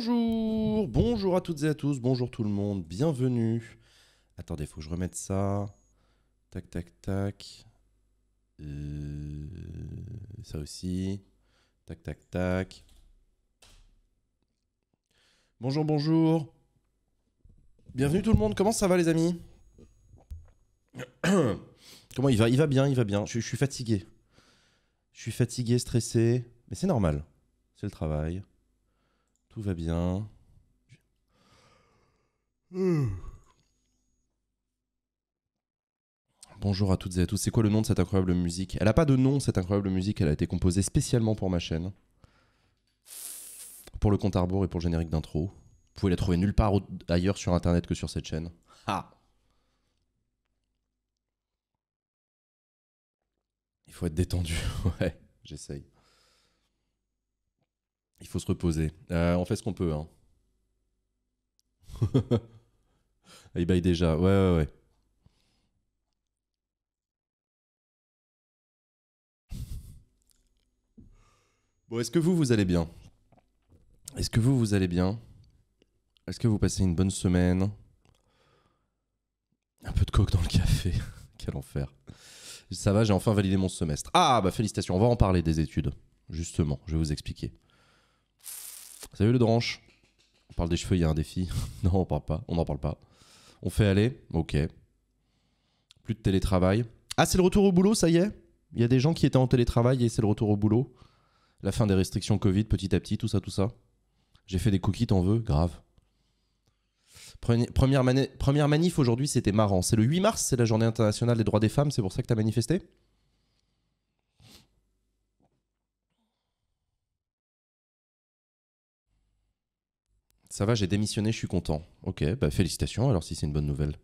Bonjour, bonjour à toutes et à tous, bonjour tout le monde, bienvenue. Attendez, faut que je remette ça. Tac, tac, tac. Euh, ça aussi. Tac, tac, tac. Bonjour, bonjour. Bienvenue tout le monde, comment ça va les amis Comment il va Il va bien, il va bien. je suis fatigué. Je suis fatigué, stressé, mais c'est normal. C'est le travail. Tout va bien. Bonjour à toutes et à tous. C'est quoi le nom de cette incroyable musique Elle n'a pas de nom, cette incroyable musique. Elle a été composée spécialement pour ma chaîne. Pour le compte rebours et pour le générique d'intro. Vous pouvez la trouver nulle part ailleurs sur internet que sur cette chaîne. Ah. Il faut être détendu. ouais, j'essaye. Il faut se reposer. Euh, on fait ce qu'on peut. Hein. il baille déjà. Ouais, ouais, ouais. Bon, est-ce que vous, vous allez bien Est-ce que vous, vous allez bien Est-ce que vous passez une bonne semaine Un peu de coque dans le café. Quel enfer. Ça va, j'ai enfin validé mon semestre. Ah, bah félicitations, on va en parler des études. Justement, je vais vous expliquer. Salut le dranche. On parle des cheveux, il y a un défi. non, on parle pas, on n'en parle pas. On fait aller, ok. Plus de télétravail. Ah, c'est le retour au boulot, ça y est Il y a des gens qui étaient en télétravail et c'est le retour au boulot. La fin des restrictions Covid petit à petit, tout ça, tout ça. J'ai fait des cookies, t'en veux Grave. Première, première manif aujourd'hui, c'était marrant. C'est le 8 mars, c'est la journée internationale des droits des femmes, c'est pour ça que t'as manifesté Ça va, j'ai démissionné, je suis content. Ok, bah félicitations alors si c'est une bonne nouvelle.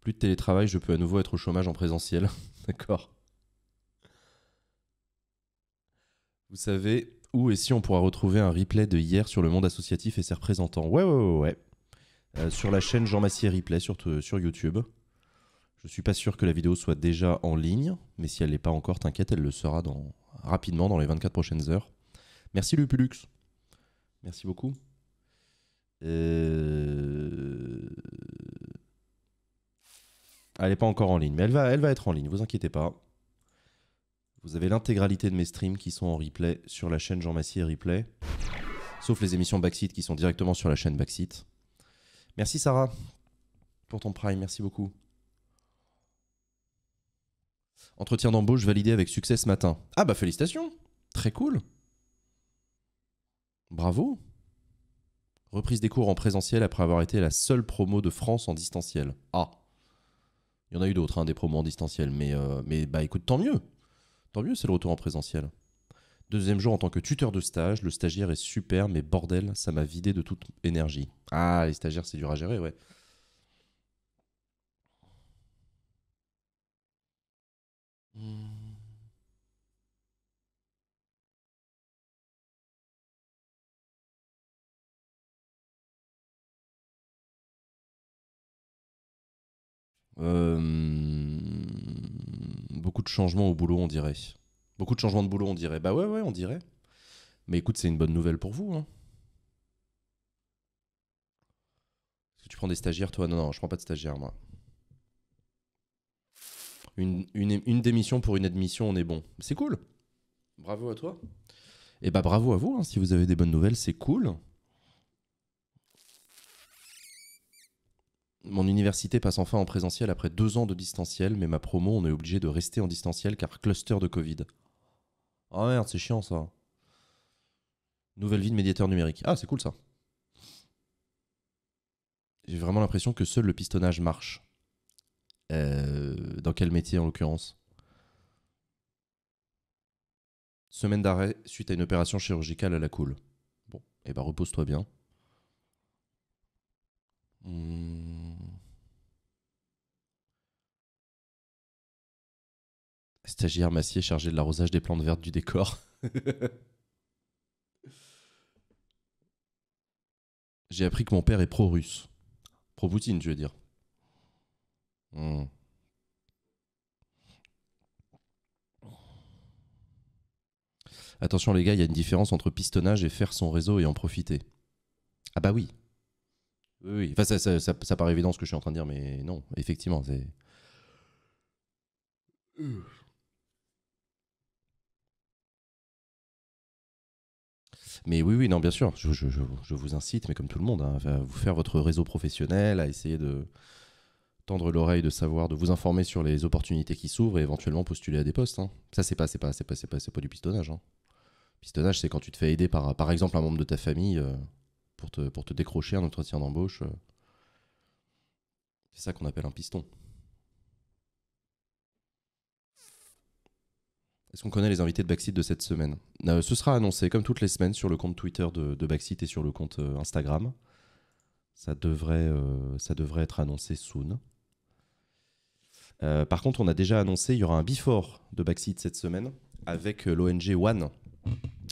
Plus de télétravail, je peux à nouveau être au chômage en présentiel. D'accord. Vous savez où et si on pourra retrouver un replay de hier sur le monde associatif et ses représentants Ouais, ouais, ouais, ouais. Euh, sur la chaîne Jean Massier Replay sur, sur YouTube. Je suis pas sûr que la vidéo soit déjà en ligne, mais si elle n'est pas encore, t'inquiète, elle le sera dans, rapidement dans les 24 prochaines heures. Merci Lupulux. Merci beaucoup. Euh, elle n'est pas encore en ligne, mais elle va, elle va être en ligne, vous inquiétez pas. Vous avez l'intégralité de mes streams qui sont en replay sur la chaîne Jean Massier Replay, sauf les émissions Backseat qui sont directement sur la chaîne Backseat. Merci Sarah pour ton prime, merci beaucoup. Entretien d'embauche validé avec succès ce matin. Ah bah félicitations, très cool. Bravo. Reprise des cours en présentiel après avoir été la seule promo de France en distanciel. Ah Il y en a eu d'autres, hein, des promos en distanciel, mais, euh, mais bah écoute, tant mieux Tant mieux, c'est le retour en présentiel. Deuxième jour en tant que tuteur de stage, le stagiaire est super, mais bordel, ça m'a vidé de toute énergie. Ah, les stagiaires, c'est dur à gérer, ouais. Hmm. Euh, beaucoup de changements au boulot, on dirait. Beaucoup de changements de boulot, on dirait. Bah ouais, ouais, on dirait. Mais écoute, c'est une bonne nouvelle pour vous. Hein. Est-ce que tu prends des stagiaires, toi Non, non, je prends pas de stagiaires, moi. Une, démission pour une admission, on est bon. C'est cool. Bravo à toi. Et eh bah bravo à vous, hein. si vous avez des bonnes nouvelles, c'est cool. Mon université passe enfin en présentiel après deux ans de distanciel, mais ma promo, on est obligé de rester en distanciel car cluster de Covid. Ah merde, c'est chiant ça. Nouvelle vie de médiateur numérique. Ah, c'est cool ça. J'ai vraiment l'impression que seul le pistonnage marche. Euh, dans quel métier en l'occurrence Semaine d'arrêt suite à une opération chirurgicale à la coule. Bon, et eh bah ben, repose-toi bien. Hmm. Stagiaire massier chargé de l'arrosage des plantes vertes du décor. J'ai appris que mon père est pro-russe. Pro-Poutine, je veux dire. Hmm. Attention les gars, il y a une différence entre pistonnage et faire son réseau et en profiter. Ah bah oui. Oui, oui. Enfin, ça, paraît évident ce que je suis en train de dire, mais non, effectivement, Mais oui, oui, non, bien sûr, je, vous incite, mais comme tout le monde, hein, à vous faire votre réseau professionnel, à essayer de tendre l'oreille, de savoir, de vous informer sur les opportunités qui s'ouvrent et éventuellement postuler à des postes. Hein. Ça, c'est pas, c'est pas, c'est pas, c'est pas, du pistonnage. Hein. Pistonnage, c'est quand tu te fais aider par, par exemple, un membre de ta famille euh, pour, te, pour te décrocher un entretien d'embauche. Euh. C'est ça qu'on appelle un piston. Est-ce qu'on connaît les invités de Backseat de cette semaine euh, Ce sera annoncé comme toutes les semaines sur le compte Twitter de, de Backseat et sur le compte euh, Instagram. Ça devrait, euh, ça devrait être annoncé soon. par contre, on a déjà annoncé, il y aura un before de Backseat cette semaine avec l'ONG One.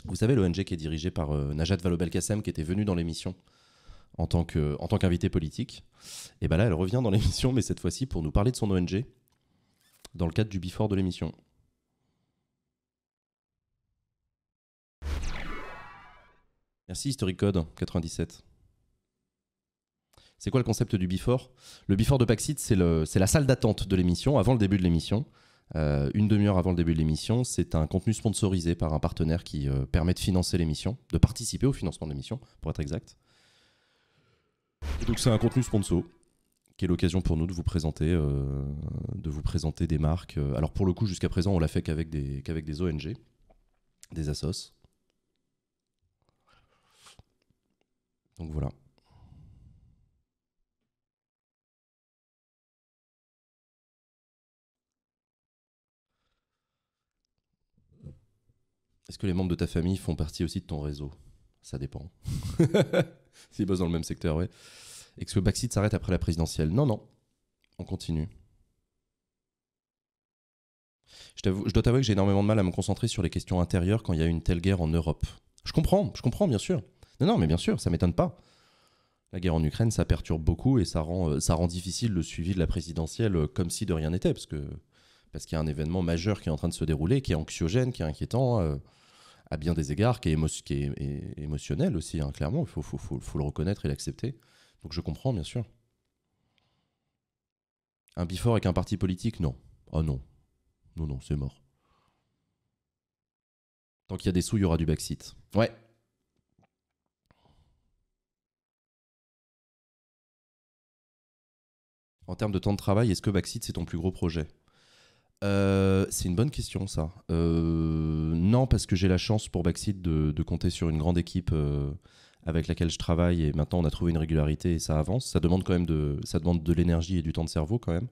Vous savez, l'ONG qui est dirigée par Najat Vallaud-Belkacem, qui était venue dans l'émission en tant qu'invité politique. Et bien là, elle revient dans l'émission, mais cette fois-ci pour nous parler de son ONG dans le cadre du before de l'émission. Merci History Code 97. C'est quoi le concept du before Le before de Paxit, c'est la salle d'attente de l'émission, avant le début de l'émission. Euh, une demi-heure avant le début de l'émission, c'est un contenu sponsorisé par un partenaire qui euh, permet de financer l'émission, de participer au financement de l'émission, pour être exact. donc c'est un contenu sponsor qui est l'occasion pour nous de vous présenter, euh, de vous présenter des marques. Alors pour le coup, jusqu'à présent, on l'a fait qu'avec des, qu'avec des ONG, des assos. Donc voilà. Est-ce que les membres de ta famille font partie aussi de ton réseau Ça dépend. S'ils bossent dans le même secteur, ouais. Et que le s'arrête après la présidentielle Non, non. On continue. Je, je dois t'avouer que j'ai énormément de mal à me concentrer sur les questions intérieures quand il y a une telle guerre en Europe. Je comprends, je comprends, bien sûr. Non, mais bien sûr, ça m'étonne pas. La guerre en Ukraine, ça perturbe beaucoup et ça rend, euh, ça rend difficile le suivi de la présidentielle euh, comme si de rien n'était, parce que parce qu'il y a un événement majeur qui est en train de se dérouler, qui est anxiogène, qui est inquiétant euh, à bien des égards, qui est, émotionnel aussi, hein, clairement. Il faut, le reconnaître et l'accepter. Donc je comprends, bien sûr. Un bifort avec un parti politique, non. Oh non. Non, non, c'est mort. Tant qu'il y a des sous, il y aura du backseat. Ouais, en termes de temps de travail, est-ce que Backseat, c'est ton plus gros projet euh, c'est une bonne question ça. Euh, non, parce que j'ai la chance pour Backseat de, compter sur une grande équipe euh, avec laquelle je travaille et maintenant on a trouvé une régularité et ça avance. Ça demande quand même de, ça demande de l'énergie et du temps de cerveau quand même.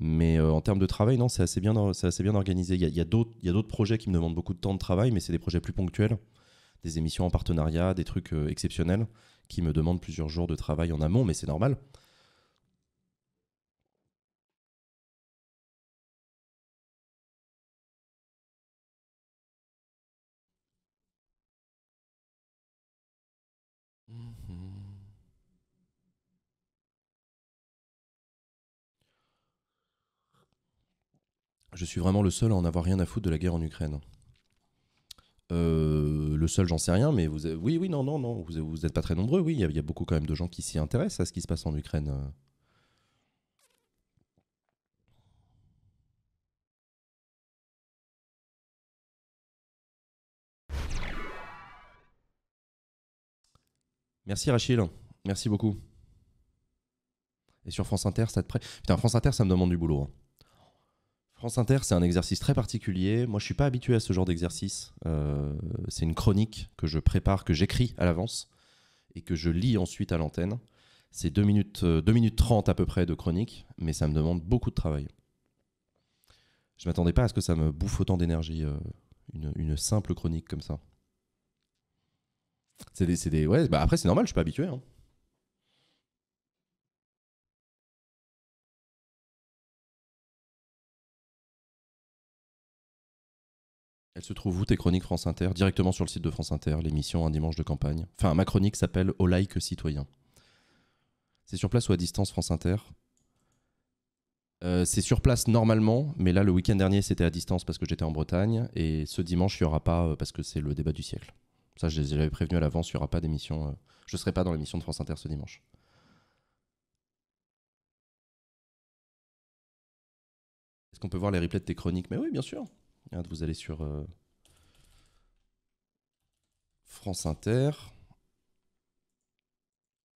Mais en termes de travail, non, c'est assez bien, assez bien organisé. il y a d'autres projets qui me demandent beaucoup de temps de travail, mais c'est des projets plus ponctuels, des émissions en partenariat, des trucs exceptionnels qui me demandent plusieurs jours de travail en amont, mais c'est normal je suis vraiment le seul à en avoir rien à foutre de la guerre en Ukraine. Euh, le seul, j'en sais rien, mais vous, oui, oui, non, non, non, vous, vous n'êtes pas très nombreux. Oui, il y, a beaucoup quand même de gens qui s'y intéressent à ce qui se passe en Ukraine. Euh. Merci Rachel, merci beaucoup. Et sur France Inter, ça te prête. Putain, France Inter, ça me demande du boulot. Hein. France Inter, c'est un exercice très particulier. Moi, je ne suis pas habitué à ce genre d'exercice. Euh, c'est une chronique que je prépare, que j'écris à l'avance et que je lis ensuite à l'antenne. C'est 2 minutes, euh, minutes 30 à peu près de chronique, mais ça me demande beaucoup de travail. Je m'attendais pas à ce que ça me bouffe autant d'énergie, euh, une, simple chronique comme ça. C'est des, ouais, bah après, c'est normal, je ne suis pas habitué. Hein. Elle se trouve où tes chroniques France Inter Directement sur le site de France Inter, l'émission Un dimanche de campagne. Enfin, ma chronique s'appelle Au like citoyen. C'est sur place ou à distance France Inter euh, c'est sur place normalement, mais là le week-end dernier c'était à distance parce que j'étais en Bretagne et ce dimanche il n'y aura pas euh, parce que c'est le débat du siècle. Ça je avais prévenu à l'avance, il n'y aura pas d'émission. Euh, je ne serai pas dans l'émission de France Inter ce dimanche. Est-ce qu'on peut voir les replays de tes chroniques Mais oui bien sûr. Hein, vous allez sur euh, France Inter.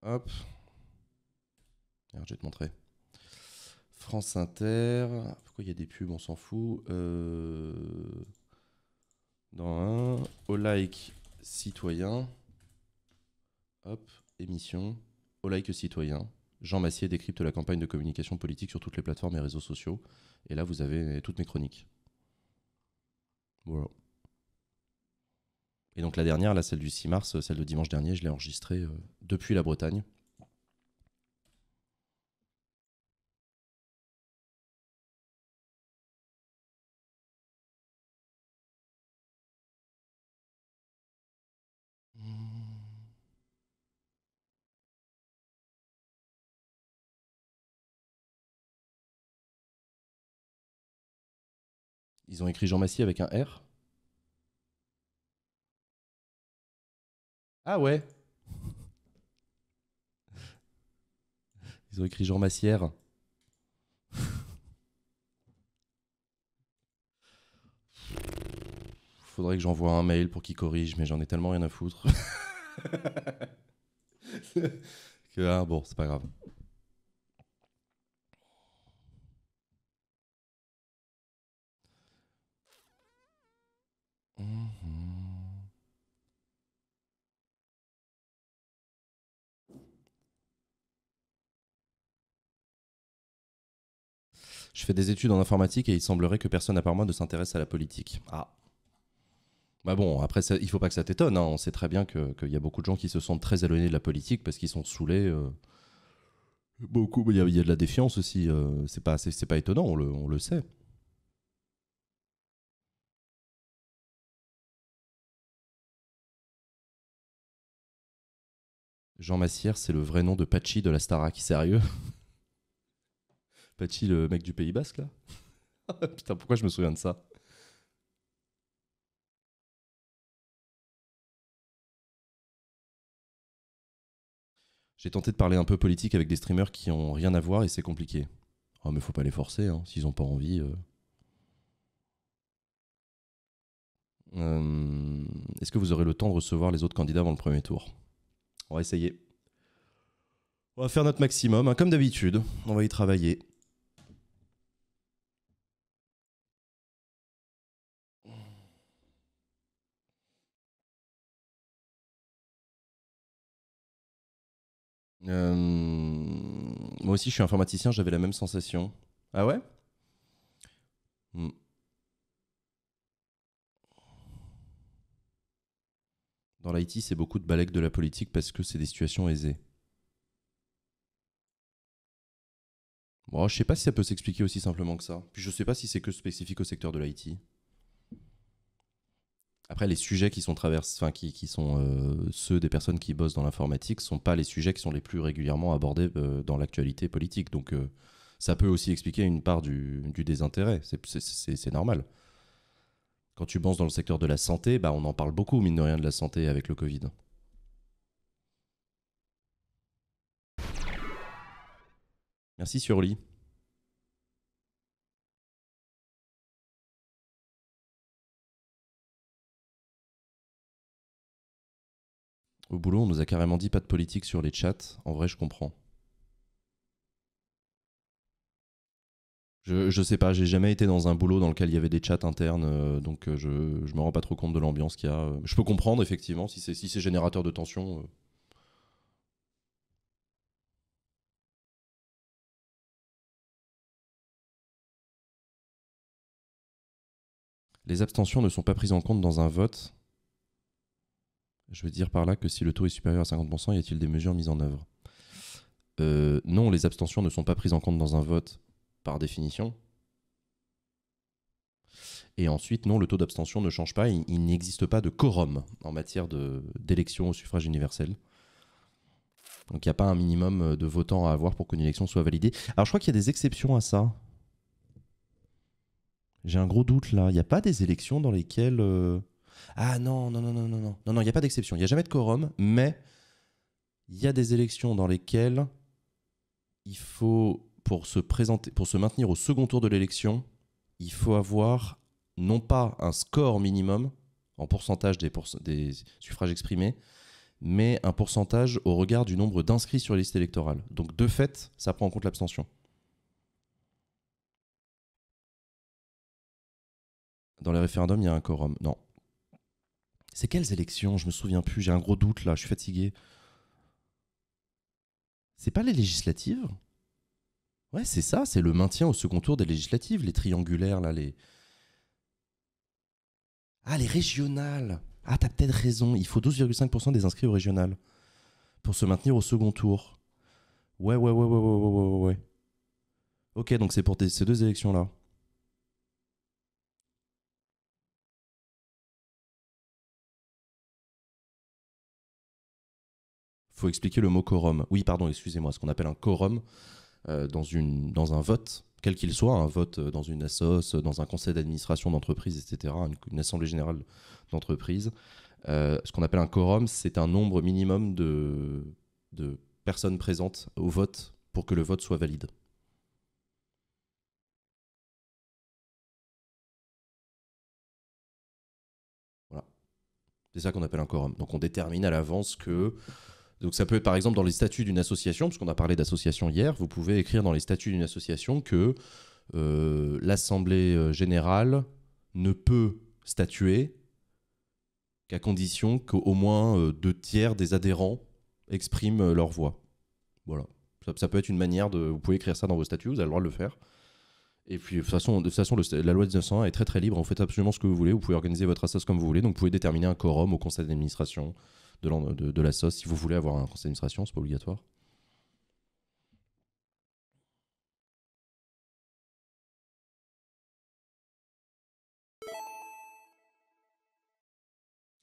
Hop. je vais te montrer. France Inter. Pourquoi il y a des pubs On s'en fout. Euh, dans un. Au like citoyen. Hop. Émission. Au like citoyen. Jean Massier décrypte la campagne de communication politique sur toutes les plateformes et réseaux sociaux. Et là, vous avez toutes mes chroniques. Et donc la dernière, la celle du 6 mars, euh, celle de dimanche dernier, je l'ai enregistrée euh, depuis la Bretagne. Ils ont écrit Jean Massier avec un R. Ah ouais Ils ont écrit Jean Massière. Faudrait que j'envoie un mail pour qu'il corrige, mais j'en ai tellement rien à foutre. que, ah, bon, c'est pas grave. Mhm. Je fais des études en informatique et il semblerait que personne à part moi ne s'intéresse à la politique. Ah. Bah bon, après, ça, il faut pas que ça t'étonne. Hein. On sait très bien qu'il y a beaucoup de gens qui se sentent très éloignés de la politique parce qu'ils sont saoulés. Euh, beaucoup, il y, a de la défiance aussi. Euh, c'est pas, pas étonnant, on le sait. Jean Massière, c'est le vrai nom de Pachi de la Starak, Sérieux Pachi, le mec du Pays Basque, là Putain, pourquoi je me souviens de ça J'ai tenté de parler un peu politique avec des streamers qui ont rien à voir et c'est compliqué. Oh, mais faut pas les forcer, hein. s'ils n'ont pas envie. Euh. Euh, est-ce que vous aurez le temps de recevoir les autres candidats avant le premier tour on va essayer. On va faire notre maximum, hein, comme d'habitude. On va y travailler. Euh, moi aussi, je suis informaticien, j'avais la même sensation. Ah ouais hmm. Dans l'IT, c'est beaucoup de balèques de la politique parce que c'est des situations aisées. Bon, je sais pas si ça peut s'expliquer aussi simplement que ça. Puis je sais pas si c'est que spécifique au secteur de l'IT. Après, les sujets qui sont enfin, qui, sont euh, ceux des personnes qui bossent dans l'informatique, sont pas les sujets qui sont les plus régulièrement abordés euh, dans l'actualité politique. Donc, euh, ça peut aussi expliquer une part du, du désintérêt. C'est normal quand tu penses dans le secteur de la santé, bah on en parle beaucoup, mine de rien, de la santé avec le Covid. Merci Surly. Au boulot, on nous a carrément dit pas de politique sur les chats. En vrai, je comprends. Je, ne sais pas, j'ai jamais été dans un boulot dans lequel il y avait des chats internes, euh, donc euh, je, je me rends pas trop compte de l'ambiance qu'il y a. Euh. Je peux comprendre effectivement si c'est si c'est générateur de tension. Les abstentions ne sont pas prises en compte dans un vote. Je veux dire par là que si le taux est supérieur à 50%, y a-t-il des mesures mises en œuvre Non, les abstentions ne sont pas prises en compte dans un vote par définition. Et ensuite, non, le taux d'abstention ne change pas. Il, n'existe pas de quorum en matière d'élection au suffrage universel. Donc il n'y a pas un minimum euh, de votants à avoir pour qu'une élection soit validée. Alors je crois qu'il y a des exceptions à ça. J'ai un gros doute là. Il n'y a pas des élections dans lesquelles... Euh, ah non, non, non, non, non, non. Non, non, il n'y a pas d'exception. Il n'y a jamais de quorum, mais il y a des élections dans lesquelles il faut pour se, présenter, pour se maintenir au second tour de l'élection, il faut avoir non pas un score minimum en pourcentage des, suffrages exprimés, mais un pourcentage au regard du nombre d'inscrits sur les listes électorales. Donc de fait, ça prend en compte l'abstention. Dans les référendums, il y a un quorum. Non. C'est quelles élections Je me souviens plus. J'ai un gros doute là. Je suis fatigué. C'est pas les législatives Ouais, c'est ça, c'est le maintien au second tour des législatives, les triangulaires, là, les. Ah, les régionales Ah, t'as peut-être raison, il faut 12,5% des inscrits au régional. pour se maintenir au second tour. Ouais, ouais, ouais, ouais, ouais, ouais, ouais, ouais. Ok, donc c'est pour ces deux élections-là. Faut expliquer le mot quorum. Oui, pardon, excusez-moi, ce qu'on appelle un quorum, euh, dans, une, dans un vote, quel qu'il soit, un vote euh, dans une assoce, dans un conseil d'administration d'entreprise, etc., une, une, assemblée générale d'entreprise. Euh, ce qu'on appelle un quorum, c'est un nombre minimum de, de personnes présentes au vote pour que le vote soit valide. Voilà. C'est ça qu'on appelle un quorum. Donc on détermine à l'avance que donc ça peut être par exemple dans les statuts d'une association, puisqu'on a parlé d'association hier, vous pouvez écrire dans les statuts d'une association que euh, l'Assemblée euh, générale ne peut statuer qu'à condition qu'au moins euh, deux tiers des adhérents expriment leur voix. Voilà. Ça, peut être une manière de... Vous pouvez écrire ça dans vos statuts, vous avez le droit de le faire. Et puis, de toute façon, de façon la loi de 1901 est très très libre. Vous faites absolument ce que vous voulez. Vous pouvez organiser votre association comme vous voulez. Donc, vous pouvez déterminer un quorum au conseil d'administration de, de, la sauce si vous voulez avoir un conseil d'administration, n'est pas obligatoire.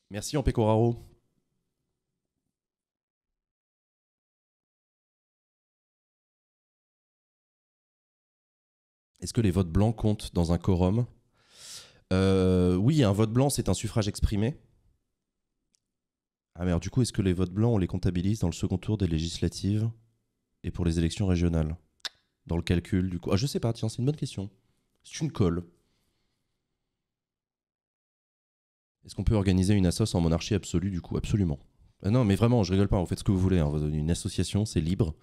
Merci en Coraro. Est-ce que les votes blancs comptent dans un quorum euh, Oui, un vote blanc, c'est un suffrage exprimé. Ah du coup, est-ce que les votes blancs, on les comptabilise dans le second tour des législatives et pour les élections régionales Dans le calcul, du coup. Ah, je sais pas, tiens, c'est une bonne question. C'est une colle. Est-ce qu'on peut organiser une assoce en monarchie absolue, du coup Absolument. Ah non, mais vraiment, je rigole pas, vous faites ce que vous voulez. Hein, une association, c'est libre.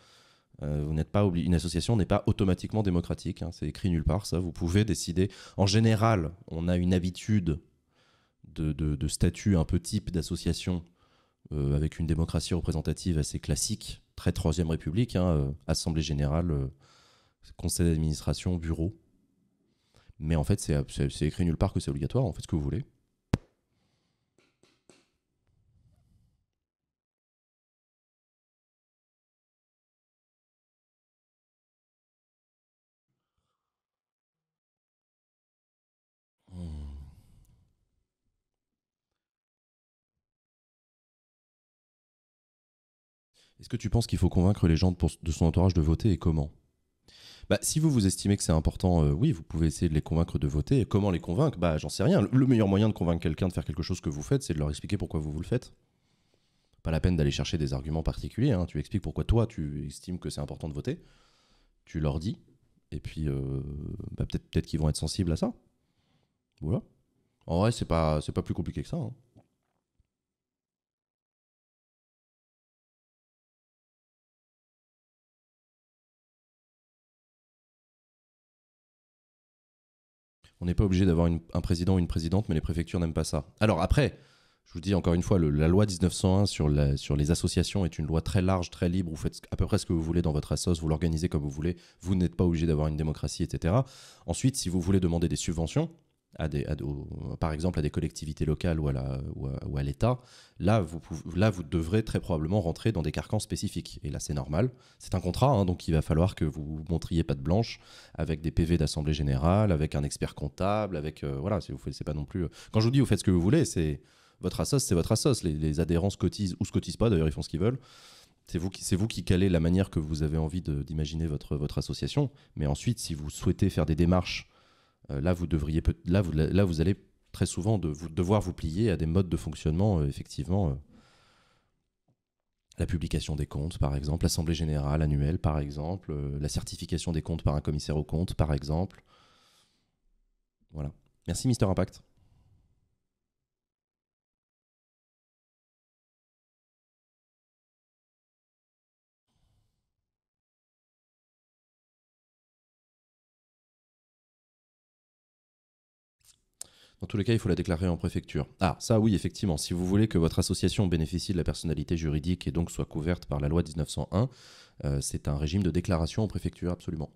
Euh, vous n'êtes pas Une association n'est pas automatiquement démocratique, hein, c'est écrit nulle part, ça. Vous pouvez décider. En général, on a une habitude de, de statut un peu type d'association euh, avec une démocratie représentative assez classique, très Troisième République, hein, euh, Assemblée générale, euh, conseil d'administration, bureau. Mais en fait, c'est écrit nulle part que c'est obligatoire, en fait, ce que vous voulez. Est-ce que tu penses qu'il faut convaincre les gens de, son entourage de voter et comment bah, si vous vous estimez que c'est important, euh, oui, vous pouvez essayer de les convaincre de voter. Et comment les convaincre Bah, j'en sais rien. Le meilleur moyen de convaincre quelqu'un de faire quelque chose que vous faites, c'est de leur expliquer pourquoi vous vous le faites. Pas la peine d'aller chercher des arguments particuliers. Hein. Tu expliques pourquoi toi tu estimes que c'est important de voter. Tu leur dis. Et puis, euh, bah, peut-être qu'ils vont être sensibles à ça. Voilà. En vrai, c'est pas, pas plus compliqué que ça. Hein. on n'est pas obligé d'avoir un président ou une présidente, mais les préfectures n'aiment pas ça. Alors après, je vous dis encore une fois, la loi 1901 sur, sur les associations est une loi très large, très libre. Vous faites à peu près ce que vous voulez dans votre assoce, vous l'organisez comme vous voulez. Vous n'êtes pas obligé d'avoir une démocratie, etc. Ensuite, si vous voulez demander des subventions, à des, par exemple à des collectivités locales ou à, l'État, là vous, là vous devrez très probablement rentrer dans des carcans spécifiques. Et là c'est normal, c'est un contrat, hein, donc il va falloir que vous montriez pas de blanche avec des PV d'assemblée générale, avec un expert comptable, avec euh, voilà, si vous faites, c'est pas non plus. Euh, quand je vous dis vous faites ce que vous voulez, c'est votre assos, c'est votre assos. Les, adhérents se cotisent ou se cotisent pas, d'ailleurs ils font ce qu'ils veulent. C'est vous, qui, c'est vous qui calez la manière que vous avez envie d'imaginer votre, votre association. Mais ensuite, si vous souhaitez faire des démarches euh, là, vous devriez là, vous, là, vous allez très souvent de, devoir vous plier à des modes de fonctionnement, euh, effectivement. Euh, la publication des comptes, par exemple, l'Assemblée générale annuelle, par exemple, la certification des comptes par un commissaire aux comptes, par exemple. Voilà. Merci, Mister Impact. Dans tous les cas, il faut la déclarer en préfecture. Ah, ça oui, effectivement, si vous voulez que votre association bénéficie de la personnalité juridique et donc soit couverte par la loi 1901, euh, c'est un régime de déclaration en préfecture, absolument.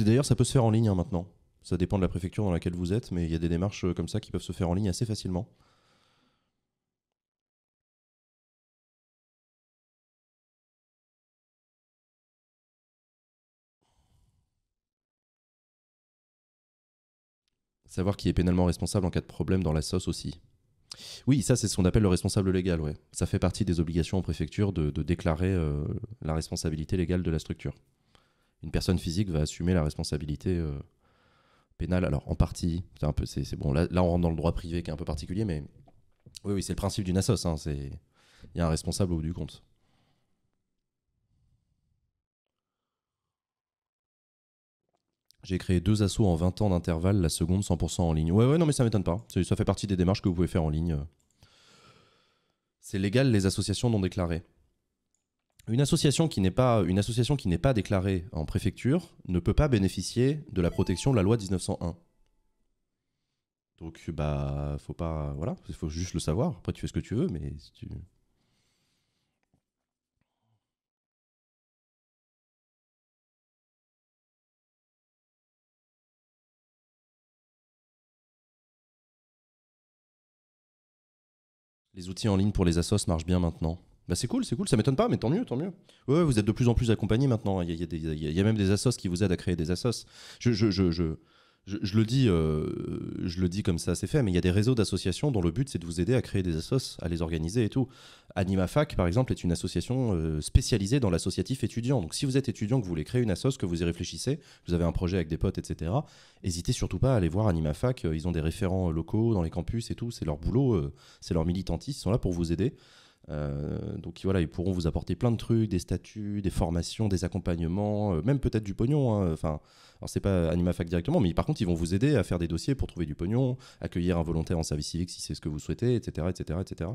D'ailleurs, ça peut se faire en ligne hein, maintenant. Ça dépend de la préfecture dans laquelle vous êtes, mais il y a des démarches euh, comme ça qui peuvent se faire en ligne assez facilement. Savoir qui est pénalement responsable en cas de problème dans la aussi. Oui, ça c'est ce qu'on appelle le responsable légal, ouais. Ça fait partie des obligations en préfecture de, déclarer euh, la responsabilité légale de la structure. Une personne physique va assumer la responsabilité euh, pénale, alors en partie, c'est un peu, c'est bon, là, on rentre dans le droit privé qui est un peu particulier, mais oui, oui c'est le principe d'une ASOS. Hein, c'est il y a un responsable au bout du compte. J'ai créé deux assauts en 20 ans d'intervalle, la seconde 100% en ligne. Ouais, ouais, non, mais ça m'étonne pas. Ça fait partie des démarches que vous pouvez faire en ligne. C'est légal les associations non déclarées. Une association qui n'est pas, association pas déclarée en préfecture ne peut pas bénéficier de la protection de la loi 1901. Donc bah faut pas voilà, il faut juste le savoir. Après tu fais ce que tu veux, mais si tu Les outils en ligne pour les assos marchent bien maintenant. Bah c'est cool, c'est cool, ça m'étonne pas, mais tant mieux, tant mieux. Ouais, vous êtes de plus en plus accompagnés maintenant. Il y, a, même des assos qui vous aident à créer des assos. Je, je, je, je, je, le dis, euh, je le dis comme ça, c'est fait, mais il y a des réseaux d'associations dont le but c'est de vous aider à créer des assos, à les organiser et tout. AnimaFac, par exemple, est une association euh, spécialisée dans l'associatif étudiant. Donc si vous êtes étudiant, que vous voulez créer une assos, que vous y réfléchissez, vous avez un projet avec des potes, etc., n'hésitez surtout pas à aller voir AnimaFac. Euh, ils ont des référents locaux dans les campus et tout, c'est leur boulot, c'est leur militantisme, ils sont là pour vous aider. Euh, donc voilà, ils pourront vous apporter plein de trucs, des statuts, des formations, des accompagnements, euh, même peut-être du pognon. Hein. Enfin, hein, c'est pas AnimaFac directement, mais par contre ils vont vous aider à faire des dossiers pour trouver du pognon, accueillir un volontaire en service civique si c'est ce que vous souhaitez, etc., etc., etc.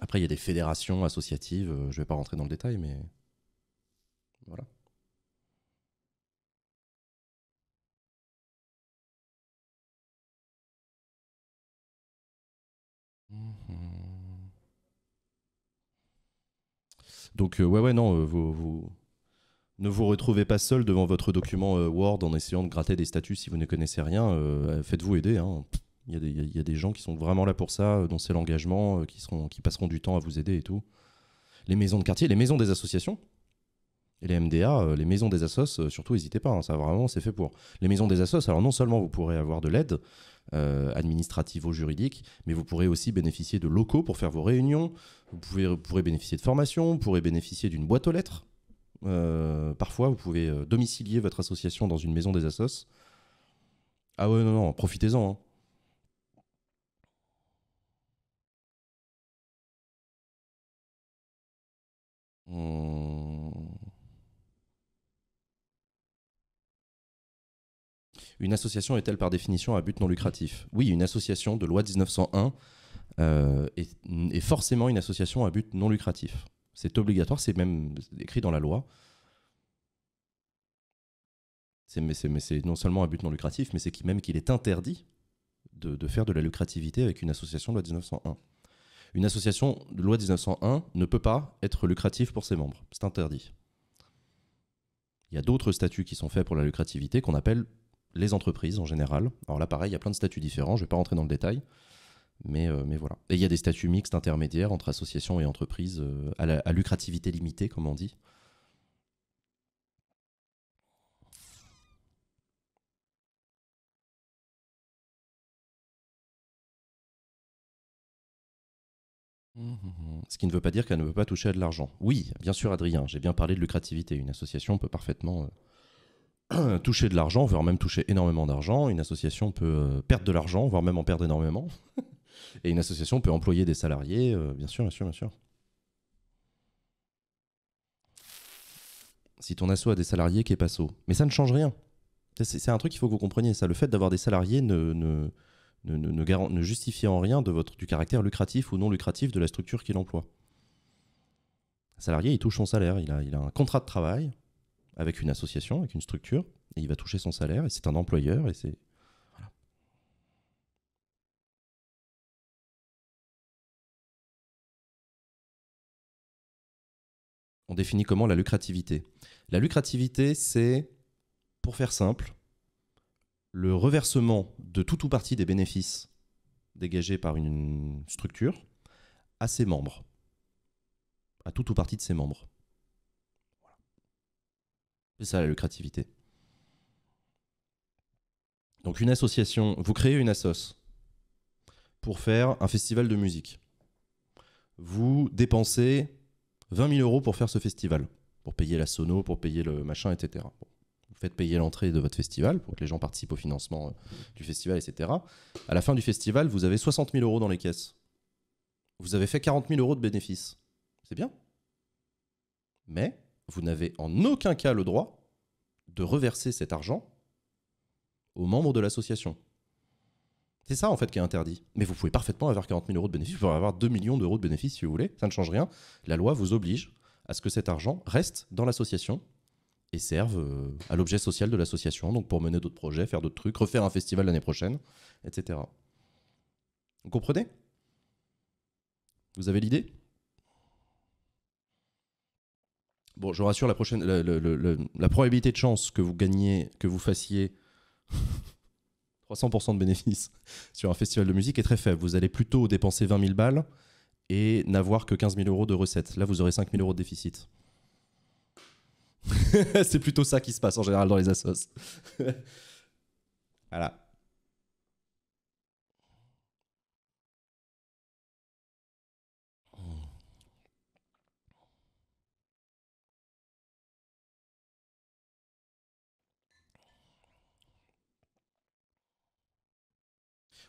Après, il y a des fédérations associatives. Euh, je vais pas rentrer dans le détail, mais voilà. Mhm. Donc euh, ouais ouais non, euh, vous, vous, ne vous retrouvez pas seul devant votre document euh, Word en essayant de gratter des statuts si vous ne connaissez rien. Faites-vous aider. Hein. Il, y a des, il des gens qui sont vraiment là pour ça, dont c'est l'engagement, qui, seront, qui passeront du temps à vous aider et tout. Les maisons de quartier, les maisons des associations. Et les MDA, euh, les maisons des assos, euh, surtout n'hésitez pas, hein, ça vraiment c'est fait pour. Les maisons des assos, alors non seulement vous pourrez avoir de l'aide, euh, administrative ou juridique, mais vous pourrez aussi bénéficier de locaux pour faire vos réunions, vous, pouvez, pourrez bénéficier de formations, vous pourrez bénéficier d'une boîte aux lettres. parfois, vous pouvez domicilier votre association dans une maison des assos. Ah ouais, non, non, profitez-en. Hein. Une association est-elle par définition à but non lucratif Oui, une association de loi 1901 euh, est, forcément une association à but non lucratif. C'est obligatoire, c'est même écrit dans la loi. C'est, mais, c'est, non seulement à but non lucratif, mais c'est même qu'il est interdit de, de, faire de la lucrativité avec une association de loi 1901. Une association de loi 1901 ne peut pas être lucrative pour ses membres. C'est interdit. Il y a d'autres statuts qui sont faits pour la lucrativité qu'on appelle les entreprises en général. Alors là, pareil, il y a plein de statuts différents, je ne vais pas rentrer dans le détail, euh, mais, voilà. Et il y a des statuts mixtes intermédiaires entre associations et entreprises euh, à, lucrativité limitée, comme on dit. Mmh, mmh, mmh. Ce qui ne veut pas dire qu'elle ne veut pas toucher à de l'argent. Oui, bien sûr, Adrien, j'ai bien parlé de lucrativité. Une association peut parfaitement euh, toucher de l'argent, voire même toucher énormément d'argent. Une association peut euh, perdre de l'argent, voire même en perdre énormément. Et une association peut employer des salariés, euh, bien sûr, bien sûr, bien sûr. Si ton asso a des salariés, qui pas so Mais ça ne change rien. C'est un truc qu'il faut que vous compreniez, ça. Le fait d'avoir des salariés ne, ne, ne, justifie en rien de votre, du caractère lucratif ou non lucratif de la structure qu'il emploie. Un salarié, il touche son salaire, il il a un contrat de travail, avec une association, avec une structure, et il va toucher son salaire, et c'est un employeur, et c'est... On définit comment la lucrativité. La lucrativité, c'est, pour faire simple, le reversement de tout ou partie des bénéfices dégagés par une structure à ses membres, à tout ou partie de ses membres. C'est ça la lucrativité. Donc une association, vous créez une assoce pour faire un festival de musique. Vous dépensez 20 000 euros pour faire ce festival, pour payer la sono, pour payer le machin, etc. Vous faites payer l'entrée de votre festival pour que les gens participent au financement euh, du festival, etc. À la fin du festival, vous avez 60 000 euros dans les caisses. Vous avez fait 40 000 euros de bénéfices. C'est bien. Mais vous n'avez en aucun cas le droit de reverser cet argent aux membres de l'association. C'est ça en fait qui est interdit. Mais vous pouvez parfaitement avoir 40 000 euros de bénéfices, vous pouvez avoir 2 millions d'euros de bénéfices si vous voulez, ça ne change rien. La loi vous oblige à ce que cet argent reste dans l'association et serve euh, à l'objet social de l'association, donc pour mener d'autres projets, faire d'autres trucs, refaire un festival l'année prochaine, etc. Vous comprenez Vous avez l'idée Bon, je rassure, la, prochaine, la, probabilité de chance que vous gagniez, que vous fassiez 300% de bénéfices sur un festival de musique est très faible. Vous allez plutôt dépenser 20 000 balles et n'avoir que 15 000 euros de recettes. Là, vous aurez 5 000 euros de déficit. c'est plutôt ça qui se passe en général dans les assos. voilà.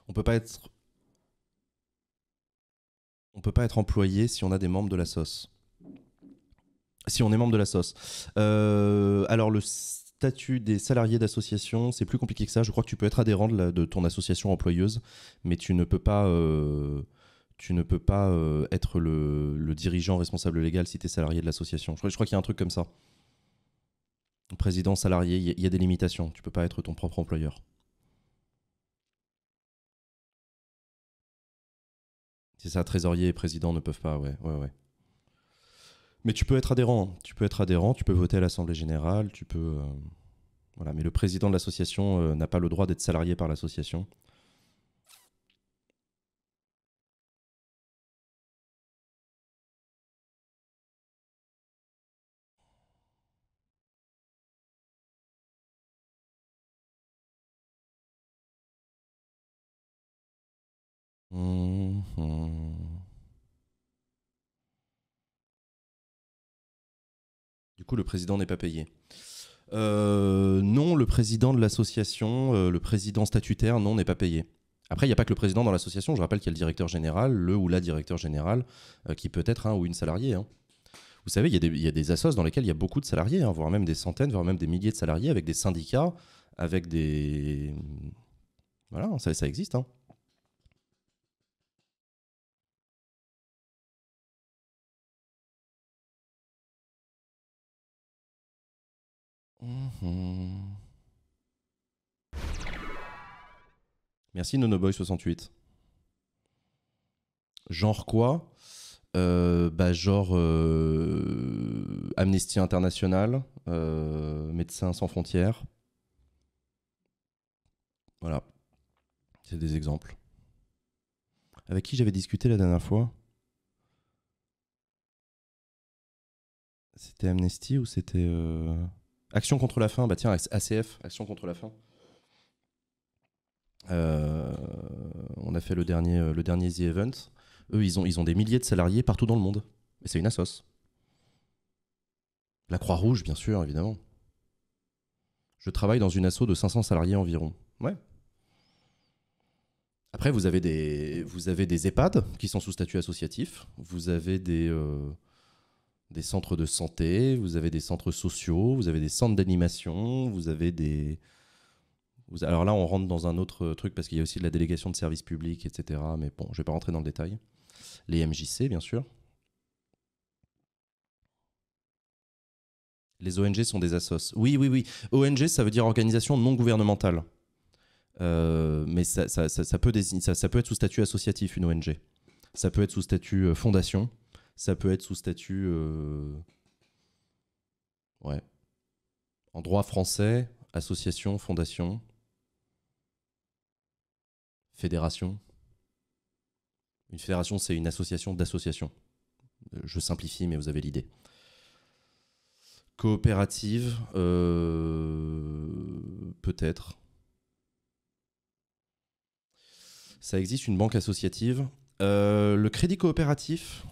on peut pas être on peut pas être employé si on a des membres de la sauce. Si on est membre de la sauce. Euh, alors le statut des salariés d'association, c'est plus compliqué que ça. Je crois que tu peux être adhérent de, ton association employeuse, mais tu ne peux pas, euh, tu ne peux pas euh, être le, dirigeant responsable légal si tu es salarié de l'association. Je crois, qu'il y a un truc comme ça. Président, salarié, il y, a des limitations. Tu peux pas être ton propre employeur. C'est ça, trésorier et président ne peuvent pas, ouais, ouais, ouais. Mais tu peux être adhérent, hein. tu peux être adhérent, tu peux voter à l'assemblée générale, tu peux, euh, voilà. Mais le président de l'association euh, n'a pas le droit d'être salarié par l'association. Mmh, mmh. Du coup, le président n'est pas payé. Euh, non, le président de l'association, euh, le président statutaire, non, n'est pas payé. Après, il n'y a pas que le président dans l'association. Je rappelle qu'il y a le directeur général, le ou la directeur général, euh, qui peut être un ou une salarié. Hein. Vous savez, il y, a des assos dans lesquelles il y a beaucoup de salariés, hein, voire même des centaines, voire même des milliers de salariés, avec des syndicats, avec des. Voilà, ça, ça existe. Hein. Mhm. Merci Nonoboy68. Genre quoi euh, bah Genre euh, Amnesty International, euh, Médecins sans frontières. Voilà. C'est des exemples. Avec qui j'avais discuté la dernière fois C'était Amnesty ou c'était... Action contre la faim, bah tiens, ACF, Action contre la faim. Euh, on a fait le dernier, euh, le dernier The Event. Eux, ils ont, ils ont des milliers de salariés partout dans le monde. Et c'est une asso. La Croix-Rouge, bien sûr, évidemment. Je travaille dans une asso de 500 salariés environ. Ouais. Après, vous avez des, vous avez des EHPAD qui sont sous statut associatif. Vous avez des, euh, des centres de santé, vous avez des centres sociaux, vous avez des centres d'animation, vous avez des... Vous... Alors là, on rentre dans un autre truc parce qu'il y a aussi de la délégation de services publics, etc. Mais bon, je ne vais pas rentrer dans le détail. Les MJC, bien sûr. Les ONG sont des assos. Oui, oui, oui. ONG, ça veut dire organisation non gouvernementale. Euh, mais peut ça, peut être sous statut associatif, une ONG. Ça peut être sous statut euh, fondation. Ça peut être sous statut. Euh, ouais. En droit français, association, fondation, fédération. Une fédération, c'est une association d'associations. Euh, je simplifie, mais vous avez l'idée. Coopérative, euh, peut-être. Ça existe une banque associative. le crédit coopératif,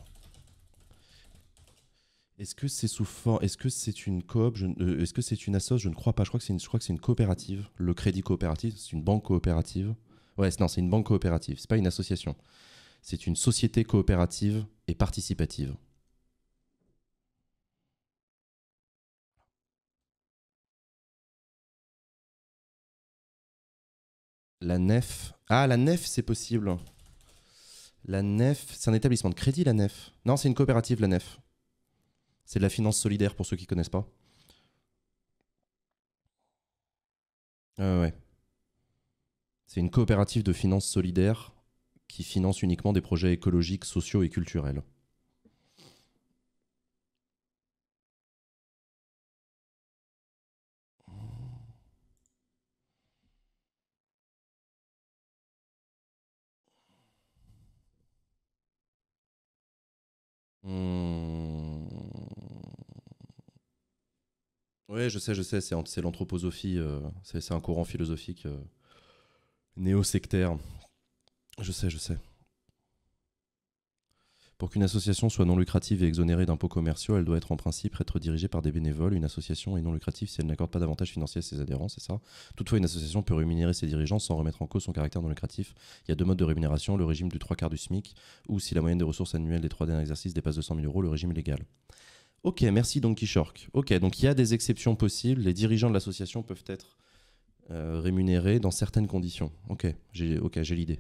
est-ce que c'est sous Est-ce que c'est une coop euh, Est-ce que c'est une association, Je ne crois pas. Je crois que c'est une. Je crois que c'est une coopérative. Le Crédit Coopératif, c'est une banque coopérative. Ouais, non, c'est une banque coopérative. C'est pas une association. C'est une société coopérative et participative. La nef. Ah, la nef, c'est possible. La nef, c'est un établissement de crédit, la nef. Non, c'est une coopérative, la nef. C'est de la finance solidaire pour ceux qui ne connaissent pas. ouais. C'est une coopérative de finances solidaire qui finance uniquement des projets écologiques, sociaux et culturels. Oui, je sais, je sais, c'est l'anthroposophie, euh, c'est un courant philosophique euh, néo-sectaire. Je sais, je sais. Pour qu'une association soit non lucrative et exonérée d'impôts commerciaux, elle doit être en principe être dirigée par des bénévoles. Une association est non lucrative si elle n'accorde pas d'avantages financiers à ses adhérents, c'est ça Toutefois, une association peut rémunérer ses dirigeants sans remettre en cause son caractère non lucratif. Il y a deux modes de rémunération, le régime du trois quarts du SMIC, ou si la moyenne des ressources annuelles des trois derniers exercices dépasse 200 000 euros, le régime légal. Ok, merci Donkey Shark. Ok, donc il y a des exceptions possibles. Les dirigeants de l'association peuvent être euh, rémunérés dans certaines conditions. Ok, j'ai l'idée.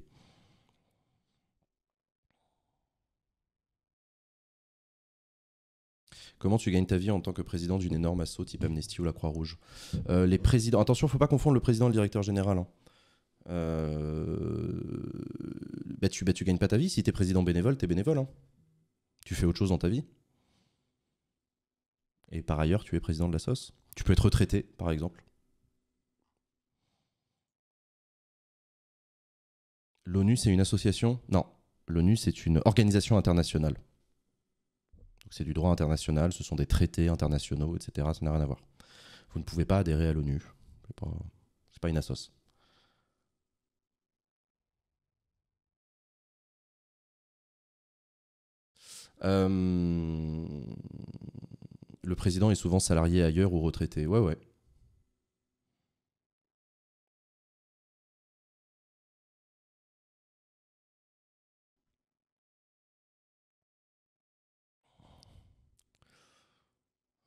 Comment tu gagnes ta vie en tant que président d'une énorme asso type Amnesty ou la Croix-Rouge euh, Les présidents. Attention, faut pas confondre le président et le directeur général. Hein. Euh, bah, tu, bah, gagnes pas ta vie. Si tu es président bénévole, tu es bénévole. Hein. Tu fais autre chose dans ta vie. Et par ailleurs, tu es président de la Tu peux être retraité, par exemple. L'ONU, c'est une association Non. L'ONU, c'est une organisation internationale. C'est du droit international, ce sont des traités internationaux, etc. Ça n'a rien à voir. Vous ne pouvez pas adhérer à l'ONU. C'est pas, pas une assoce. Euh le président est souvent salarié ailleurs ou retraité. Ouais, ouais.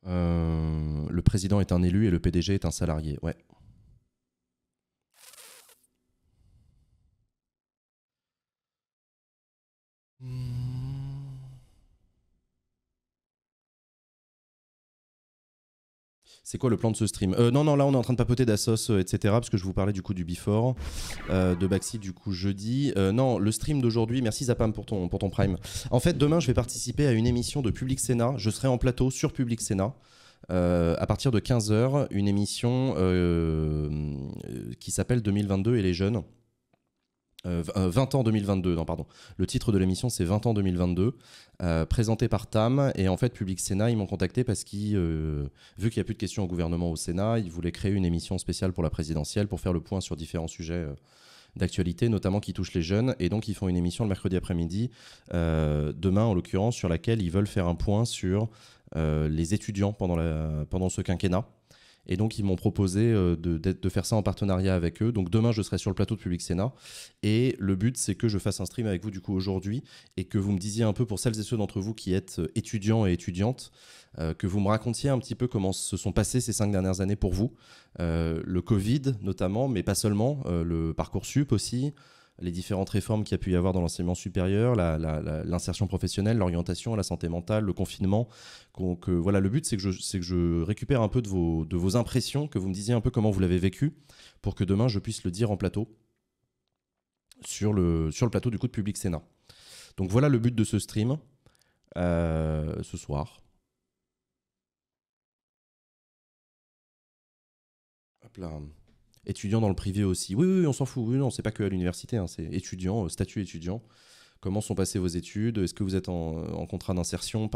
Euh, le président est un élu et le PDG est un salarié. Ouais. C'est quoi le plan de ce stream euh, Non, non, là on est en train de papoter d'Assos, euh, etc. Parce que je vous parlais du coup du before, euh, de Baxi du coup jeudi. non, le stream d'aujourd'hui, merci Zapam pour ton, pour ton prime. En fait, demain je vais participer à une émission de Public Sénat. Je serai en plateau sur Public Sénat. à partir de 15h, une émission qui s'appelle 2022 et les jeunes. 20 euh, euh, ans 2022, non pardon. Le titre de l'émission c'est 20 ans 2022, euh, présenté par Tam et en fait Public Sénat ils m'ont contacté parce qu'ils, vu qu'il n'y a plus de questions au gouvernement au Sénat, ils voulaient créer une émission spéciale pour la présidentielle pour faire le point sur différents sujets d'actualité, notamment qui touchent les jeunes. Et donc, ils font une émission le mercredi après-midi, demain en l'occurrence, sur laquelle ils veulent faire un point sur les étudiants pendant, pendant ce quinquennat. Et donc, ils m'ont proposé euh, de, faire ça en partenariat avec eux. Donc, demain, je serai sur le plateau de Public Sénat. Et le but, c'est que je fasse un stream avec vous, du coup, aujourd'hui, et que vous me disiez un peu, pour celles et ceux d'entre vous qui êtes euh, étudiants et étudiantes, euh, que vous me racontiez un petit peu comment se sont passées ces cinq dernières années pour vous. le Covid, notamment, mais pas seulement, le parcours sup aussi les différentes réformes qu'il y a pu y avoir dans l'enseignement supérieur, l'insertion professionnelle, l'orientation, la santé mentale, le confinement. Donc voilà, le but, c'est que, je, récupère un peu de vos, impressions, que vous me disiez un peu comment vous l'avez vécu, pour que demain, je puisse le dire en plateau, sur le, plateau du coup de Public Sénat. Donc voilà le but de ce stream euh, ce soir. Hop là étudiant dans le privé aussi. Oui, oui, on s'en fout. Oui, non, c'est pas que à l'université, hein, c'est étudiant, euh, statut étudiant. Comment sont passées vos études Est-ce que vous êtes en, contrat d'insertion,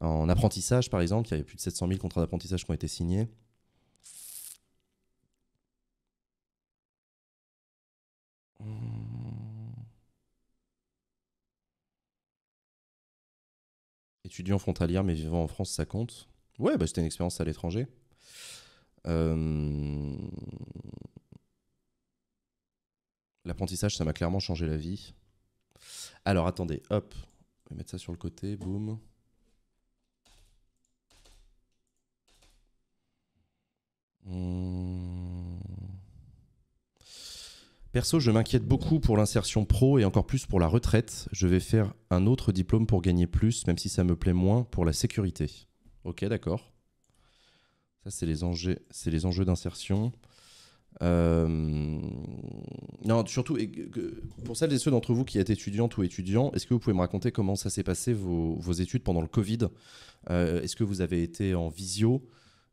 en, apprentissage par exemple Il y avait plus de 700 000 contrats d'apprentissage qui ont été signés. Étudiant frontalier mais vivant en France, ça compte Ouais, bah, c'était une expérience à l'étranger. Euh, l'apprentissage, ça m'a clairement changé la vie. Alors attendez, hop, je vais mettre ça sur le côté, boum. Hmm. Perso, je m'inquiète beaucoup pour l'insertion pro et encore plus pour la retraite. Je vais faire un autre diplôme pour gagner plus, même si ça me plaît moins, pour la sécurité. Ok, d'accord. Ça, c'est les enjeux, d'insertion. Euh, non, surtout, pour celles et ceux d'entre vous qui êtes étudiantes ou étudiants, est-ce que vous pouvez me raconter comment ça s'est passé vos, études pendant le Covid euh, Est-ce que vous avez été en visio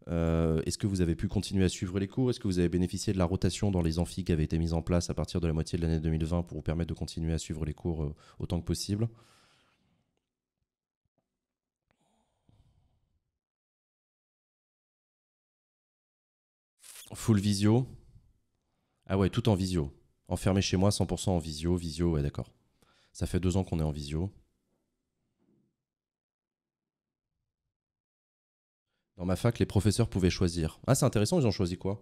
euh, Est-ce que vous avez pu continuer à suivre les cours Est-ce que vous avez bénéficié de la rotation dans les amphis qui avaient été mise en place à partir de la moitié de l'année 2020 pour vous permettre de continuer à suivre les cours autant que possible Full visio. Ah ouais, tout en visio. Enfermé chez moi, 100% en visio. Visio, ouais, d'accord. Ça fait deux ans qu'on est en visio. Dans ma fac, les professeurs pouvaient choisir. Ah, c'est intéressant, ils ont choisi quoi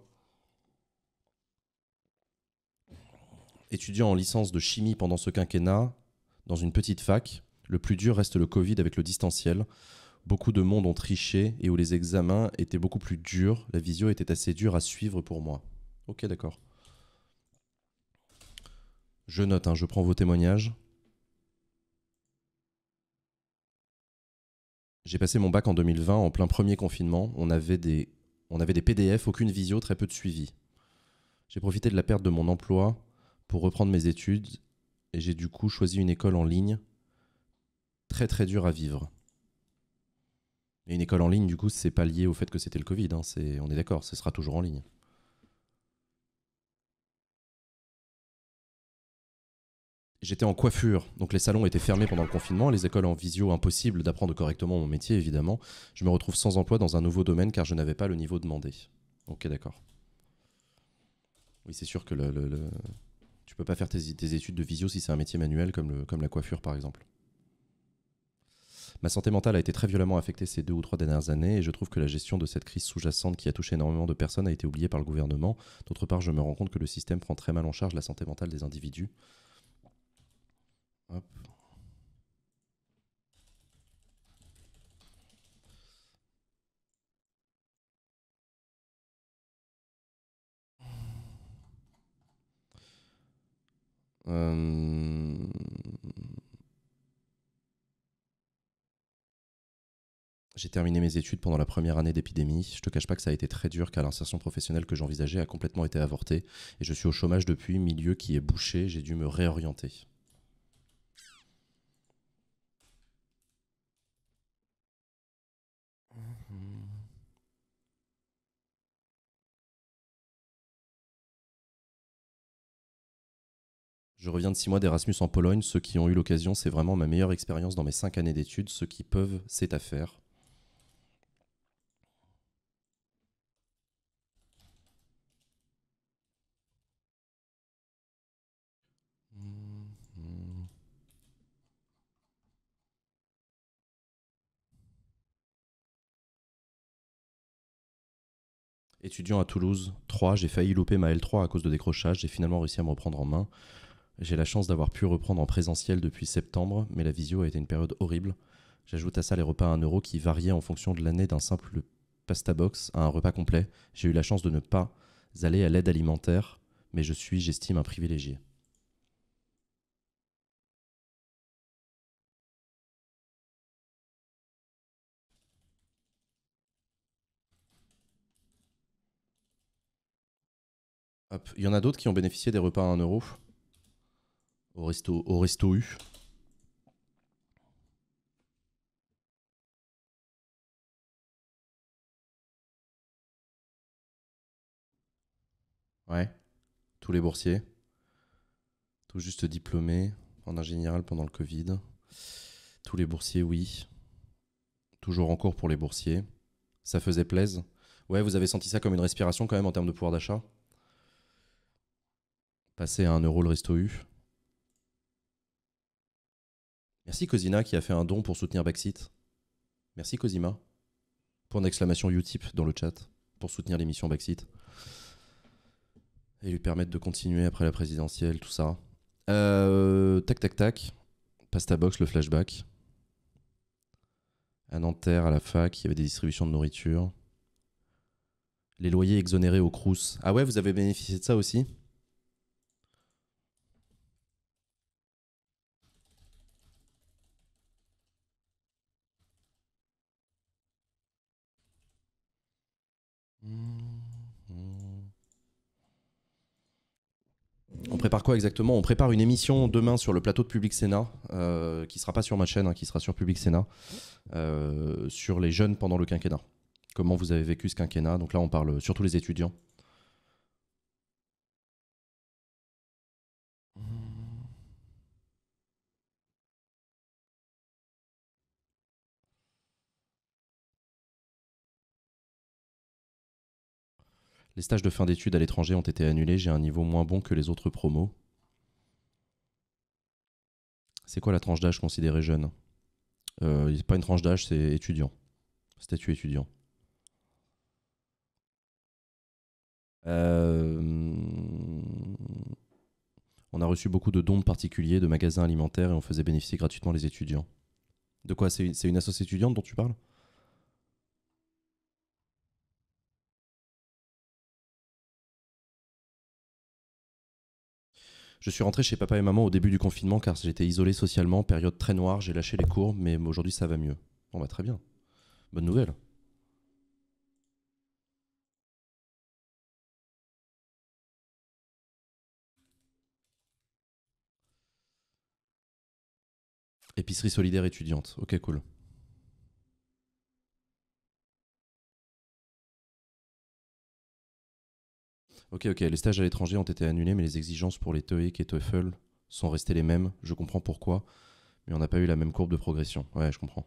Étudiant en licence de chimie pendant ce quinquennat, dans une petite fac, le plus dur reste le Covid avec le distanciel beaucoup de monde ont triché et où les examens étaient beaucoup plus durs. La visio était assez dure à suivre pour moi. Ok, d'accord. Je note, hein, je prends vos témoignages. J'ai passé mon bac en 2020 en plein premier confinement. On avait des, on avait des PDF, aucune visio, très peu de suivi. J'ai profité de la perte de mon emploi pour reprendre mes études et j'ai du coup choisi une école en ligne très très dure à vivre une école en ligne, du coup, c'est pas lié au fait que c'était le Covid. Hein, on est d'accord, ce sera toujours en ligne. J'étais en coiffure, donc les salons étaient fermés pendant le confinement, les écoles en visio, impossible d'apprendre correctement mon métier évidemment. Je me retrouve sans emploi dans un nouveau domaine car je n'avais pas le niveau demandé. Ok, d'accord. Oui, c'est sûr que le, le, tu peux pas faire tes, études de visio si c'est un métier manuel comme la coiffure par exemple. Ma santé mentale a été très violemment affectée ces deux ou trois dernières années et je trouve que la gestion de cette crise sous-jacente qui a touché énormément de personnes a été oubliée par le gouvernement. D'autre part, je me rends compte que le système prend très mal en charge la santé mentale des individus. Euh, J'ai terminé mes études pendant la première année d'épidémie. Je te cache pas que ça a été très dur car l'insertion professionnelle que j'envisageais a complètement été avortée et je suis au chômage depuis, milieu qui est bouché, j'ai dû me réorienter. Je reviens de six mois d'Erasmus en Pologne. Ceux qui ont eu l'occasion, c'est vraiment ma meilleure expérience dans mes cinq années d'études. Ceux qui peuvent, c'est à faire. Étudiant à Toulouse, 3, j'ai failli louper ma L3 à cause de décrochage, j'ai finalement réussi à me reprendre en main. J'ai la chance d'avoir pu reprendre en présentiel depuis septembre, mais la visio a été une période horrible. J'ajoute à ça les repas à 1€ euro qui variaient en fonction de l'année d'un simple pasta box à un repas complet. J'ai eu la chance de ne pas aller à l'aide alimentaire, mais je suis, j'estime, un privilégié. Il y en a d'autres qui ont bénéficié des repas à 1 euro au resto, au resto U. Ouais, tous les boursiers, tout juste diplômés en ingénieral pendant le Covid. Tous les boursiers, oui. Toujours en cours pour les boursiers. Ça faisait plaise. Ouais, vous avez senti ça comme une respiration quand même en termes de pouvoir d'achat passer à un euro le resto U. Merci Cosina qui a fait un don pour soutenir Backseat. Merci Cosima. Point d'exclamation Utip dans le chat pour soutenir l'émission Backseat. Et lui permettre de continuer après la présidentielle, tout ça. Euh, tac tac tac. Pasta Box, le flashback. À Nanterre, à la fac, il y avait des distributions de nourriture. Les loyers exonérés aux Crous. Ah ouais, vous avez bénéficié de ça aussi On prépare quoi exactement On prépare une émission demain sur le plateau de Public Sénat, qui euh, qui sera pas sur ma chaîne, hein, qui sera sur Public Sénat, euh, sur les jeunes pendant le quinquennat. Comment vous avez vécu ce quinquennat Donc là, on parle surtout les étudiants Les stages de fin d'études à l'étranger ont été annulés, j'ai un niveau moins bon que les autres promos. C'est quoi la tranche d'âge considérée jeune euh, C'est pas une tranche d'âge, c'est étudiant. Statut étudiant. Euh, on a reçu beaucoup de dons particuliers, de magasins alimentaires et on faisait bénéficier gratuitement les étudiants. De quoi C'est une association étudiante dont tu parles Je suis rentré chez papa et maman au début du confinement car j'étais isolé socialement, période très noire, j'ai lâché les cours, mais aujourd'hui ça va mieux. On va bah, très bien. Bonne nouvelle. Épicerie solidaire étudiante. Ok, cool. Ok, ok, les stages à l'étranger ont été annulés, mais les exigences pour les TOEIC et TOEFL sont restées les mêmes. Je comprends pourquoi, mais on n'a pas eu la même courbe de progression. Ouais, je comprends.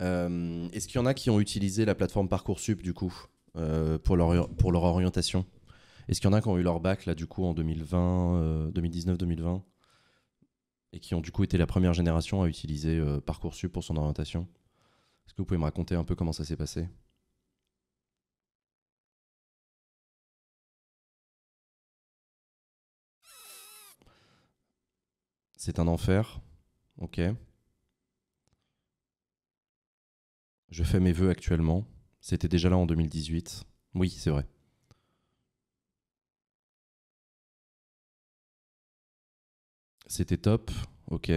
Euh, est-ce qu'il y en a qui ont utilisé la plateforme Parcoursup du coup euh, pour, leur, pour leur orientation Est-ce qu'il y en a qui ont eu leur bac là du coup en 2020, 2019-2020 et qui ont du coup été la première génération à utiliser euh, Parcoursup pour son orientation. Est-ce que vous pouvez me raconter un peu comment ça s'est passé C'est un enfer. Ok. Je fais mes voeux actuellement. C'était déjà là en 2018. Oui, c'est vrai. C'était top, ok.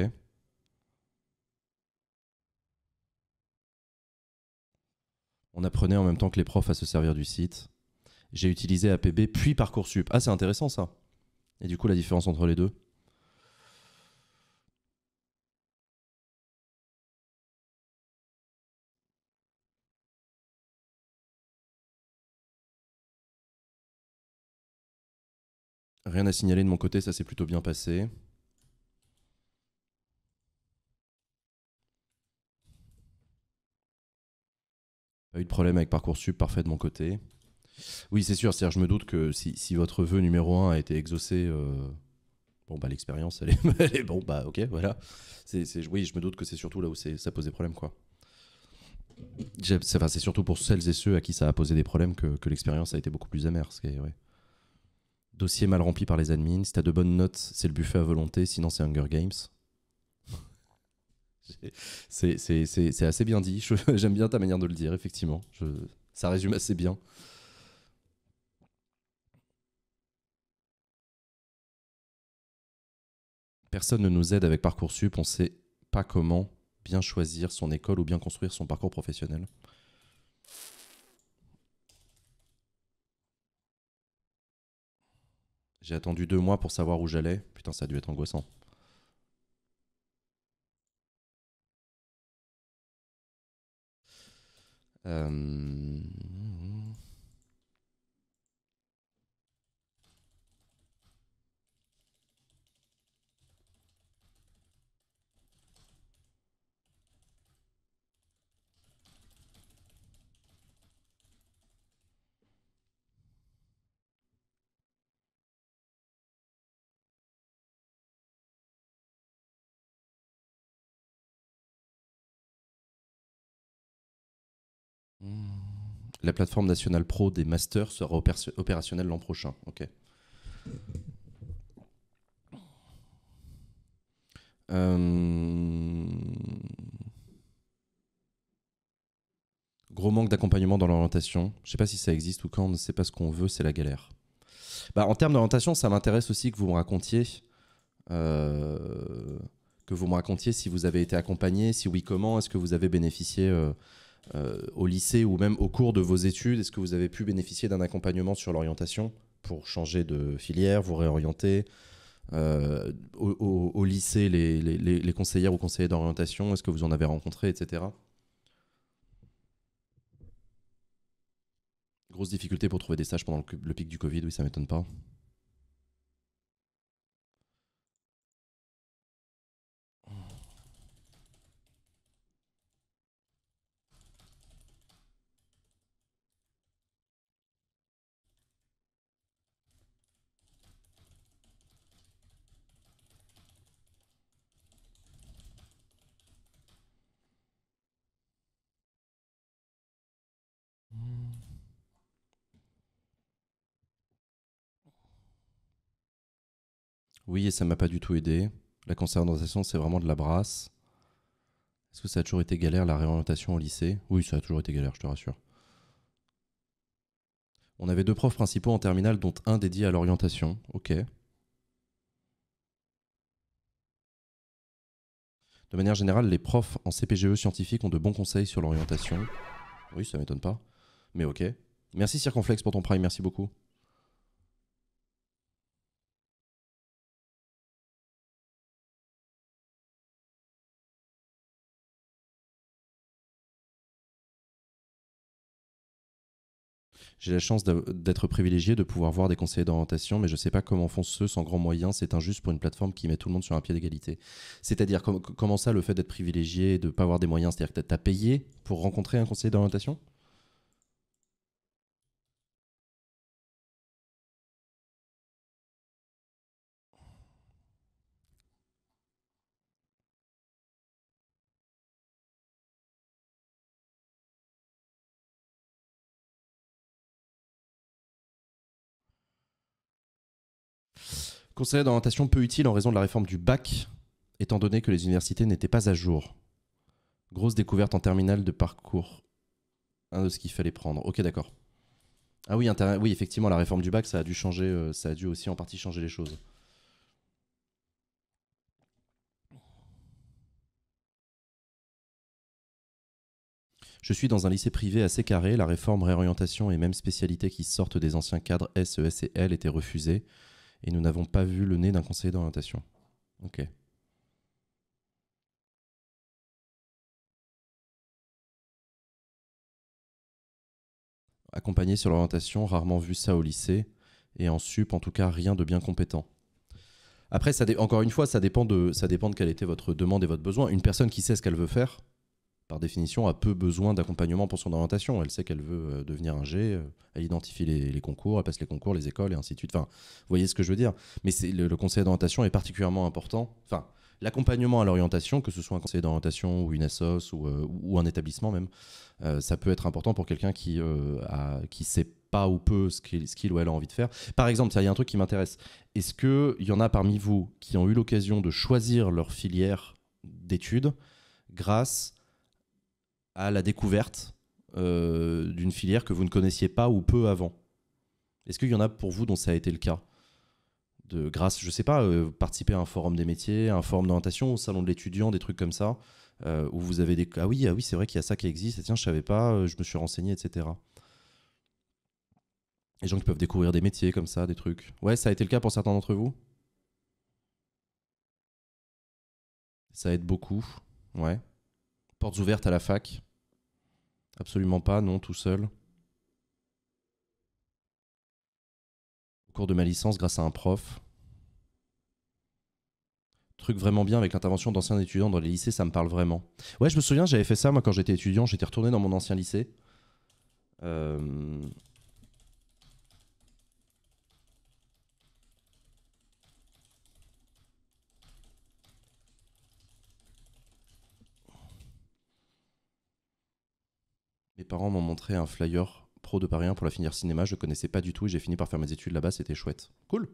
On apprenait en même temps que les profs à se servir du site. J'ai utilisé APB puis Parcoursup. Ah, c'est intéressant ça. Et du coup, la différence entre les deux Rien à signaler de mon côté, ça s'est plutôt bien passé. eu de problème avec Parcoursup, parfait de mon côté. Oui, c'est sûr, c'est-à-dire je me doute que si, si, votre vœu numéro 1 a été exaucé, euh, bon bah l'expérience elle, est, bon bah ok voilà. C'est, oui, je me doute que c'est surtout là où ça pose des problèmes quoi. C'est, surtout pour celles et ceux à qui ça a posé des problèmes que, l'expérience a été beaucoup plus amère. Ce qui est, Dossier mal rempli par les admins, si t'as de bonnes notes, c'est le buffet à volonté, sinon c'est Hunger Games. C'est assez bien dit. J'aime bien ta manière de le dire, effectivement. ça résume assez bien. Personne ne nous aide avec Parcoursup. On ne sait pas comment bien choisir son école ou bien construire son parcours professionnel. J'ai attendu deux mois pour savoir où j'allais. Putain, ça a dû être angoissant. Euh, la plateforme nationale pro des masters sera opérationnelle l'an prochain. Ok. Euh, gros manque d'accompagnement dans l'orientation. Je ne sais pas si ça existe ou quand on ne sait pas ce qu'on veut, c'est la galère. Bah, en termes d'orientation, ça m'intéresse aussi que vous me racontiez. Euh, que vous me racontiez si vous avez été accompagné, si oui, comment, est-ce que vous avez bénéficié euh, euh, au lycée ou même au cours de vos études Est-ce que vous avez pu bénéficier d'un accompagnement sur l'orientation pour changer de filière, vous réorienter euh, au, lycée, les, les, conseillères ou conseillers d'orientation, est-ce que vous en avez rencontré, etc. Grosse difficulté pour trouver des stages pendant le, le pic du Covid, oui, ça m'étonne pas. Oui, et ça m'a pas du tout aidé. La concertation, c'est vraiment de la brasse. Est-ce que ça a toujours été galère la réorientation au lycée Oui, ça a toujours été galère, je te rassure. On avait deux profs principaux en terminale, dont un dédié à l'orientation. Ok. De manière générale, les profs en CPGE scientifique ont de bons conseils sur l'orientation. Oui, ça m'étonne pas. Mais ok. Merci Circonflex pour ton prime, merci beaucoup. J'ai la chance d'être privilégié, de pouvoir voir des conseillers d'orientation, mais je ne sais pas comment font ceux sans grands moyens. C'est injuste pour une plateforme qui met tout le monde sur un pied d'égalité. C'est-à-dire, comment ça, le fait d'être privilégié et de ne pas avoir des moyens C'est-à-dire que tu as payé pour rencontrer un conseiller d'orientation Conseil d'orientation peu utile en raison de la réforme du bac, étant donné que les universités n'étaient pas à jour. Grosse découverte en terminale de parcours. Un de ce qu'il fallait prendre. Ok, d'accord. Ah oui, oui, effectivement, la réforme du bac, ça a dû changer, euh, ça a dû aussi en partie changer les choses. Je suis dans un lycée privé assez carré, la réforme réorientation et même spécialité qui sortent des anciens cadres SES e, et L étaient refusées et nous n'avons pas vu le nez d'un conseiller d'orientation. Ok. Accompagné sur l'orientation, rarement vu ça au lycée, et en sup, en tout cas, rien de bien compétent. Après, encore une fois, ça dépend, de, ça dépend de quelle était votre demande et votre besoin. Une personne qui sait ce qu'elle veut faire, par définition, a peu besoin d'accompagnement pour son orientation. Elle sait qu'elle veut euh, devenir un G, euh, elle identifie les, concours, elle passe les concours, les écoles, et ainsi de suite. Enfin, vous voyez ce que je veux dire Mais le, le, conseil d'orientation est particulièrement important. Enfin, l'accompagnement à l'orientation, que ce soit un conseil d'orientation ou une assoce ou, euh, un établissement même, ça peut être important pour quelqu'un qui ne sait pas ou peu ce qu'il ou elle a envie de faire. Par exemple, il y a un truc qui m'intéresse. Est-ce qu'il y en a parmi vous qui ont eu l'occasion de choisir leur filière d'études grâce à la découverte euh, d'une filière que vous ne connaissiez pas ou peu avant Est-ce qu'il y en a pour vous dont ça a été le cas de grâce, je sais pas, euh, participer à un forum des métiers, un forum d'orientation, au salon de l'étudiant, des trucs comme ça, euh, où vous avez des ah oui ah oui c'est vrai qu'il y a ça qui existe, tiens je savais pas, je me suis renseigné etc. Les gens qui peuvent découvrir des métiers comme ça, des trucs. Ouais, ça a été le cas pour certains d'entre vous. Ça aide beaucoup. Ouais. Portes ouvertes à la fac. Absolument pas, non, tout seul. Au cours de ma licence, grâce à un prof. Truc vraiment bien avec l'intervention d'anciens étudiants dans les lycées, ça me parle vraiment. Ouais, je me souviens, j'avais fait ça moi quand j'étais étudiant, j'étais retourné dans mon ancien lycée. Euh, Mes parents m'ont montré un flyer pro de Paris 1 pour la finir cinéma. Je connaissais pas du tout j'ai fini par faire mes études là-bas. C'était chouette. Cool.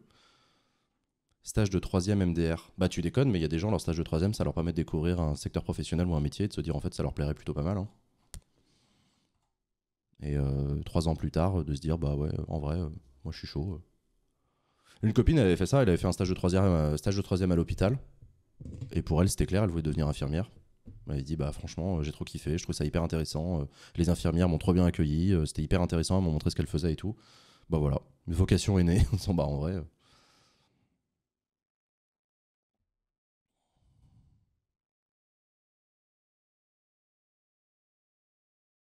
Stage de 3e MDR. Bah, tu déconnes, mais il y a des gens, leur stage de 3e, ça leur permet de découvrir un secteur professionnel ou un métier et de se dire en fait, ça leur plairait plutôt pas mal. Hein. Et euh, trois ans plus tard, de se dire, bah ouais, en vrai, euh, moi je suis chaud. Euh. Une copine, avait fait ça, elle avait fait un stage de troisième, stage de troisième à l'hôpital. Et pour elle, c'était clair, elle voulait devenir infirmière. Il dit bah franchement euh, j'ai trop kiffé, je trouve ça hyper intéressant. Euh, les infirmières m'ont trop bien accueilli, euh, c'était hyper intéressant, elles m'ont montré ce qu'elles faisaient et tout. Bah voilà, une vocation est née, on s'en bat en vrai.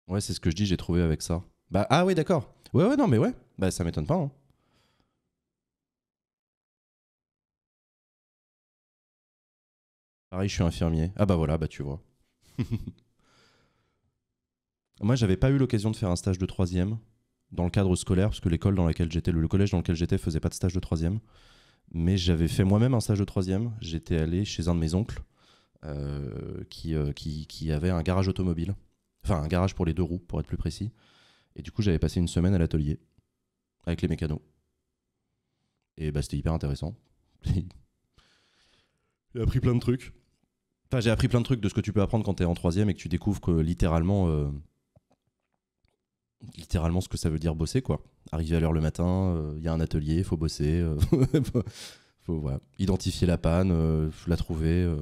Ouais, c'est ce que je dis, j'ai trouvé avec ça. Bah ah oui d'accord. Ouais ouais non mais ouais, bah ça m'étonne pas. Hein. Pareil, je suis infirmier. Ah bah voilà, bah tu vois. Moi, j'avais pas eu l'occasion de faire un stage de troisième dans le cadre scolaire, parce que l'école dans laquelle j'étais, le collège dans lequel j'étais, faisait pas de stage de troisième. Mais j'avais fait moi-même un stage de troisième. J'étais allé chez un de mes oncles euh, euh, qui, qui, avait un garage automobile, enfin un garage pour les deux roues, pour être plus précis. Et du coup, j'avais passé une semaine à l'atelier avec les mécanos. Et bah, c'était hyper intéressant. J'ai appris plein de trucs j'ai appris plein de trucs de ce que tu peux apprendre quand tu es en troisième et que tu découvres que littéralement, euh, littéralement ce que ça veut dire bosser, quoi. Arriver à l'heure le matin, il euh, y a un atelier, il faut bosser, euh, faut identifier la panne, la trouver,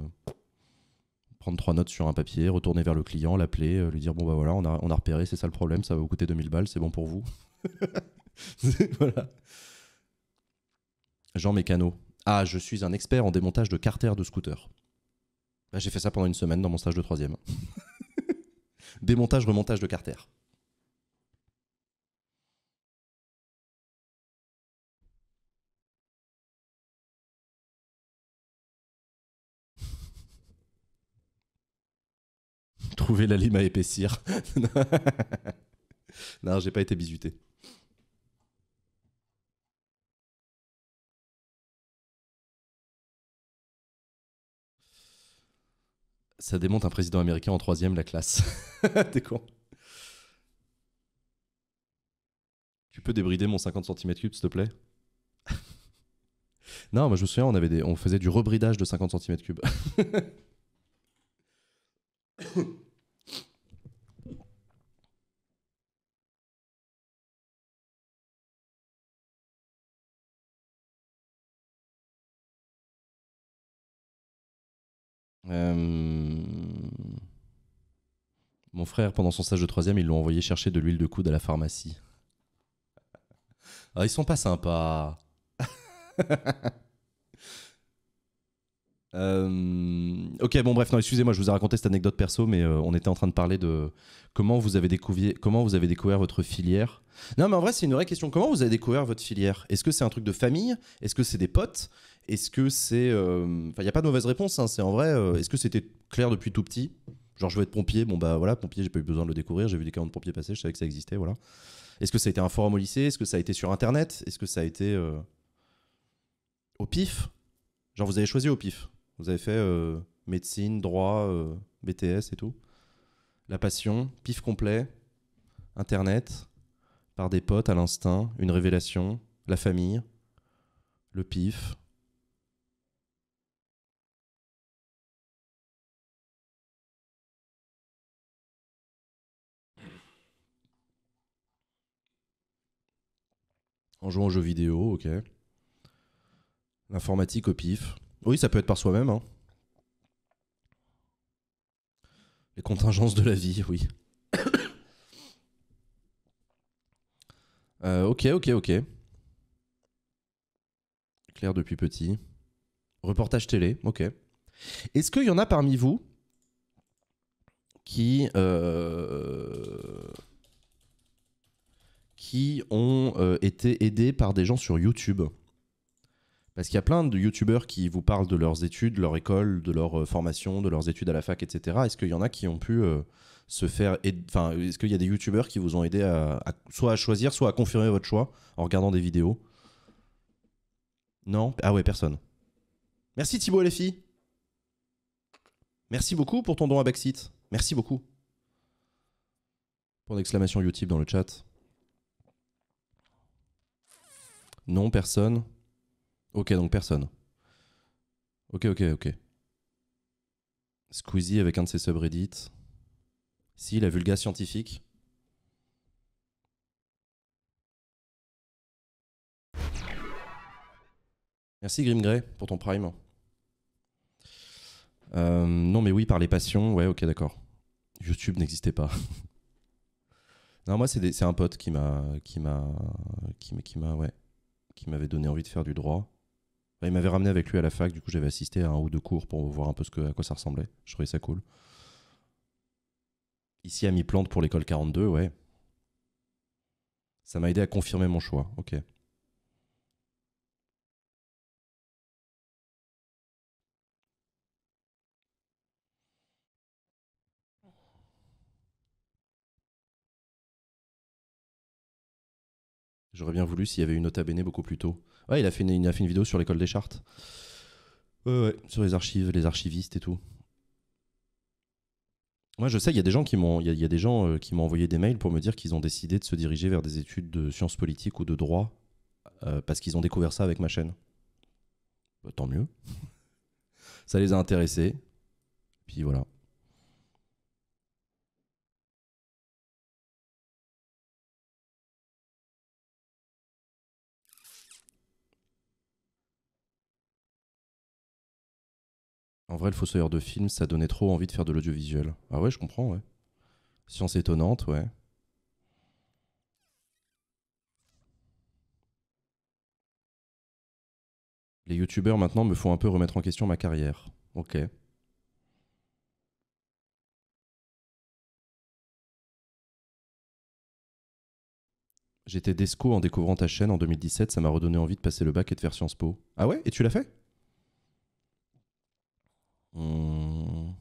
prendre trois notes sur un papier, retourner vers le client, l'appeler, lui dire bon bah voilà, on a, on a repéré, c'est ça le problème, ça va vous coûter 2000 balles, c'est bon pour vous. Jean Mécano. Ah, je suis un expert en démontage de carter de scooter. Bah, j'ai fait ça pendant une semaine dans mon stage de troisième. Démontage, remontage de carter. Trouver la lime à épaissir. non, j'ai pas été bizuté. ça démonte un président américain en troisième, la classe. T'es con. Tu peux débrider mon 50 cm3, s'il te plaît Non, moi je me souviens, on, avait des, on faisait du rebridage de 50 cm3. Euh, mon frère, pendant son stage de troisième, ils l'ont envoyé chercher de l'huile de coude à la pharmacie. Ah, ils sont pas sympas. Euh, ok, bon, bref, non, excusez-moi, je vous ai raconté cette anecdote perso, mais euh, on était en train de parler de comment vous avez, comment vous avez découvert votre filière. Non, mais en vrai, c'est une vraie question. Comment vous avez découvert votre filière Est-ce que c'est un truc de famille Est-ce que c'est des potes est-ce que c'est. Euh, enfin, il n'y a pas de mauvaise réponse, hein, c'est en vrai. Euh, est-ce que c'était clair depuis tout petit Genre, je veux être pompier, bon bah voilà, pompier, j'ai pas eu besoin de le découvrir, j'ai vu des camions de pompiers passer, je savais que ça existait, voilà. Est-ce que ça a été un forum au lycée Est-ce que ça a été sur internet Est-ce que ça a été. Euh, au pif Genre, vous avez choisi au pif. Vous avez fait médecine, droit, BTS et tout. La passion, pif complet, internet, par des potes à l'instinct, une révélation, la famille, le pif, En jouant aux jeux vidéo, ok. L'informatique au pif. Oui, ça peut être par soi-même. Hein. Les contingences de la vie, oui. Euh, ok, ok, ok. Claire depuis petit. Reportage télé, ok. Est-ce qu'il y en a parmi vous qui... Euh, qui ont euh, été aidés par des gens sur YouTube. Parce qu'il y a plein de youtubeurs qui vous parlent de leurs études, de leur école, de leur euh, formation, de leurs études à la fac, etc. Est-ce qu'il y en a qui ont pu euh, se faire. Enfin, est-ce qu'il y a des youtubeurs qui vous ont aidé à, soit à choisir, soit à confirmer votre choix en regardant des vidéos Non Ah ouais, personne. Merci Thibaut et les filles. Merci beaucoup pour ton don à Backseat. Merci beaucoup. Pour l'exclamation YouTube dans le chat. Non, personne. Ok, donc personne. Ok, ok, ok. Squeezie avec un de ses subreddits. Si, la vulga scientifique. Merci Grim Grey pour ton prime. Euh, non mais oui, par les passions, ouais ok d'accord. YouTube n'existait pas. non moi c'est un pote qui m'a qui m'a qui m'a ouais qui m'avait donné envie de faire du droit. il m'avait ramené avec lui à la fac, du coup j'avais assisté à un ou deux cours pour voir un peu ce à quoi ça ressemblait. Je trouvais ça cool. Ici à mi-plante pour l'école 42, ouais. Ça m'a aidé à confirmer mon choix, ok. J'aurais bien voulu s'il y avait eu Nota Bene beaucoup plus tôt. Ouais, il a fait une, vidéo sur l'école des chartes. Ouais, ouais, sur les archives, les archivistes et tout. Moi, je sais, il y a des gens qui m'ont, il des euh, envoyé des mails pour me dire qu'ils ont décidé de se diriger vers des études de sciences politiques ou de droit euh, parce qu'ils ont découvert ça avec ma chaîne. Bah, tant mieux. ça les a intéressés. Puis voilà. En vrai, le Fossoyeur de films, ça donnait trop envie de faire de l'audiovisuel. Ah ouais, je comprends, ouais. Science étonnante, ouais. Les youtubeurs maintenant me font un peu remettre en question ma carrière. Ok. J'étais DESCO en découvrant ta chaîne en 2017, ça m'a redonné envie de passer le bac et de faire Sciences Po. Ah ouais Et tu l'as fait Hmm.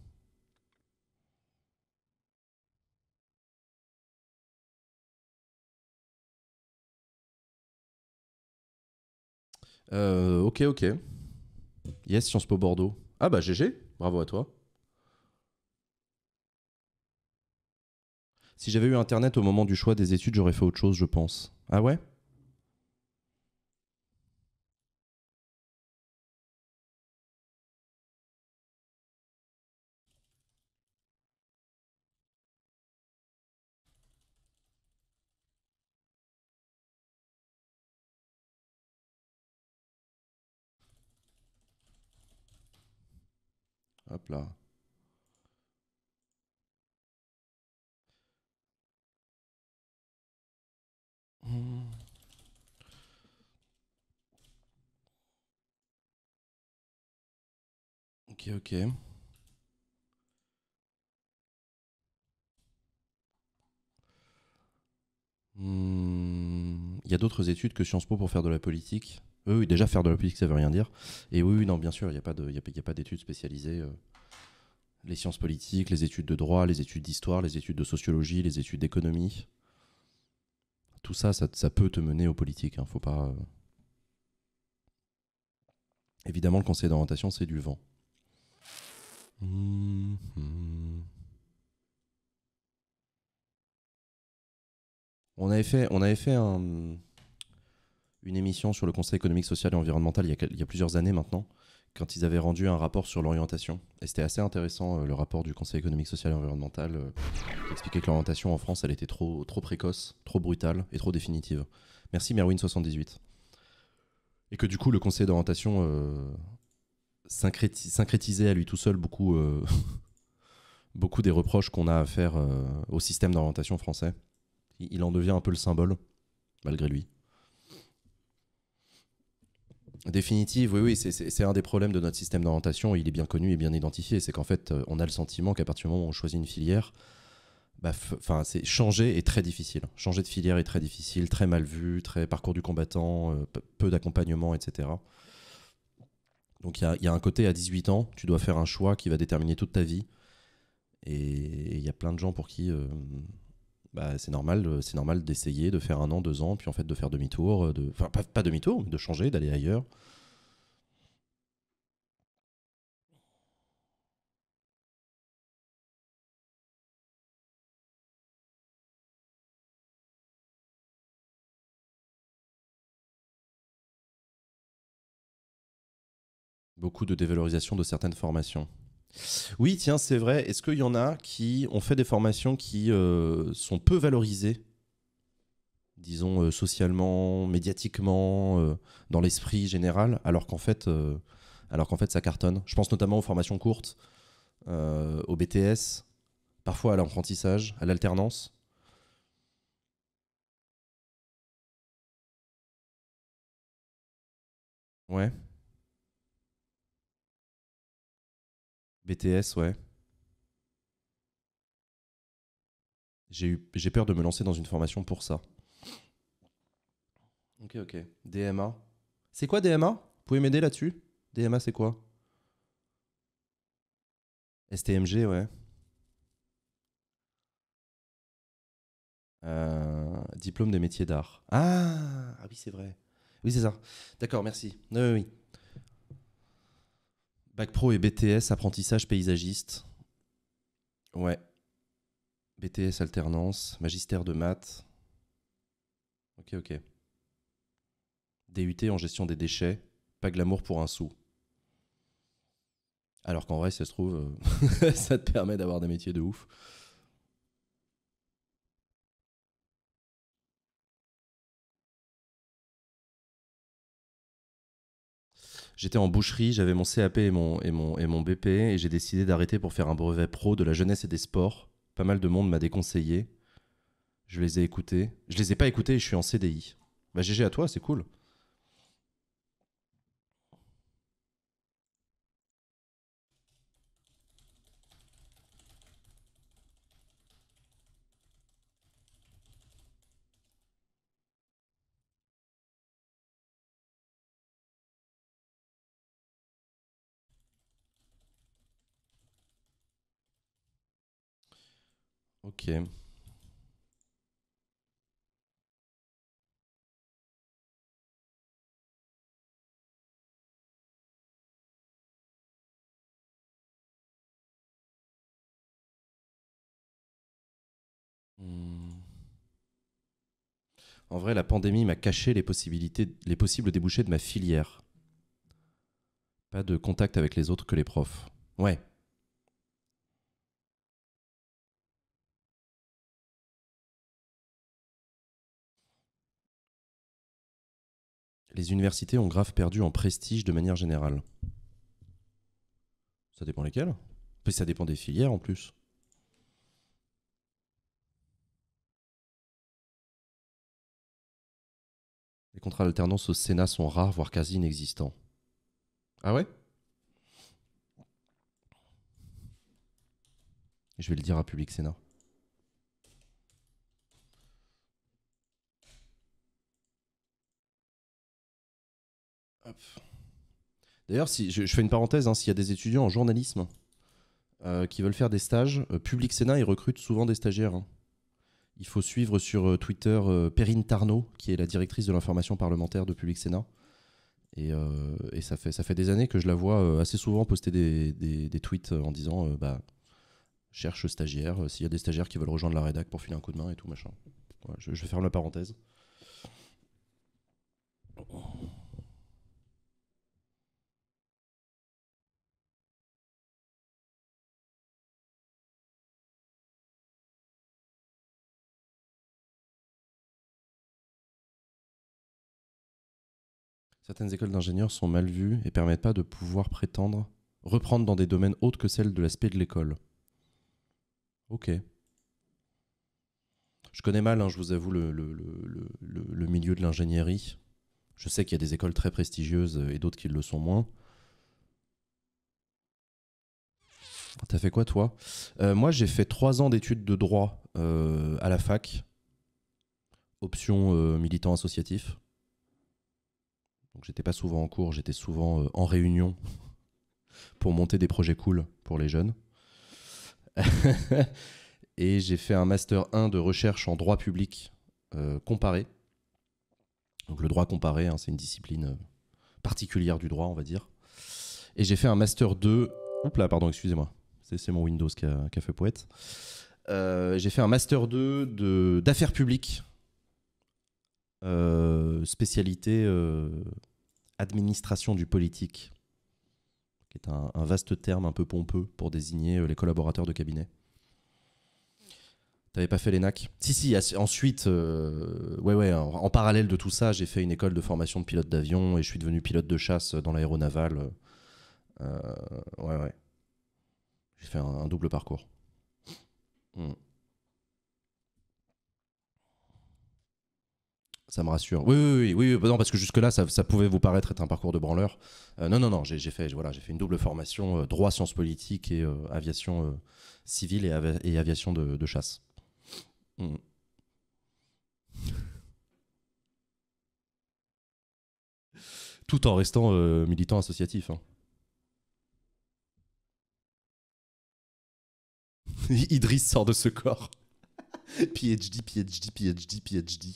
Euh, ok, ok. Yes, Sciences Po Bordeaux. Ah bah GG, bravo à toi. Si j'avais eu Internet au moment du choix des études, j'aurais fait autre chose, je pense. Ah ouais Ok, ok. Hmm, il y a d'autres études que Sciences Po pour faire de la politique oui, déjà faire de la politique, ça veut rien dire. Et oui, non, bien sûr, il n'y a pas de, y a pas d'études spécialisées. Euh. les sciences politiques, les études de droit, les études d'histoire, les études de sociologie, les études d'économie. Tout ça, ça, peut te mener aux politiques. Hein, faut pas. Euh. Évidemment, le conseil d'orientation, c'est du vent. On fait, on avait fait un une émission sur le Conseil économique, social et environnemental il y, a, il plusieurs années maintenant, quand ils avaient rendu un rapport sur l'orientation. Et c'était assez intéressant, euh, le rapport du Conseil économique, social et environnemental, euh, qui expliquait que l'orientation en France, elle était trop, trop précoce, trop brutale et trop définitive. Merci Merwin78. Et que du coup, le Conseil d'orientation euh, syncrétisait à lui tout seul beaucoup, euh, beaucoup des reproches qu'on a à faire au système d'orientation français. Il en devient un peu le symbole, malgré lui. Définitive, oui, oui, c'est un des problèmes de notre système d'orientation. Il est bien connu et bien identifié. C'est qu'en fait, euh, on a le sentiment qu'à partir du moment où on choisit une filière, bah, c'est changer est très difficile. Changer de filière est très difficile, très mal vu, très parcours du combattant, euh, peu d'accompagnement, etc. Donc il y, a un côté à 18 ans, tu dois faire un choix qui va déterminer toute ta vie. Et il y a plein de gens pour qui euh, bah, c'est normal, euh, c'est normal d'essayer, de faire un an, deux ans, puis en fait de faire demi-tour, euh, de... enfin pas, pas demi-tour, mais de changer, d'aller ailleurs. Beaucoup de dévalorisation de certaines formations. Oui, tiens, c'est vrai. Est-ce qu'il y en a qui ont fait des formations qui euh, sont peu valorisées, disons euh, socialement, médiatiquement, euh, dans l'esprit général, alors qu'en fait, alors qu'en fait, ça cartonne. Je pense notamment aux formations courtes, au BTS, parfois à l'apprentissage, à l'alternance. Ouais. BTS, ouais. J'ai, peur de me lancer dans une formation pour ça. Ok, ok. DMA. C'est quoi DMA Vous pouvez m'aider là-dessus DMA, c'est quoi STMG, ouais. Euh, diplôme des métiers d'art. Ah, ah oui, c'est vrai. Oui, c'est ça. D'accord, merci. Oui, oui, oui. Bac pro et BTS, apprentissage paysagiste. Ouais. BTS alternance, magistère de maths. Ok, ok. DUT en gestion des déchets, pas glamour pour un sou. Alors qu'en vrai, si ça se trouve, ça te permet d'avoir des métiers de ouf. J'étais en boucherie, j'avais mon CAP et mon, et mon, et mon BP, et j'ai décidé d'arrêter pour faire un brevet pro de la jeunesse et des sports. Pas mal de monde m'a déconseillé. Je les ai écoutés. Je les ai pas écoutés et je suis en CDI. Bah, GG à toi, c'est cool. Hmm. En vrai, la pandémie m'a caché les possibilités, les possibles débouchés de ma filière. Pas de contact avec les autres que les profs. Ouais, les universités ont grave perdu en prestige de manière générale Ça dépend lesquelles. ça dépend des filières en plus. Les contrats d'alternance au Sénat sont rares, voire quasi inexistants. Ah ouais Je vais le dire à Public Sénat. D'ailleurs, si, je, fais une parenthèse, hein, s'il y a des étudiants en journalisme euh, qui veulent faire des stages, euh, Public Sénat, ils recrutent souvent des stagiaires. Hein. Il faut suivre sur euh, Twitter Perrine Tarnot, qui est la directrice de l'information parlementaire de Public Sénat. Et, ça, fait, ça fait des années que je la vois assez souvent poster des, tweets en disant bah, cherche stagiaire, s'il y a des stagiaires qui veulent rejoindre la rédac pour filer un coup de main et tout, machin. je, vais ferme la parenthèse. Certaines écoles d'ingénieurs sont mal vues et permettent pas de pouvoir prétendre reprendre dans des domaines autres que celles de l'aspect de l'école. Ok. Je connais mal, hein, je vous avoue, le, milieu de l'ingénierie. Je sais qu'il y a des écoles très prestigieuses et d'autres qui le sont moins. T'as fait quoi toi euh, Moi j'ai fait trois ans d'études de droit euh, à la fac, option euh, militant associatif. Donc j'étais pas souvent en cours, j'étais souvent euh, en réunion pour monter des projets cool pour les jeunes. et j'ai fait un master 1 de recherche en droit public euh, comparé. Donc le droit comparé, hein, c'est une discipline euh, particulière du droit, on va dire. Et j'ai fait un master 2. Oups là, pardon, excusez-moi. C'est mon Windows qui a, fait poète. j'ai fait un master 2 d'affaires publiques, spécialité administration du politique, qui est un, vaste terme un peu pompeux pour désigner euh, les collaborateurs de cabinet. T'avais pas fait l'ENAC Si, si, ensuite, euh, ouais, ouais, en, parallèle de tout ça, j'ai fait une école de formation de pilote d'avion et je suis devenu pilote de chasse dans l'aéronaval. Euh, ouais, ouais. J'ai fait un, double parcours. Hmm. Ça me rassure. Oui, oui, oui, oui, bah non, parce que jusque-là, ça, pouvait vous paraître être un parcours de branleur. Euh, non, non, non, j'ai fait, voilà, fait une double formation, euh, droit, sciences politiques et euh, aviation civile et, aviation de, chasse. Mm. Tout en restant militant associatif. Hein. Idriss sort de ce corps. PhD, PhD, PhD, PhD.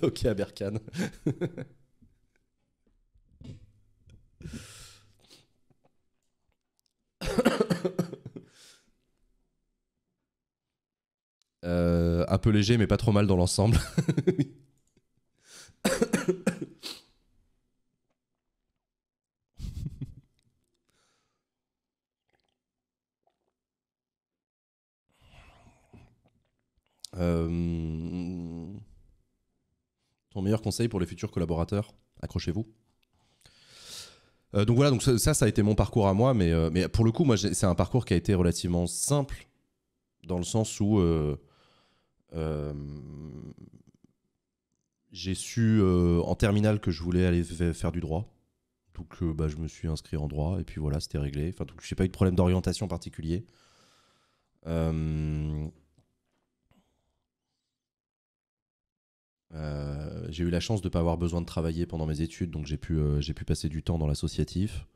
ok, Aberkan. Euh, un peu léger, mais pas trop mal dans l'ensemble. Euh, ton meilleur conseil pour les futurs collaborateurs Accrochez-vous. Euh, donc voilà, donc ça, ça a été mon parcours à moi, mais, euh, mais pour le coup, moi, c'est un parcours qui a été relativement simple, dans le sens où j'ai su en terminale que je voulais aller faire du droit. Donc bah, je me suis inscrit en droit, et puis voilà, c'était réglé. Enfin, donc je n'ai pas eu de problème d'orientation particulier. Euh, j'ai eu la chance de ne pas avoir besoin de travailler pendant mes études, donc j'ai pu, euh, passer du temps dans l'associatif.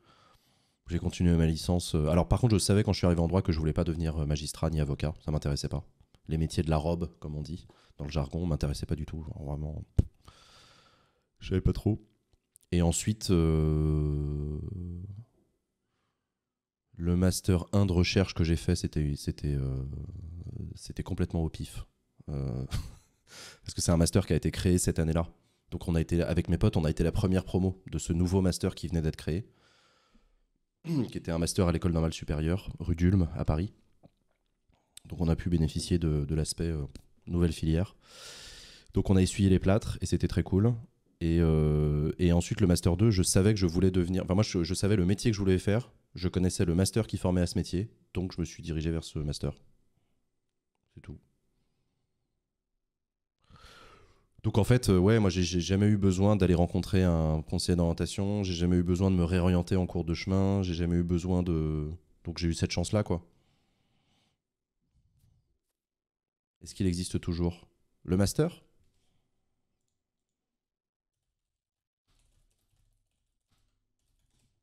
J'ai continué ma licence. Euh, alors par contre, je savais quand je suis arrivé en droit que je ne voulais pas devenir magistrat ni avocat, ça m'intéressait pas. Les métiers de la robe, comme on dit, dans le jargon, m'intéressaient pas du tout. vraiment, je savais pas trop. Et ensuite, le master 1 de recherche que j'ai fait, c'était complètement au pif. parce que c'est un master qui a été créé cette année-là. Donc on a été avec mes potes, on a été la première promo de ce nouveau master qui venait d'être créé, qui était un master à l'école normale supérieure, rue d'Ulm, à Paris. Donc on a pu bénéficier de, l'aspect euh, nouvelle filière. Donc on a essuyé les plâtres et c'était très cool. Et, euh, ensuite le master 2, je savais que je voulais devenir... Enfin moi je savais le métier que je voulais faire, je connaissais le master qui formait à ce métier, donc je me suis dirigé vers ce master. C'est tout. Donc en fait, euh, ouais, moi j'ai jamais eu besoin d'aller rencontrer un conseiller d'orientation, j'ai jamais eu besoin de me réorienter en cours de chemin, j'ai jamais eu besoin de. Donc j'ai eu cette chance-là, quoi. Est-ce qu'il existe toujours Le master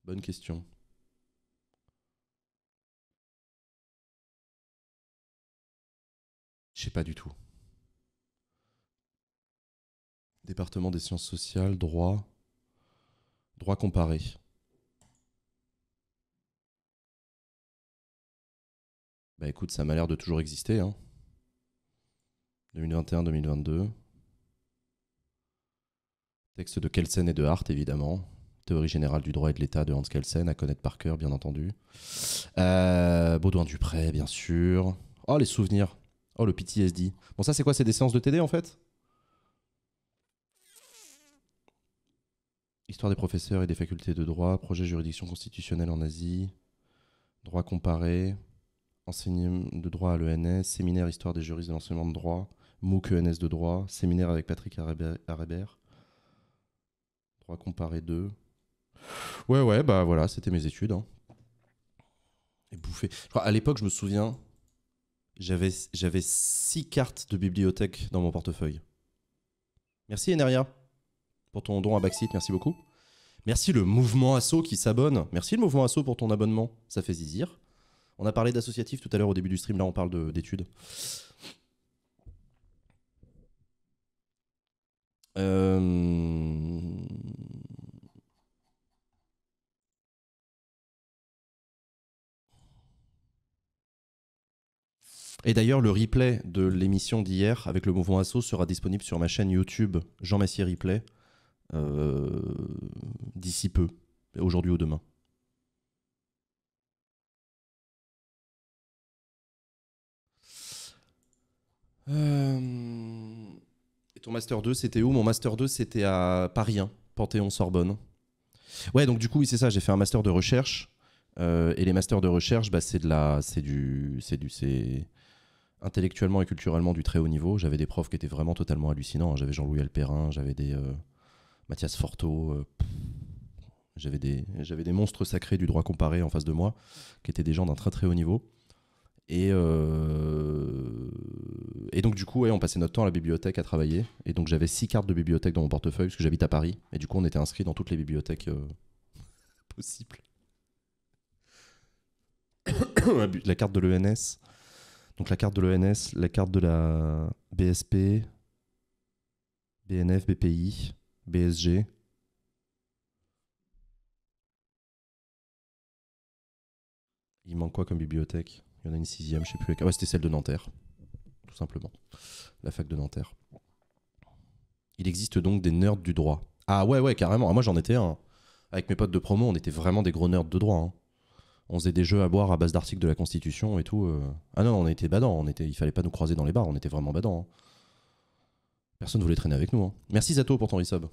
Bonne question. Je sais pas du tout. département des sciences sociales, droit, droit comparé. Bah écoute, ça m'a l'air de toujours exister. Hein. 2021-2022. Texte de Kelsen et de Hart, évidemment. Théorie générale du droit et de l'État de Hans Kelsen, à connaître par cœur, bien entendu. Euh, Baudouin Dupré, bien sûr. Oh, les souvenirs. Oh, le PTSD. Bon, ça, c'est quoi C'est des séances de TD, en fait Histoire des professeurs et des facultés de droit, projet juridiction constitutionnelle en Asie, droit comparé, enseignement de droit à l'ENS, séminaire histoire des juristes de l'enseignement de droit, MOOC ENS de droit, séminaire avec Patrick Arébert, droit comparé 2. Ouais, ouais, bah voilà, c'était mes études. Hein. Et bouffé. à l'époque, je me souviens, j'avais six cartes de bibliothèque dans mon portefeuille. Merci Eneria pour ton don à Baxit, merci beaucoup. Merci le mouvement Asso qui s'abonne. Merci le mouvement Asso pour ton abonnement, ça fait zizir. On a parlé d'associatif tout à l'heure au début du stream, là on parle d'études. Euh, Et d'ailleurs, le replay de l'émission d'hier avec le mouvement Asso sera disponible sur ma chaîne YouTube Jean Massier Replay. Euh, d'ici peu, aujourd'hui ou demain euh, Et ton Master 2, c'était où Mon Master 2, c'était à Paris hein, Panthéon-Sorbonne. Ouais, donc du coup, oui, c'est ça, j'ai fait un Master de recherche. Euh, et les Masters de recherche, bah, c'est de la, c'est du, c'est du, c'est intellectuellement et culturellement du très haut niveau. J'avais des profs qui étaient vraiment totalement hallucinants. Hein. J'avais Jean-Louis Alperin, j'avais des, Mathias Forteau. Euh, j'avais des, monstres sacrés du droit comparé en face de moi, qui étaient des gens d'un très très haut niveau. Et, euh, donc, du coup, on passait notre temps à la bibliothèque à travailler. Et donc, j'avais six cartes de bibliothèque dans mon portefeuille, parce que j'habite à Paris. Et du coup, on était inscrit dans toutes les bibliothèques euh, possibles. la carte de l'ENS. Donc, la carte de l'ENS, la carte de la BSP, BNF, BPI. BSG. Il manque quoi comme bibliothèque Il y en a une sixième, je sais plus. Ah ouais, c'était celle de Nanterre, tout simplement. La fac de Nanterre. Il existe donc des nerds du droit. Ah ouais, ouais, carrément. Ah, moi j'en étais un. Avec mes potes de promo, on était vraiment des gros nerds de droit. Hein. On faisait des jeux à boire à base d'articles de la Constitution et tout. Euh. Ah non, on était badants. On était... Il fallait pas nous croiser dans les bars, on était vraiment badants. Hein. Personne ne voulait traîner avec nous. Hein. Merci Zato pour ton resub.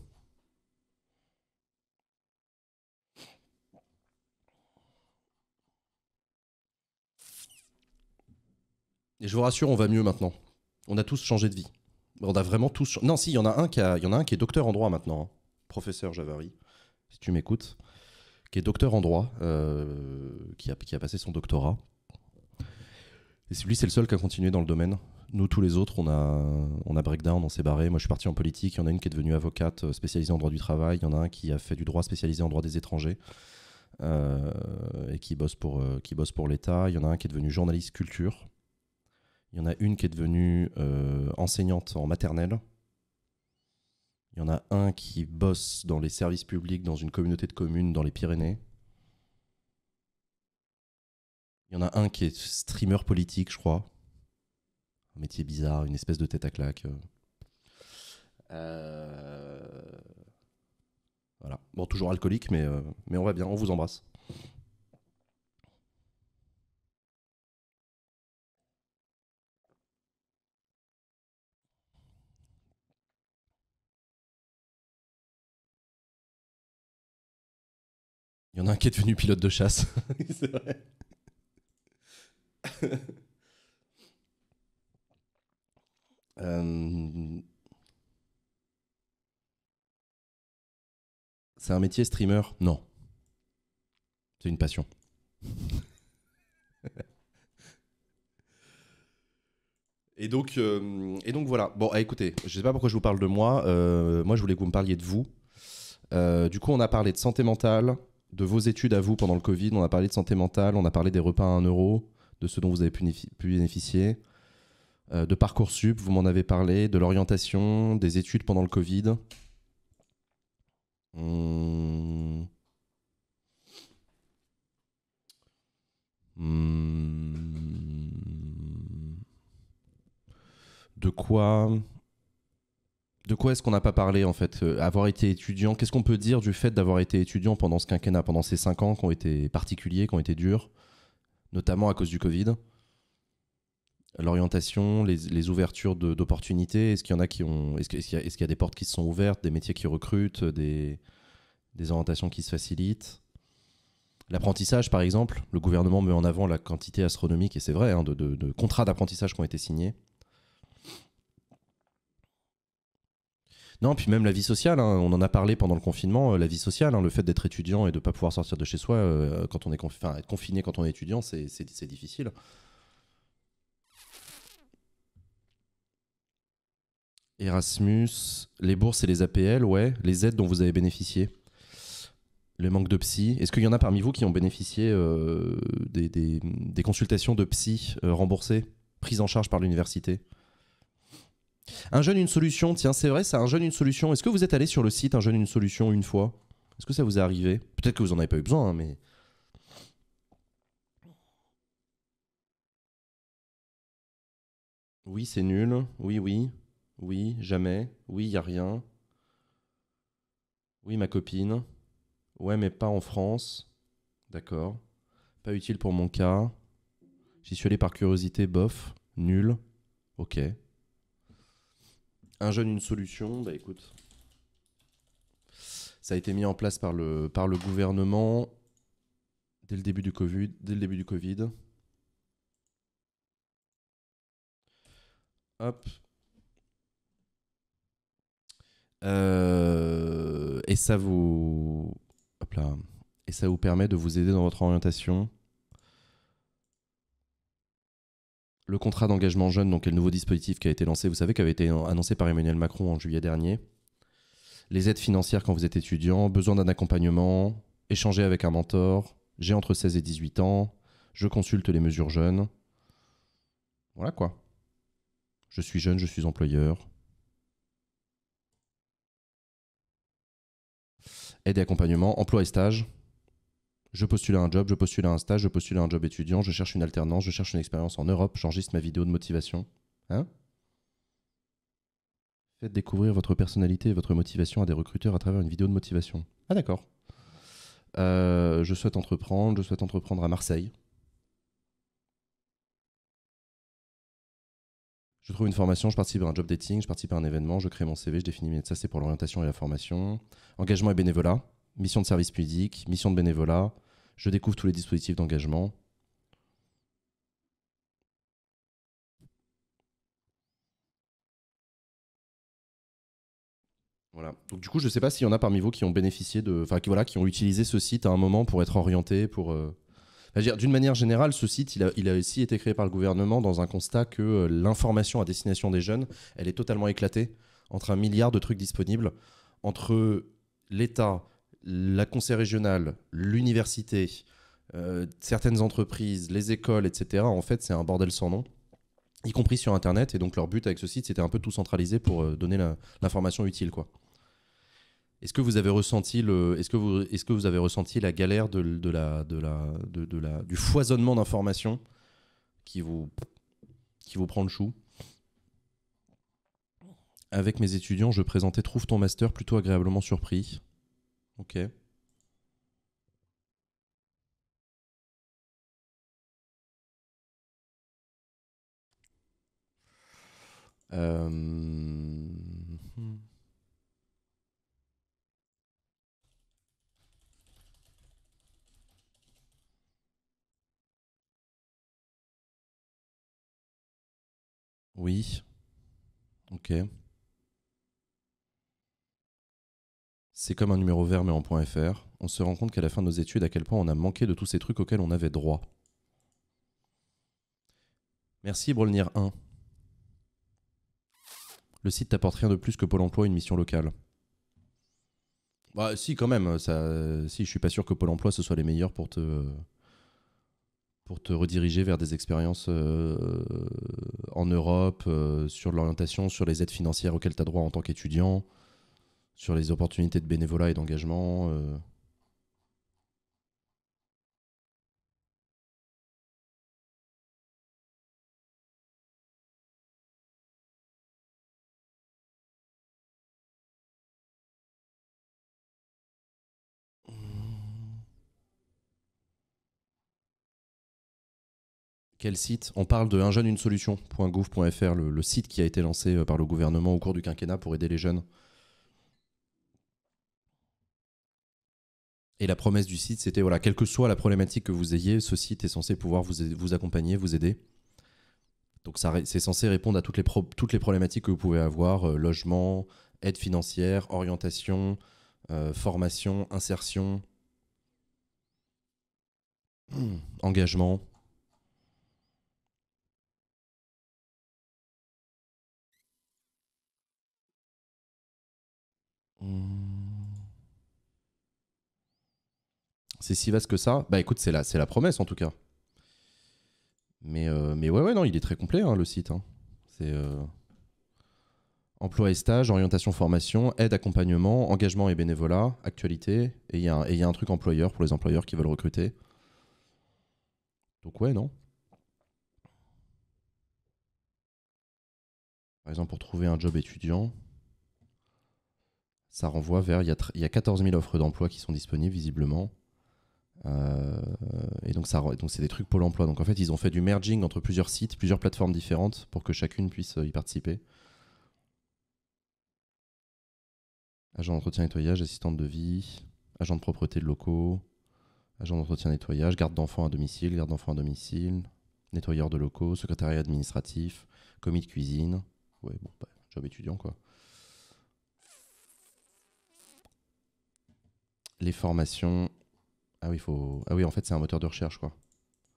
Et je vous rassure, on va mieux maintenant. On a tous changé de vie. On a vraiment tous. Non, si, il y en a un qui y en a un qui est docteur en droit maintenant, hein. professeur Javari, si tu m'écoutes, qui est docteur en droit, euh, qui, a, qui a passé son doctorat. Et lui, c'est le seul qui a continué dans le domaine. Nous, tous les autres, on a, on a breakdown, on s'est barré. Moi, je suis parti en politique. Il y en a une qui est devenue avocate euh, spécialisée en droit du travail. Il y en a un qui a fait du droit spécialisé en droit des étrangers euh, et qui bosse pour, euh, pour l'État. Il y en a un qui est devenu journaliste culture. Il y en a une qui est devenue enseignante en maternelle. Il y en a un qui bosse dans les services publics dans une communauté de communes dans les Pyrénées. Il y en a un qui est streamer politique, je crois métier bizarre, une espèce de tête à claque. Euh. Euh, voilà. Bon, toujours alcoolique, mais, euh, mais on va bien, on vous embrasse. Il y en a un qui est devenu pilote de chasse. C'est vrai. Euh, c'est un métier streamer Non. C'est une passion. et donc, euh, et donc voilà. Bon, eh, écoutez, je ne sais pas pourquoi je vous parle de moi. Euh, moi, je voulais que vous me parliez de vous. du coup, on a parlé de santé mentale, de vos études à vous pendant le Covid. On a parlé de santé mentale, on a parlé des repas à 1 euro, de ce dont vous avez pu bénéficier. Euh, de Parcoursup, vous m'en avez parlé, de l'orientation, des études pendant le Covid. Hmm. Hmm. De quoi de quoi est-ce qu'on n'a pas parlé en fait euh, Avoir été étudiant, qu'est-ce qu'on peut dire du fait d'avoir été étudiant pendant ce quinquennat, pendant ces cinq ans qui ont été particuliers, qui ont été durs, notamment à cause du Covid l'orientation, les, ouvertures d'opportunités Est-ce qu'il y en a qui ont. Est-ce qu'il y, a des portes qui se sont ouvertes, des métiers qui recrutent, des, des orientations qui se facilitent L'apprentissage, par exemple, le gouvernement met en avant la quantité astronomique, et c'est vrai, hein, de, contrats d'apprentissage qui ont été signés. Non, puis même la vie sociale, hein, on en a parlé pendant le confinement, euh, la vie sociale, hein, le fait d'être étudiant et de ne pas pouvoir sortir de chez soi, euh, quand on est être confiné quand on est étudiant, c'est difficile. Erasmus, les bourses et les APL, ouais, les aides dont vous avez bénéficié, le manque de psy. Est-ce qu'il y en a parmi vous qui ont bénéficié euh, des, consultations de psy euh, remboursées, prises en charge par l'université Un jeune, une solution, tiens, c'est vrai, ça, un jeune, une solution. Est-ce que vous êtes allé sur le site Un jeune, une solution une fois Est-ce que ça vous est arrivé Peut-être que vous n'en avez pas eu besoin, hein, mais. Oui, c'est nul. Oui, oui. Oui, jamais. Oui, y a rien. Oui, ma copine. Ouais, mais pas en France. D'accord. Pas utile pour mon cas. J'y suis allé par curiosité, bof. Nul. Ok. Un jeune, une solution. Bah écoute. Ça a été mis en place par le, par le gouvernement dès le début du Covid. Dès le début du COVID. Hop, euh, et ça vous. Et ça vous permet de vous aider dans votre orientation. Le contrat d'engagement jeune, donc le nouveau dispositif qui a été lancé, vous savez, qui avait été annoncé par Emmanuel Macron en juillet dernier. Les aides financières quand vous êtes étudiant, besoin d'un accompagnement, échanger avec un mentor, j'ai entre 16 et 18 ans, je consulte les mesures jeunes. Voilà quoi. Je suis jeune, je suis employeur, aide et accompagnement, emploi et stage. Je postule à un job, je postule à un stage, je postule à un job étudiant, je cherche une alternance, je cherche une expérience en Europe, j'enregistre ma vidéo de motivation. Hein Faites découvrir votre personnalité et votre motivation à des recruteurs à travers une vidéo de motivation. Ah d'accord. Euh, je souhaite entreprendre, je souhaite entreprendre à Marseille. je trouve une formation, je participe à un job dating, je participe à un événement, je crée mon CV, je définis mes... Ça, c'est pour l'orientation et la formation. Engagement et bénévolat, mission de service public, mission de bénévolat. Je découvre tous les dispositifs d'engagement. Voilà. Donc du coup, je ne sais pas s'il y en a parmi vous qui ont bénéficié de, enfin qui voilà, qui ont utilisé ce site à un moment pour être orienté, pour euh, d'une manière générale, ce site, il a, aussi été créé par le gouvernement dans un constat que euh, l'information à destination des jeunes, elle est totalement éclatée entre un milliard de trucs disponibles, entre l'État, la conseil régionale, l'université, euh, certaines entreprises, les écoles, etc. En fait, c'est un bordel sans nom y compris sur Internet. Et donc leur but avec ce site, c'était un peu tout centraliser pour euh, donner l'information utile. quoi. Est-ce que vous avez ressenti le, est-ce que vous, est-ce que vous avez ressenti la galère de, la, de la, du foisonnement d'informations qui vous, qui vous prend le chou Avec mes étudiants, je présentais Trouve ton master plutôt agréablement surpris. Ok. Euh... Oui. Ok. C'est comme un numéro vert mais en .fr. On se rend compte qu'à la fin de nos études à quel point on a manqué de tous ces trucs auxquels on avait droit. Merci Brolnir 1. Le site t'apporte rien de plus que Pôle emploi une mission locale. Bah si quand même, ça si je suis pas sûr que Pôle emploi ce soit les meilleurs pour te pour te rediriger vers des expériences euh, en Europe, euh, sur l'orientation, sur les aides financières auxquelles tu as droit en tant qu'étudiant, sur les opportunités de bénévolat et d'engagement euh. Quel site On parle de jeune le, le site qui a été lancé euh, par le gouvernement au cours du quinquennat pour aider les jeunes. Et la promesse du site, c'était voilà, quelle que soit la problématique que vous ayez, ce site est censé pouvoir vous, vous accompagner, vous aider. Donc c'est censé répondre à toutes les, toutes les problématiques que vous pouvez avoir euh, logement, aide financière, orientation, euh, formation, insertion, engagement, Hmm. C'est si vaste que ça Bah écoute, c'est la, la promesse en tout cas. Mais, euh, mais ouais, ouais, non, il est très complet hein, le site. Hein. C'est euh, emploi et stage, orientation, formation, aide, accompagnement, engagement et bénévolat, actualité. Et il y a un truc employeur pour les employeurs qui veulent recruter. Donc ouais, non. Par exemple, pour trouver un job étudiant ça renvoie vers. Il y, a 14 000 offres d'emploi qui sont disponibles, visiblement. Euh, et donc, ça, donc c'est des trucs Pôle emploi. Donc en fait, ils ont fait du merging entre plusieurs sites, plusieurs plateformes différentes pour que chacune puisse euh, y participer. Agent d'entretien nettoyage, assistante de vie, agent de propreté de locaux, agent d'entretien nettoyage, garde d'enfants à domicile, garde d'enfants à domicile, nettoyeur de locaux, secrétariat administratif, commis de cuisine. Ouais, bon, bah, job étudiant quoi. les formations. Ah oui, faut... ah oui en fait, c'est un moteur de recherche, quoi.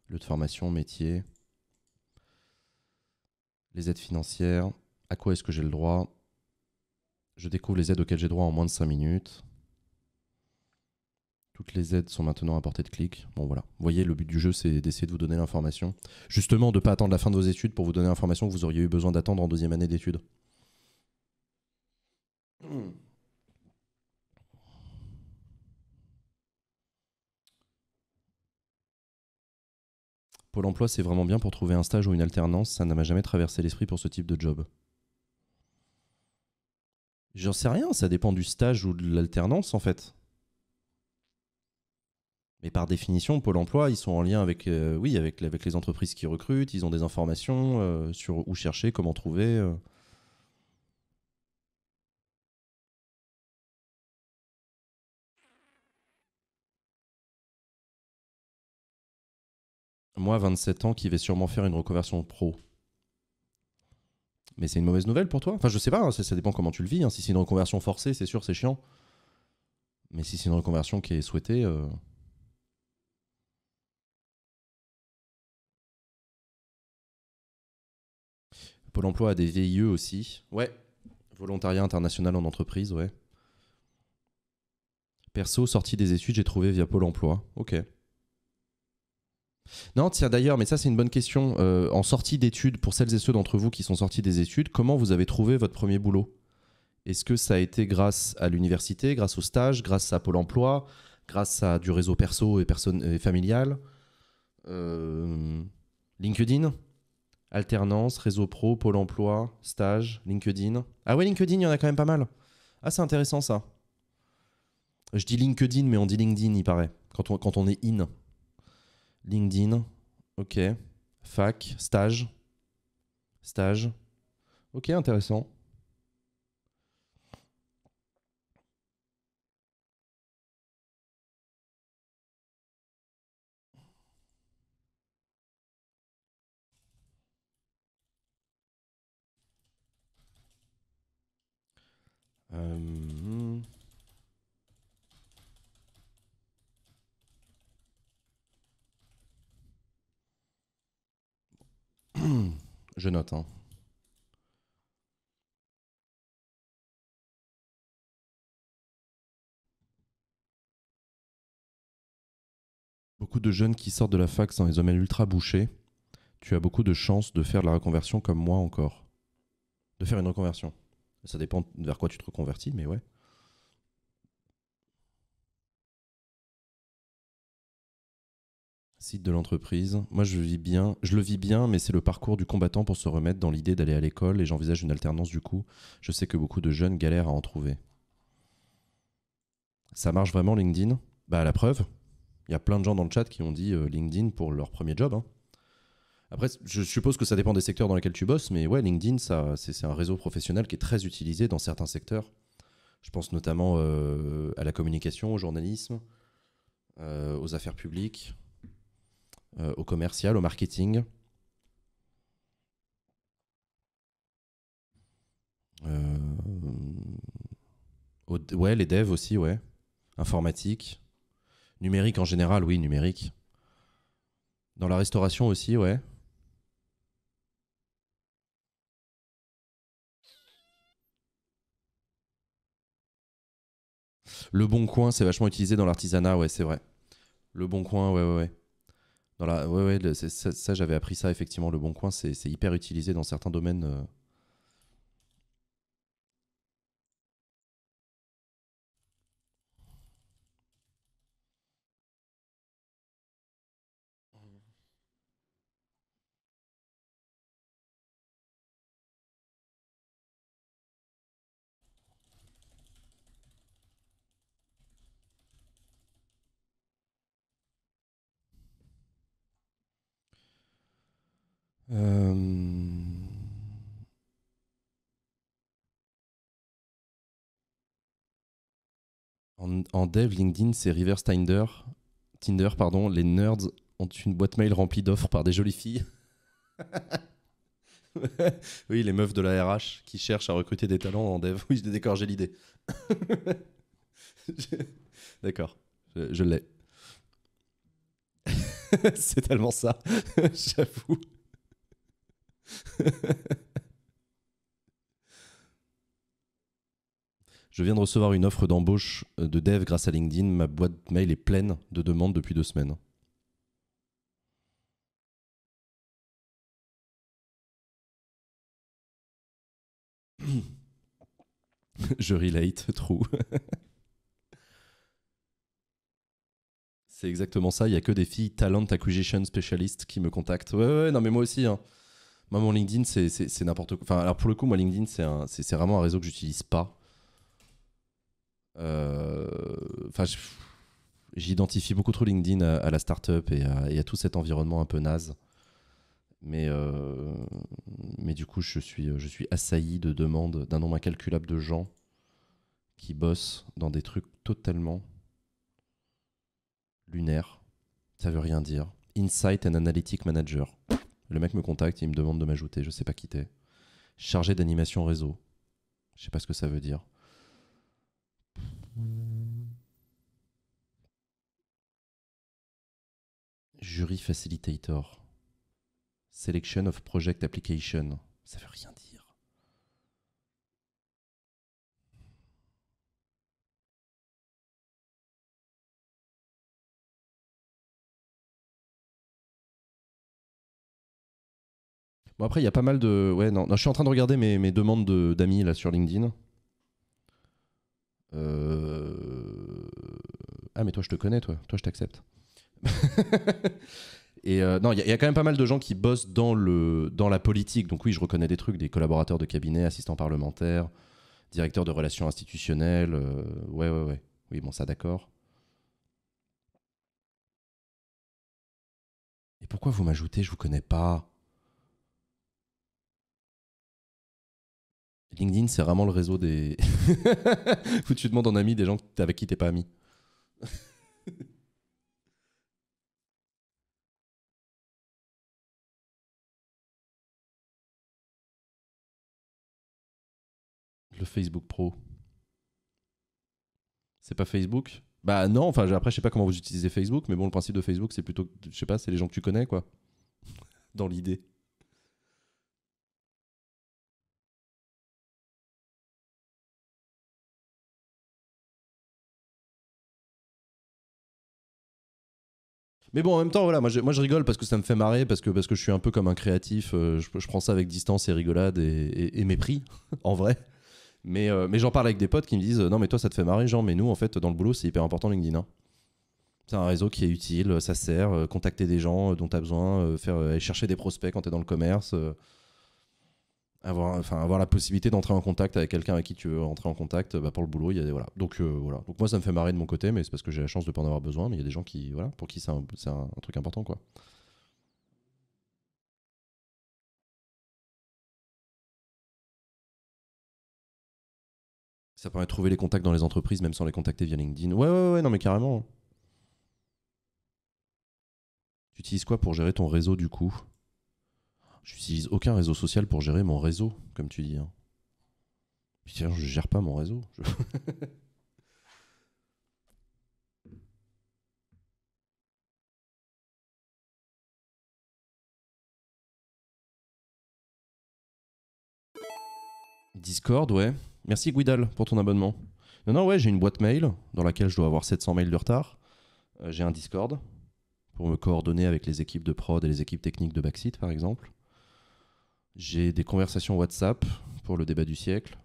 le de formation, métier. Les aides financières. À quoi est-ce que j'ai le droit Je découvre les aides auxquelles j'ai droit en moins de 5 minutes. Toutes les aides sont maintenant à portée de clic. Bon voilà. Vous voyez, le but du jeu, c'est d'essayer de vous donner l'information. Justement, de ne pas attendre la fin de vos études pour vous donner l'information que vous auriez eu besoin d'attendre en deuxième année d'études. Pôle emploi, c'est vraiment bien pour trouver un stage ou une alternance. Ça ne m'a jamais traversé l'esprit pour ce type de job. J'en sais rien, ça dépend du stage ou de l'alternance en fait. Mais par définition, Pôle emploi, ils sont en lien avec, euh, oui, avec, les entreprises qui recrutent, ils ont des informations euh, sur où chercher, comment trouver. Euh. moi, 27 ans, qui vais sûrement faire une reconversion pro. Mais c'est une mauvaise nouvelle pour toi Enfin, je sais pas, hein, ça, dépend comment tu le vis. Hein. Si c'est une reconversion forcée, c'est sûr, c'est chiant. Mais si c'est une reconversion qui est souhaitée. Euh, Pôle emploi a des VIE aussi. Ouais. Volontariat international en entreprise, ouais. Perso, sorti des études, j'ai trouvé via Pôle emploi. Ok. Non, tiens d'ailleurs, mais ça c'est une bonne question. Euh, en sortie d'études, pour celles et ceux d'entre vous qui sont sortis des études, comment vous avez trouvé votre premier boulot Est-ce que ça a été grâce à l'université, grâce au stage, grâce à Pôle Emploi, grâce à du réseau perso et, et familial euh, LinkedIn Alternance, réseau pro, Pôle Emploi, stage, LinkedIn. Ah ouais, LinkedIn, il y en a quand même pas mal. Ah c'est intéressant ça. Je dis LinkedIn, mais on dit LinkedIn, il paraît, quand on, quand on est in. LinkedIn, ok. Fac, stage. Stage. Ok, intéressant. Euh, Je note. Hein. Beaucoup de jeunes qui sortent de la fac sans les hommes ultra bouchés. Tu as beaucoup de chances de faire la reconversion comme moi encore. De faire une reconversion. Ça dépend vers quoi tu te reconvertis, mais ouais. site de l'entreprise. Moi, je vis bien, je le vis bien, mais c'est le parcours du combattant pour se remettre dans l'idée d'aller à l'école et j'envisage une alternance du coup. Je sais que beaucoup de jeunes galèrent à en trouver. Ça marche vraiment LinkedIn Bah, la preuve. Il y a plein de gens dans le chat qui ont dit euh, LinkedIn pour leur premier job. Hein. Après, je suppose que ça dépend des secteurs dans lesquels tu bosses, mais ouais, LinkedIn, ça, c'est, un réseau professionnel qui est très utilisé dans certains secteurs. Je pense notamment euh, à la communication, au journalisme, euh, aux affaires publiques. Euh, au commercial, au marketing. Euh, ouais, les devs aussi, ouais. Informatique. Numérique en général, oui, numérique. Dans la restauration aussi, ouais. Le bon coin, c'est vachement utilisé dans l'artisanat, ouais, c'est vrai. Le bon coin, ouais, ouais, ouais. Oui, ça j'avais appris ça effectivement. Le bon coin, c'est hyper utilisé dans certains domaines euh, Euh, en, en, dev, LinkedIn, c'est River Tinder. Tinder, pardon. Les nerds ont une boîte mail remplie d'offres par des jolies filles. oui, les meufs de la RH qui cherchent à recruter des talents en dev. Oui, je j'ai l'idée. d'accord, je l'ai. c'est tellement ça, j'avoue. Je viens de recevoir une offre d'embauche de dev grâce à LinkedIn. Ma boîte mail est pleine de demandes depuis deux semaines. Je relate, true. C'est exactement ça. Il n'y a que des filles talent acquisition spécialistes qui me contactent. Ouais, ouais, non, mais moi aussi. Hein. Moi, mon LinkedIn, c'est n'importe quoi. Enfin, alors pour le coup, moi, LinkedIn, c'est vraiment un réseau que j'utilise pas. Euh, enfin, j'identifie beaucoup trop LinkedIn à, la startup et à, et à, tout cet environnement un peu naze. Mais, euh, mais du coup, je suis, je suis assailli de demandes d'un nombre incalculable de gens qui bossent dans des trucs totalement lunaires. Ça veut rien dire. Insight and Analytic Manager. Le mec me contacte, il me demande de m'ajouter, je sais pas qui t'es. Chargé d'animation réseau. Je sais pas ce que ça veut dire. Jury facilitator. Selection of project application. Ça veut rien dire. Bon, après, il y a pas mal de. Ouais, non, je suis en train de regarder mes, demandes d'amis là sur LinkedIn. Euh, ah, mais toi, je te connais, toi. Toi, je t'accepte. Et euh, non, il y, a- quand même pas mal de gens qui bossent dans, le, dans la politique. Donc, oui, je reconnais des trucs, des collaborateurs de cabinet, assistants parlementaires, directeurs de relations institutionnelles. Euh, ouais, ouais, ouais. Oui, bon, ça, d'accord. Et pourquoi vous m'ajoutez Je vous connais pas. LinkedIn, c'est vraiment le réseau des. Où tu demandes en ami des gens avec qui t'es pas ami. le Facebook Pro. C'est pas Facebook Bah non, enfin après je sais pas comment vous utilisez Facebook, mais bon le principe de Facebook c'est plutôt, je sais pas, c'est les gens que tu connais quoi, dans l'idée. Mais bon, en même temps, voilà, moi je, rigole parce que ça me fait marrer, parce que, parce que je suis un peu comme un créatif. Euh, je, prends ça avec distance et rigolade et, mépris, en vrai. Mais, euh, mais j'en parle avec des potes qui me disent euh, Non, mais toi, ça te fait marrer, genre, mais nous, en fait, dans le boulot, c'est hyper important LinkedIn. Hein. C'est un réseau qui est utile, ça sert, contacter des gens dont tu as besoin, faire, aller chercher des prospects quand tu es dans le commerce avoir, la possibilité d'entrer en contact avec quelqu'un avec qui tu veux entrer en contact bah, pour le boulot. Il y a, voilà. Donc, euh, voilà. Donc moi, ça me fait marrer de mon côté, mais c'est parce que j'ai la chance de ne pas en avoir besoin. Mais il y a des gens qui, voilà, pour qui c'est un, un, truc important. quoi. Ça permet de trouver les contacts dans les entreprises, même sans les contacter via LinkedIn. Ouais, ouais, ouais, non, mais carrément. Tu utilises quoi pour gérer ton réseau du coup je n'utilise aucun réseau social pour gérer mon réseau, comme tu dis. Hein. Je ne gère pas mon réseau. Discord, ouais. Merci Guidal pour ton abonnement. Non, non, ouais, j'ai une boîte mail dans laquelle je dois avoir 700 mails de retard. Euh, j'ai un Discord pour me coordonner avec les équipes de prod et les équipes techniques de Backseat, par exemple. J'ai des conversations WhatsApp pour le débat du siècle.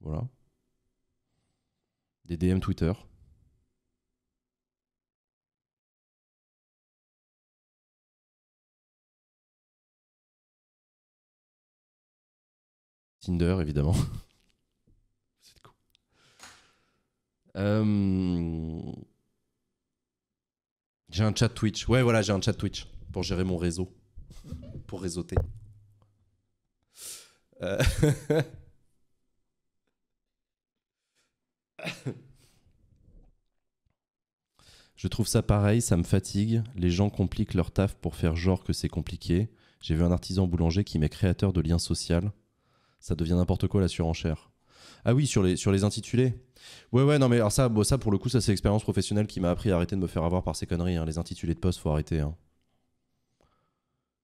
Voilà. Des DM Twitter. Tinder, évidemment. cool. Euh, j'ai un chat Twitch. Ouais, voilà, j'ai un chat Twitch pour gérer mon réseau, pour réseauter. Euh. Je trouve ça pareil, ça me fatigue. Les gens compliquent leur taf pour faire genre que c'est compliqué. J'ai vu un artisan boulanger qui met créateur de liens social. Ça devient n'importe quoi la surenchère. Ah oui, sur les, sur les intitulés. Ouais, ouais, non, mais alors ça, ça pour le coup, ça c'est l'expérience professionnelle qui m'a appris à arrêter de me faire avoir par ces conneries. Hein. Les intitulés de poste, faut arrêter. Hein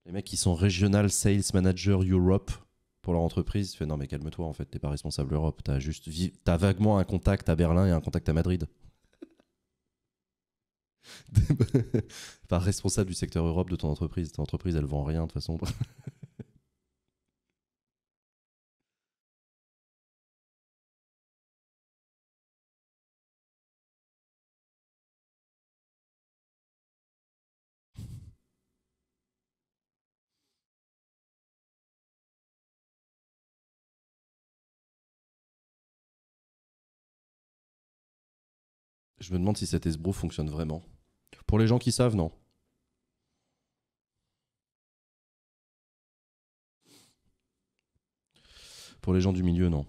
les mecs qui sont Regional Sales Manager Europe pour leur entreprise, tu fais non mais calme-toi en fait, t'es pas responsable Europe, t'as juste t'as vaguement un contact à Berlin et un contact à Madrid. pas responsable du secteur Europe de ton entreprise, ton entreprise elle vend rien de toute façon. Je me demande si cet esbrou fonctionne vraiment. Pour les gens qui savent, non. Pour les gens du milieu, non.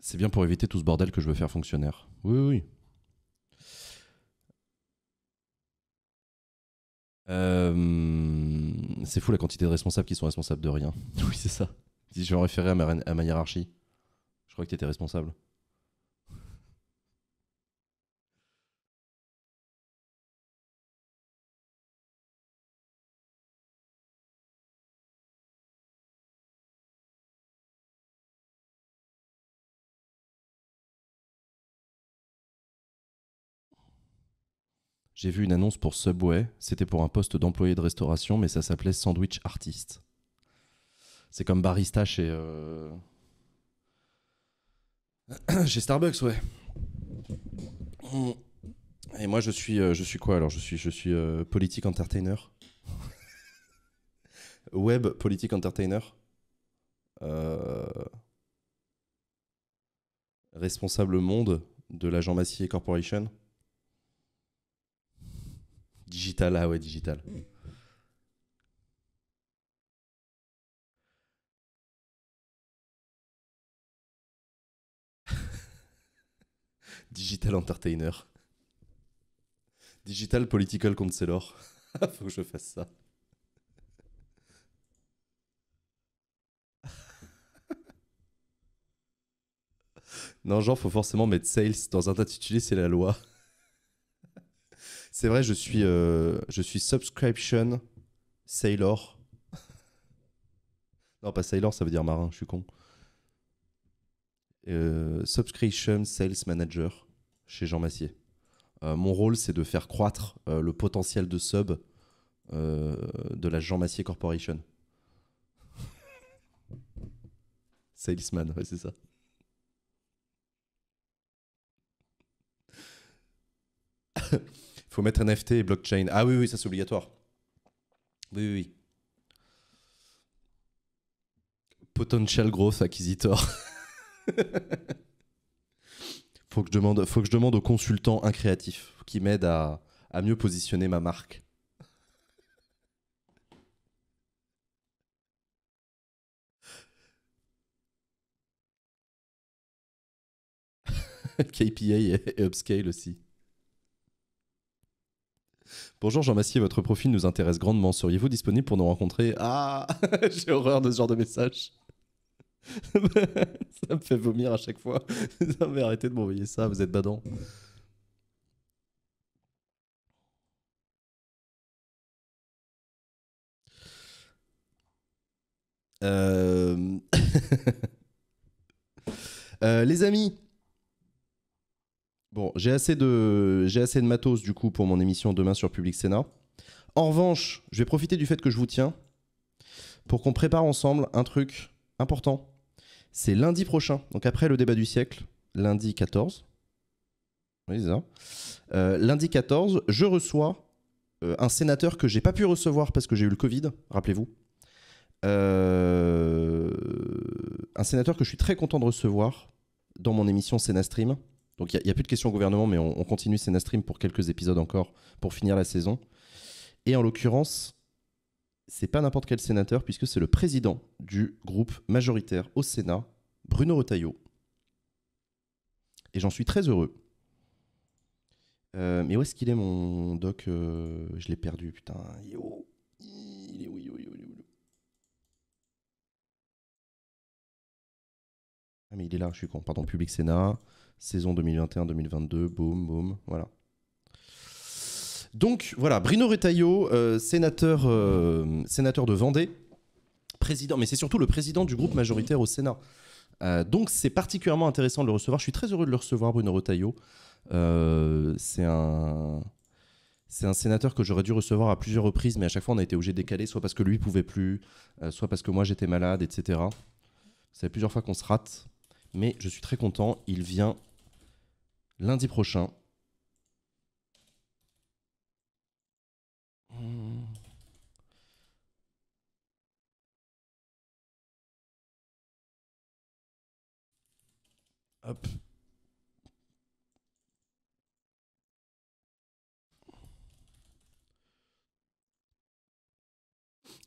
C'est bien pour éviter tout ce bordel que je veux faire fonctionnaire. Oui, oui. Euh, c'est fou la quantité de responsables qui sont responsables de rien. Oui, c'est ça. Si je vais en à ma, à ma hiérarchie, je crois que tu étais responsable. J'ai vu une annonce pour Subway, c'était pour un poste d'employé de restauration, mais ça s'appelait Sandwich Artist. C'est comme barista chez. Euh, chez Starbucks, ouais. Et moi, je suis, euh, je suis quoi alors Je suis, je suis euh, politique entertainer. Web politique entertainer. Responsable monde de l'agent Massier Corporation. Digital, ah ouais, digital. Mm. digital entertainer. Digital political counselor. Faut que je fasse ça. non, genre, faut forcément mettre sales dans un tas intitulé, c'est la loi. C'est vrai, je suis, euh, je suis subscription sailor. non, pas sailor, ça veut dire marin, je suis con. Euh, subscription sales manager chez Jean Massier. Euh, mon rôle, c'est de faire croître le potentiel de sub de la Jean Massier Corporation. Salesman, c'est ça. faut mettre NFT et blockchain. Ah oui, oui, ça c'est obligatoire. Oui, oui, oui. Potential growth acquisitor. faut que je demande, faut que je demande au consultant un créatif qui m'aide à, à mieux positionner ma marque. KPA et upscale aussi. Bonjour Jean Massier, votre profil nous intéresse grandement. Seriez-vous disponible pour nous rencontrer Ah J'ai horreur de ce genre de message. ça me fait vomir à chaque fois. Vous mais arrêtez de m'envoyer ça, vous êtes badant. Euh, euh, les amis, Bon, j'ai assez, de, j'ai assez de matos du coup pour mon émission demain sur Public Sénat. En revanche, je vais profiter du fait que je vous tiens pour qu'on prépare ensemble un truc important. C'est lundi prochain, donc après le débat du siècle, lundi 14. Euh, lundi 14, je reçois euh, un sénateur que j'ai pas pu recevoir parce que j'ai eu le Covid, rappelez-vous. Euh, un sénateur que je suis très content de recevoir dans mon émission Sénastream. Donc il n'y a, plus de questions au gouvernement, mais on, continue Sénat Stream pour quelques épisodes encore pour finir la saison. Et en l'occurrence, c'est pas n'importe quel sénateur, puisque c'est le président du groupe majoritaire au Sénat, Bruno Retailleau. Et j'en suis très heureux. Euh, mais où est-ce qu'il est mon doc euh, Je l'ai perdu, putain. Il est où, mais il est là, je suis con. Pardon, public Sénat. Saison 2021-2022, boum, boum, voilà. Donc voilà, Bruno Retailleau, euh, sénateur, euh, sénateur de Vendée, président, mais c'est surtout le président du groupe majoritaire au Sénat. Euh, donc c'est particulièrement intéressant de le recevoir. Je suis très heureux de le recevoir, Bruno Retailleau. c'est un... C'est un sénateur que j'aurais dû recevoir à plusieurs reprises, mais à chaque fois on a été obligé de décaler, soit parce que lui pouvait plus, soit parce que moi j'étais malade, etc. C'est plusieurs fois qu'on se rate, mais je suis très content. Il vient lundi prochain.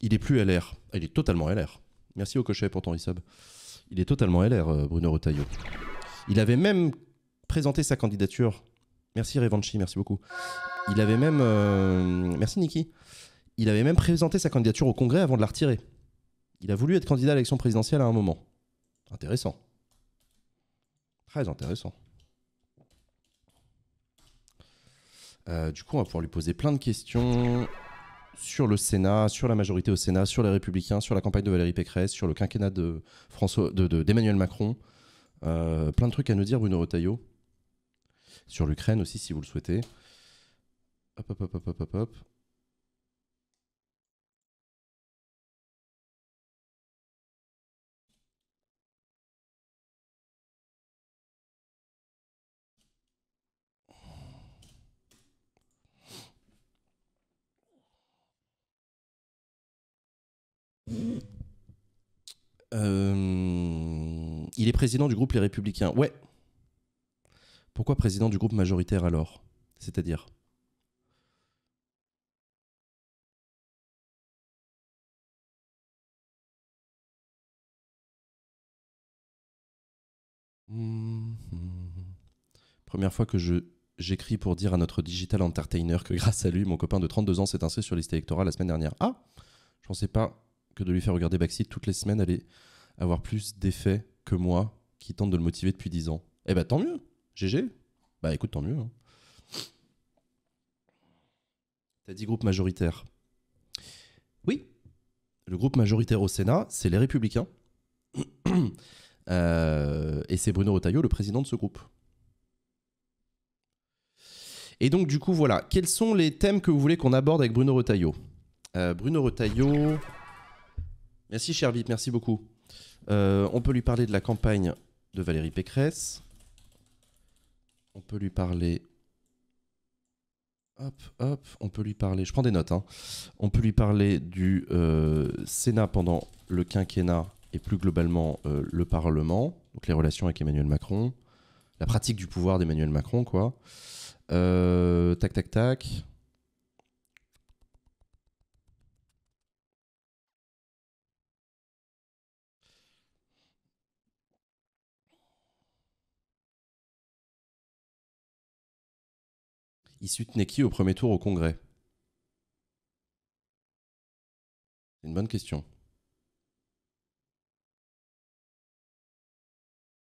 Il est plus LR. Ah, il est totalement LR. Merci au cochet pour ton resub. Il est totalement LR, euh, Bruno Retailleau. Il avait même Présenter sa candidature. Merci Revanchi, merci beaucoup. Il avait même. Euh, merci Niki. Il avait même présenté sa candidature au Congrès avant de la retirer. Il a voulu être candidat à l'élection présidentielle à un moment. Intéressant. Très intéressant. Euh, du coup, on va pouvoir lui poser plein de questions sur le Sénat, sur la majorité au Sénat, sur les Républicains, sur la campagne de Valérie Pécresse, sur le quinquennat de d'Emmanuel de, Macron. Euh, plein de trucs à nous dire, Bruno Retailleau sur l'Ukraine aussi si vous le souhaitez. Hop, hop, hop, hop, hop, euh, il est président du groupe Les Républicains. Ouais, pourquoi président du groupe majoritaire alors C'est-à-dire hmm. Première fois que je j'écris pour dire à notre digital entertainer que grâce à lui, mon copain de 32 ans s'est inscrit sur liste électorale la semaine dernière. Ah Je pensais pas que de lui faire regarder Backseat toutes les semaines allait avoir plus d'effet que moi qui tente de le motiver depuis 10 ans. Eh ben tant mieux GG Bah écoute, tant mieux. Hein. T'as dit groupe majoritaire. Oui, le groupe majoritaire au Sénat, c'est les Républicains. Euh, et c'est Bruno Retailleau, le président de ce groupe. Et donc, du coup, voilà. Quels sont les thèmes que vous voulez qu'on aborde avec Bruno Retailleau euh, Bruno Retailleau. Merci, cher Vip, merci beaucoup. Euh, on peut lui parler de la campagne de Valérie Pécresse. On peut lui parler. Hop, hop, on peut lui parler. Je prends des notes. Hein. On peut lui parler du euh, Sénat pendant le quinquennat et plus globalement euh, le Parlement, donc les relations avec Emmanuel Macron, la pratique du pouvoir d'Emmanuel Macron, quoi. Euh, tac, tac, tac. il soutenait qui au premier tour au Congrès C'est une bonne question.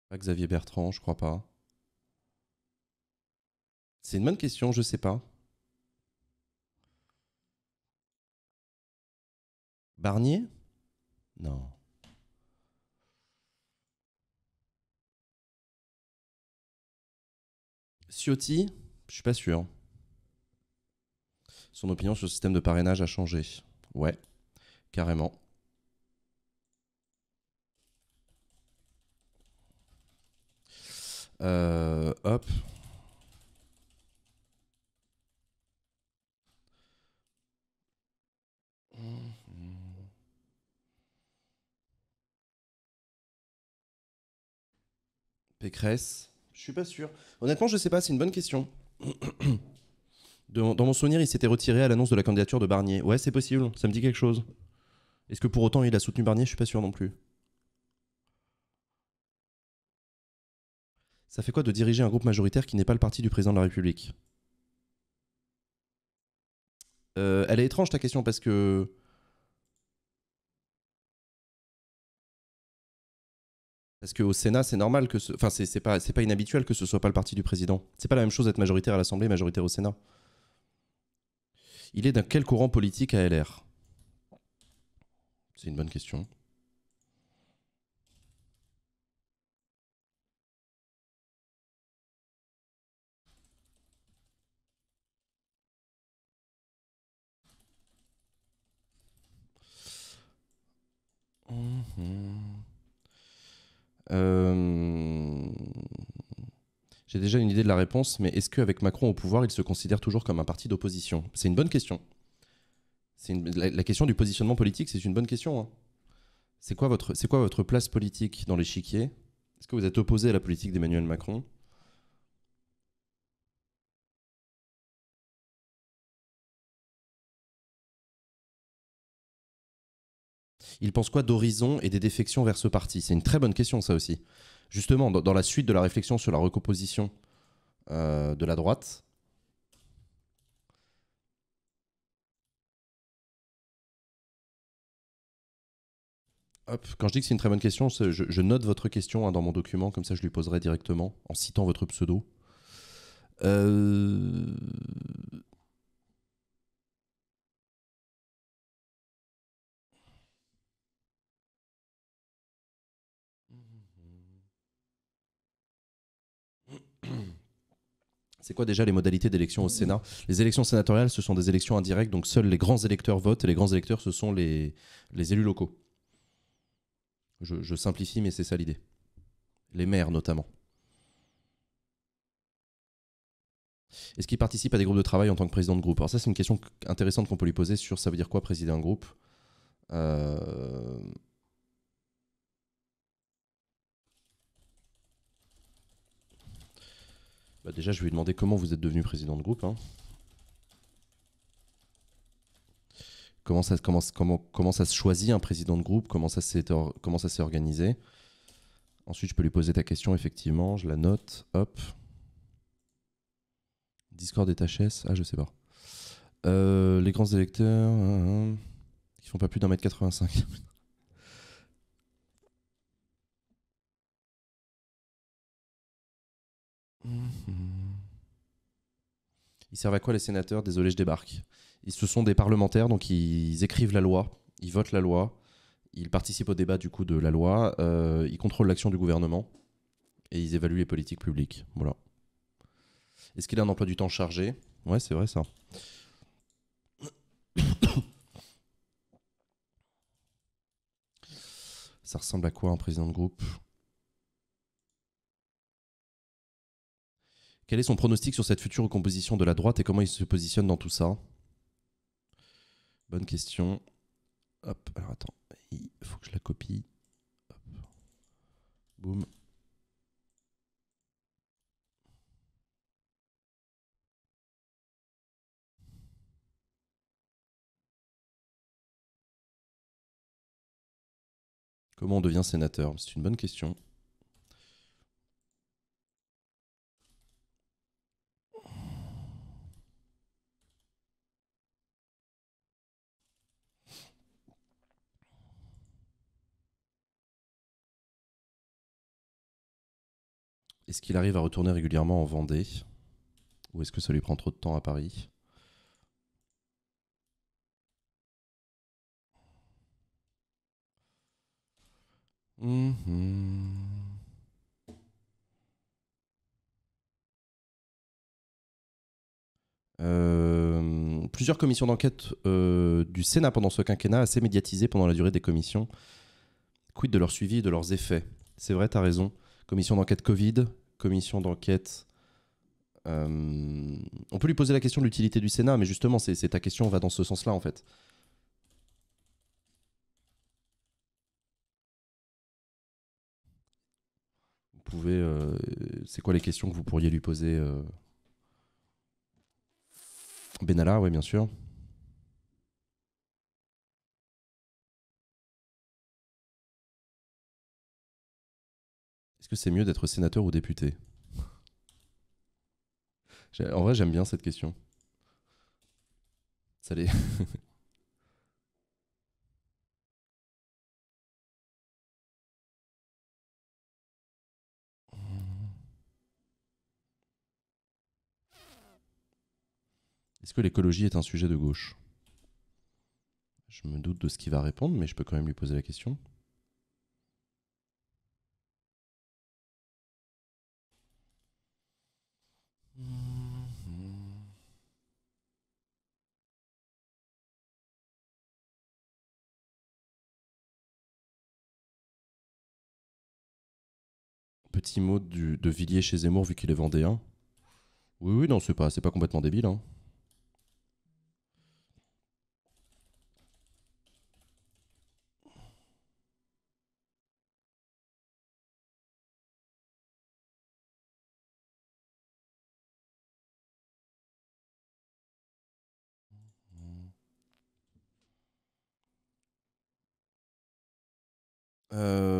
Pas Xavier Bertrand, je crois pas. C'est une bonne question, je sais pas. Barnier Non. Ciotti Je suis pas sûr. Son opinion sur le système de parrainage a changé. Ouais, carrément. Euh, hop. Pécresse. Je suis pas sûr. Honnêtement, je sais pas, c'est une bonne question. dans mon souvenir, il s'était retiré à l'annonce de la candidature de Barnier. Ouais, c'est possible, ça me dit quelque chose. Est-ce que pour autant il a soutenu Barnier Je suis pas sûr non plus. Ça fait quoi de diriger un groupe majoritaire qui n'est pas le parti du président de la République euh, Elle est étrange ta question parce que. Parce qu'au Sénat, c'est normal que ce. Enfin, c'est pas, pas inhabituel que ce soit pas le parti du président. C'est pas la même chose d'être majoritaire à l'Assemblée, majoritaire au Sénat. Il est d'un quel courant politique à LR C'est une bonne question. Mmh j'ai déjà une idée de la réponse, mais est-ce qu'avec Macron au pouvoir, il se considère toujours comme un parti d'opposition C'est une bonne question. La, question du positionnement politique, c'est une bonne question. Hein. C'est quoi, quoi votre place politique dans l'échiquier Est-ce que vous êtes opposé à la politique d'Emmanuel Macron Il pense quoi d'horizon et des défections vers ce parti C'est une très bonne question, ça aussi justement, dans, la suite de la réflexion sur la recomposition euh, de la droite, quand je dis que c'est une très bonne question, je, note votre question hein, dans mon document, comme ça je lui poserai directement en citant votre pseudo. Euh... C'est quoi déjà les modalités d'élection au Sénat Les élections sénatoriales, ce sont des élections indirectes, donc seuls les grands électeurs votent et les grands électeurs, ce sont les, élus locaux. Je, simplifie, mais c'est ça l'idée. Les maires notamment. Est-ce qu'il participe à des groupes de travail en tant que président de groupe Alors ça, c'est une question intéressante qu'on peut lui poser sur ça veut dire quoi présider un groupe. Euh, Bah, déjà, je vais lui demander comment vous êtes devenu président de groupe. Hein. Comment, ça, comment, comment ça se choisit un président de groupe Comment ça s'est organisé Ensuite, je peux lui poser ta question, effectivement. Je la note. Hop. Discord et HS Ah, je sais pas. Euh, les grands électeurs. Hein, hein, qui font pas plus d'un mètre 85. Mhm. Ils servent à quoi les sénateurs Désolé, je débarque. ce sont des parlementaires, donc ils écrivent la loi, ils votent la loi, ils participent au débat du coup de la loi, euh, ils contrôlent l'action du gouvernement et ils évaluent les politiques publiques. Voilà. Est-ce qu'il a un emploi du temps chargé Ouais, c'est vrai ça. ça ressemble à quoi un président de groupe Quel est son pronostic sur cette future composition de la droite et comment il se positionne dans tout ça Bonne question. Hop, alors attends, il faut que je la copie. Boom. Boum. Comment on devient sénateur C'est une bonne question. Est-ce qu'il arrive à retourner régulièrement en Vendée Ou est-ce que ça lui prend trop de temps à Paris mhm. euh, plusieurs commissions d'enquête euh, du Sénat pendant ce quinquennat assez médiatisées pendant la durée des commissions. Quid de leur suivi et de leurs effets C'est vrai, tu as raison. Commission d'enquête Covid, commission d'enquête. Euh, on peut lui poser la question de l'utilité du Sénat, mais justement, c'est ta question, on va dans ce sens-là en fait. Vous pouvez. Euh, c'est quoi les questions que vous pourriez lui poser euh? Benalla, oui, bien sûr. Est-ce que c'est mieux d'être sénateur ou député En vrai, j'aime bien cette question. Ça Est-ce que l'écologie est un sujet de gauche Je me doute de ce qu'il va répondre, mais je peux quand même lui poser la question. petit mot du, de Villiers chez Zemmour vu qu'il est vendéen. Oui, oui, non, c'est pas, c'est pas complètement débile. Hein. Euh,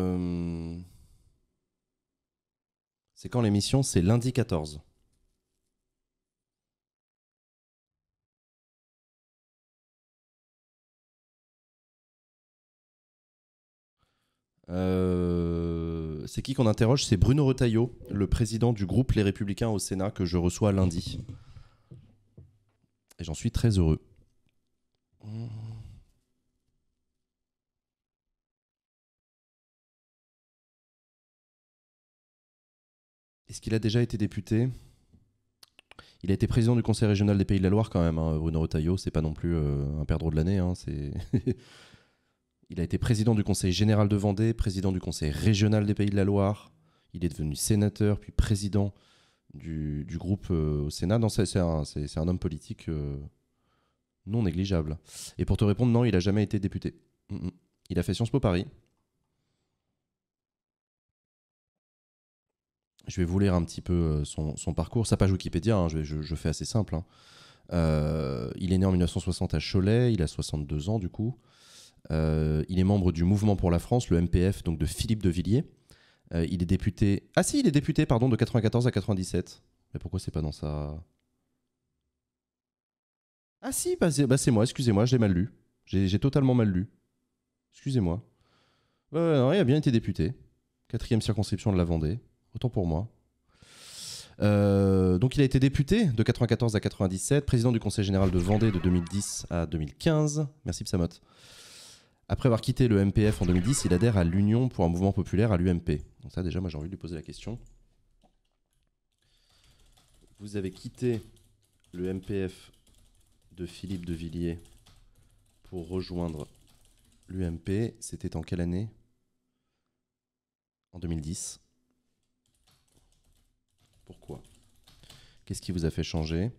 C'est quand l'émission C'est lundi 14. Euh, c'est qui qu'on interroge C'est Bruno Retailleau, le président du groupe Les Républicains au Sénat que je reçois lundi. Et j'en suis très heureux. Est-ce qu'il a déjà été député il a été président du Conseil régional des Pays de la Loire quand même, hein, Bruno Retailleau, c'est pas non plus euh, un perdreau de l'année. Hein, il a été président du Conseil général de Vendée, président du Conseil régional des Pays de la Loire. Il est devenu sénateur, puis président du, groupe euh, au Sénat. c'est un, homme politique euh, non négligeable. Et pour te répondre, non, il a jamais été député. Il a fait Sciences Po Paris. Je vais vous lire un petit peu euh, son, parcours. Sa page Wikipédia, hein, je, fais assez simple. Hein. Euh, il est né en 1960 à Cholet, il a 62 ans du coup. Euh, il est membre du Mouvement pour la France, le MPF, donc de Philippe de Villiers. il est député. Ah si, il est député, pardon, de 94 à 97. Mais pourquoi c'est pas dans sa. Ah si, bah, bah, c'est moi, excusez-moi, j'ai mal lu. J'ai totalement mal lu. Excusez-moi. il a bien été député. Quatrième circonscription de la Vendée autant pour moi. Euh, donc il a été député de 94 à 97, président du Conseil général de Vendée de 2010 à 2015. Merci Psamot. Après avoir quitté le MPF en 2010, il adhère à l'Union pour un mouvement populaire à l'UMP. Donc ça déjà, moi j'ai envie de lui poser la question. Vous avez quitté le MPF de Philippe de Villiers pour rejoindre l'UMP. C'était en quelle année En 2010. Pourquoi Qu'est-ce qui vous a fait changer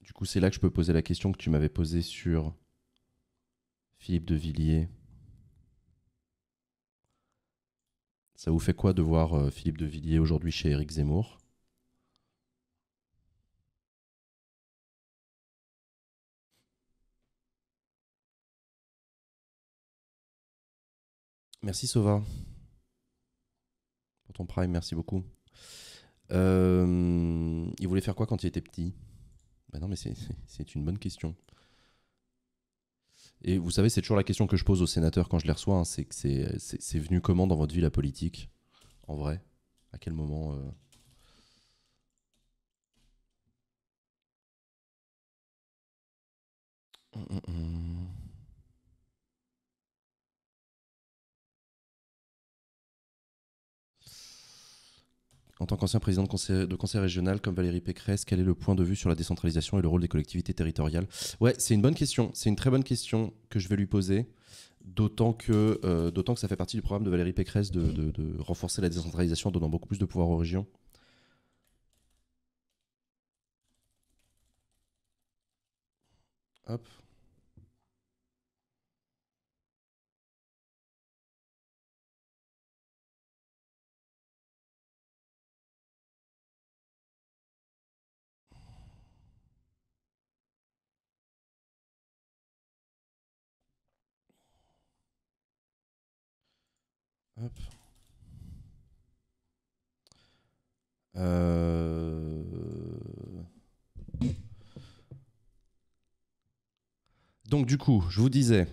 Du coup, c'est là que je peux poser la question que tu m'avais posée sur Philippe de Villiers. Ça vous fait quoi de voir euh, Philippe de Villiers aujourd'hui chez Eric Zemmour Merci Sova pour ton prime, merci beaucoup. Euh, il voulait faire quoi quand il était petit ben Non, mais c'est une bonne question. Et vous savez, c'est toujours la question que je pose aux sénateurs quand je les reçois. Hein, c'est que c'est venu comment dans votre vie la politique En vrai À quel moment euh hum, hum, hum. En tant qu'ancien président de conseil, régional comme Valérie Pécresse, quel est le point de vue sur la décentralisation et le rôle des collectivités territoriales Ouais, c'est une bonne question. C'est une très bonne question que je vais lui poser. D'autant que, euh, que ça fait partie du programme de Valérie Pécresse de, de renforcer la décentralisation en donnant beaucoup plus de pouvoir aux régions. Hop. Euh. Donc du coup, je vous disais,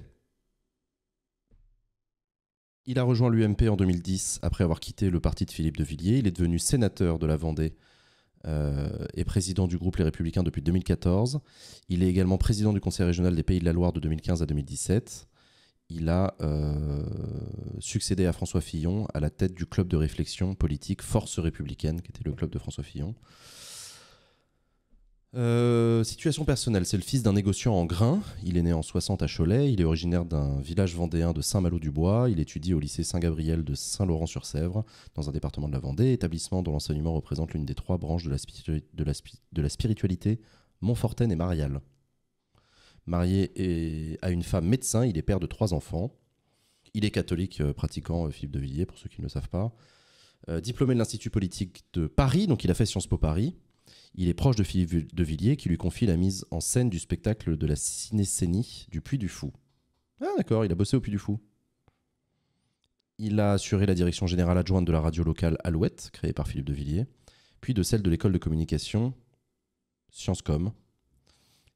il a rejoint l'UMP en 2010 après avoir quitté le parti de Philippe de Villiers. Il est devenu sénateur de la Vendée euh, et président du groupe Les Républicains depuis 2014. Il est également président du Conseil régional des Pays de la Loire de 2015 à 2017 il a euh, succédé à François Fillon à la tête du club de réflexion politique Force républicaine, qui était le club de François Fillon. Euh, situation personnelle, c'est le fils d'un négociant en grain. Il est né en 60 à Cholet. Il est originaire d'un village vendéen de Saint-Malo-du-Bois. Il étudie au lycée Saint-Gabriel de Saint-Laurent-sur-Sèvre, dans un département de la Vendée, établissement dont l'enseignement représente l'une des trois branches de la, spiritualité, Montfortaine et Marial marié et à une femme médecin. Il est père de trois enfants. Il est catholique euh, pratiquant, euh, Philippe de Villiers, pour ceux qui ne le savent pas. Euh, diplômé de l'Institut politique de Paris, donc il a fait Sciences Po Paris. Il est proche de Philippe de Villiers, qui lui confie la mise en scène du spectacle de la cinécénie du Puy du Fou. Ah d'accord, il a bossé au Puy du Fou. Il a assuré la direction générale adjointe de la radio locale Alouette, créée par Philippe de Villiers, puis de celle de l'école de communication Sciences Com.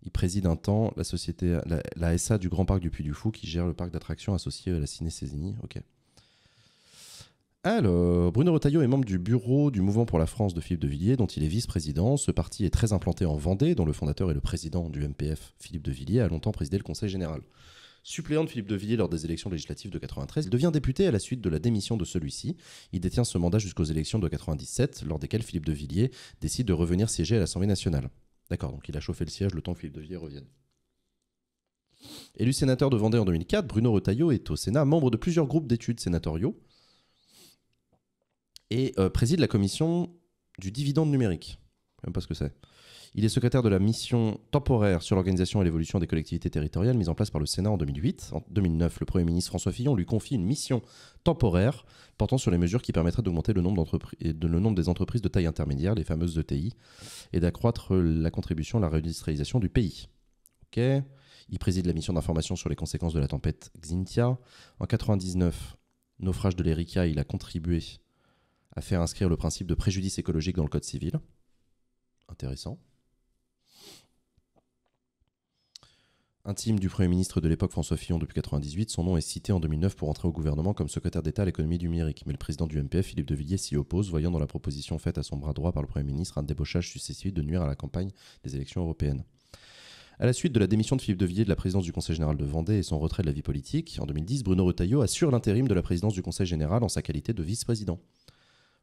Il préside un temps la société, la, SA du Grand Parc du Puy du Fou qui gère le parc d'attractions associé à la Ciné Césigny. Ok. Alors, Bruno Retailleau est membre du bureau du Mouvement pour la France de Philippe de Villiers, dont il est vice-président. Ce parti est très implanté en Vendée, dont le fondateur et le président du MPF, Philippe de Villiers, a longtemps présidé le Conseil général. Suppléant de Philippe de Villiers lors des élections législatives de 93, il devient député à la suite de la démission de celui-ci. Il détient ce mandat jusqu'aux élections de 97, lors desquelles Philippe de Villiers décide de revenir siéger à l'Assemblée nationale. D'accord, donc il a chauffé le siège le temps que Philippe de revienne. Élu sénateur de Vendée en 2004, Bruno Retailleau est au Sénat membre de plusieurs groupes d'études sénatoriaux et euh, préside la commission du dividende numérique. Je ne sais même pas ce que c'est. Il est secrétaire de la mission temporaire sur l'organisation et l'évolution des collectivités territoriales mise en place par le Sénat en 2008. En 2009, le Premier ministre François Fillon lui confie une mission temporaire portant sur les mesures qui permettraient d'augmenter le, nombre euh, des entreprises de taille intermédiaire, les fameuses ETI, et d'accroître la contribution à la réindustrialisation du pays. Ok il préside la mission d'information sur les conséquences de la tempête Xintia. En 1999, naufrage de l'Erika, il a contribué à faire inscrire le principe de préjudice écologique dans le Code civil. Intéressant. Intime du Premier ministre de l'époque François Fillon depuis 1998, son nom est cité en 2009 pour entrer au gouvernement comme secrétaire d'État à l'économie du numérique. Mais le président du MPF, Philippe de Villiers, s'y oppose, voyant dans la proposition faite à son bras droit par le Premier ministre un débauchage successif de nuire à la campagne des élections européennes. À la suite de la démission de Philippe de Villiers de la présidence du Conseil général de Vendée et son retrait de la vie politique, en 2010, Bruno Retailleau assure l'intérim de la présidence du Conseil général en sa qualité de vice-président.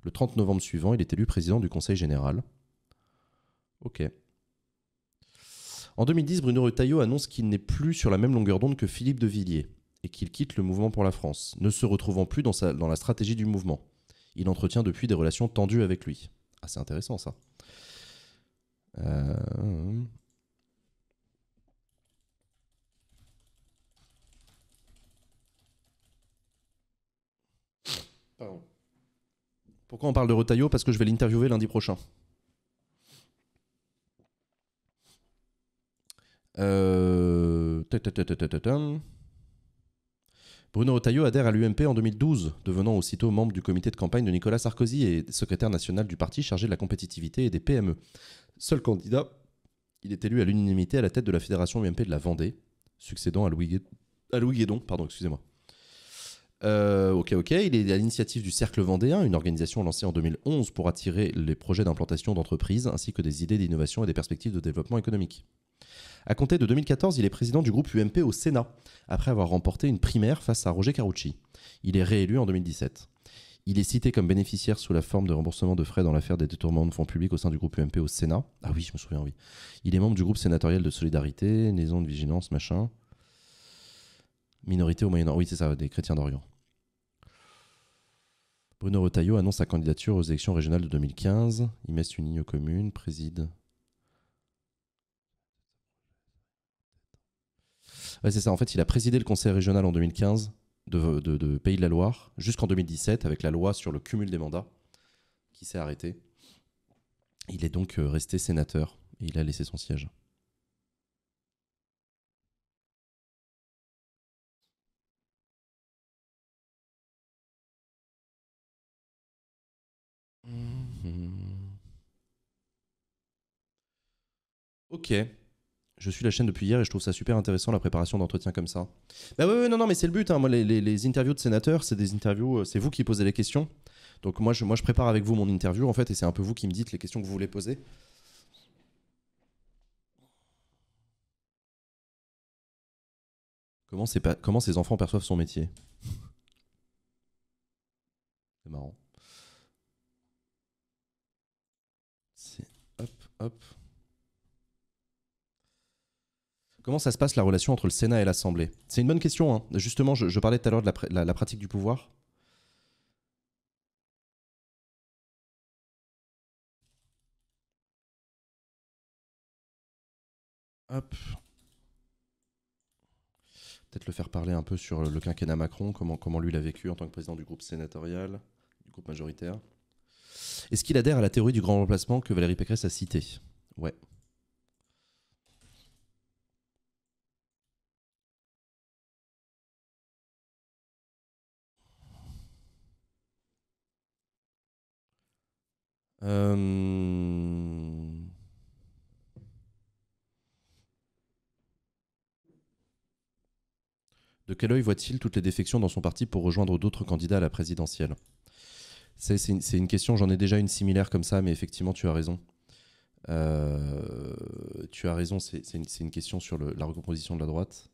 Le 30 novembre suivant, il est élu président du Conseil général. Ok. En 2010, Bruno Retailleau annonce qu'il n'est plus sur la même longueur d'onde que Philippe de Villiers et qu'il quitte le mouvement pour la France, ne se retrouvant plus dans, la stratégie du mouvement. Il entretient depuis des relations tendues avec lui. Ah, c'est intéressant ça. Euh, hum. Pourquoi on parle de Retailleau Parce que je vais l'interviewer lundi prochain. Euh, Bruno Retailleau adhère à l'UMP en 2012, devenant aussitôt membre du comité de campagne de Nicolas Sarkozy et secrétaire national du parti chargé de la compétitivité et des PME. Seul candidat, il est élu à l'unanimité à la tête de la fédération UMP de la Vendée, succédant à Louis, Guédon. Pardon, excusez-moi. Euh, ok, ok, il est à l'initiative du Cercle Vendéen, une organisation lancée en 2011 pour attirer les projets d'implantation d'entreprises ainsi que des idées d'innovation et des perspectives de développement économique. A compter de 2014, il est président du groupe UMP au Sénat, après avoir remporté une primaire face à Roger Carucci. Il est réélu en 2017. Il est cité comme bénéficiaire sous la forme de remboursement de frais dans l'affaire des détournements de fonds publics au sein du groupe UMP au Sénat. Ah oui, je me souviens, oui. Il est membre du groupe sénatorial de solidarité, liaison de vigilance, machin. Minorité au Moyen-Orient. Oui, c'est ça, des chrétiens d'Orient. Bruno Retailleau annonce sa candidature aux élections régionales de 2015. Il met une ligne aux communes, préside c'est ça. En fait, il a présidé le conseil régional en 2015 de, Pays de la Loire jusqu'en 2017 avec la loi sur le cumul des mandats qui s'est arrêtée. Il est donc euh, resté sénateur et il a laissé son siège. Mmh. Mmh. Ok je suis la chaîne depuis hier et je trouve ça super intéressant la préparation d'entretien comme ça. Bah oui, non, non, mais c'est le but. Hein. Moi, les, interviews de sénateurs, c'est des interviews, euh, c'est vous qui posez les questions. Donc moi je, moi, je prépare avec vous mon interview en fait et c'est un peu vous qui me dites les questions que vous voulez poser. Comment, comment ces enfants perçoivent son métier C'est marrant. C'est hop, hop. Comment ça se passe la relation entre le Sénat et l'Assemblée C'est une bonne question. Hein. Justement, je, parlais tout à l'heure de la, pratique du pouvoir. Hop. Peut-être le faire parler un peu sur le quinquennat Macron, comment, comment lui l'a vécu en tant que président du groupe sénatorial, du groupe majoritaire. Est-ce qu'il adhère à la théorie du grand remplacement que Valérie Pécresse a citée Ouais. Euh, de quel œil voit-il toutes les défections dans son parti pour rejoindre d'autres candidats à la présidentielle C'est une, question, j'en ai déjà une similaire comme ça, mais effectivement, tu as raison. Euh, tu as raison, c'est une, question sur la recomposition de la droite.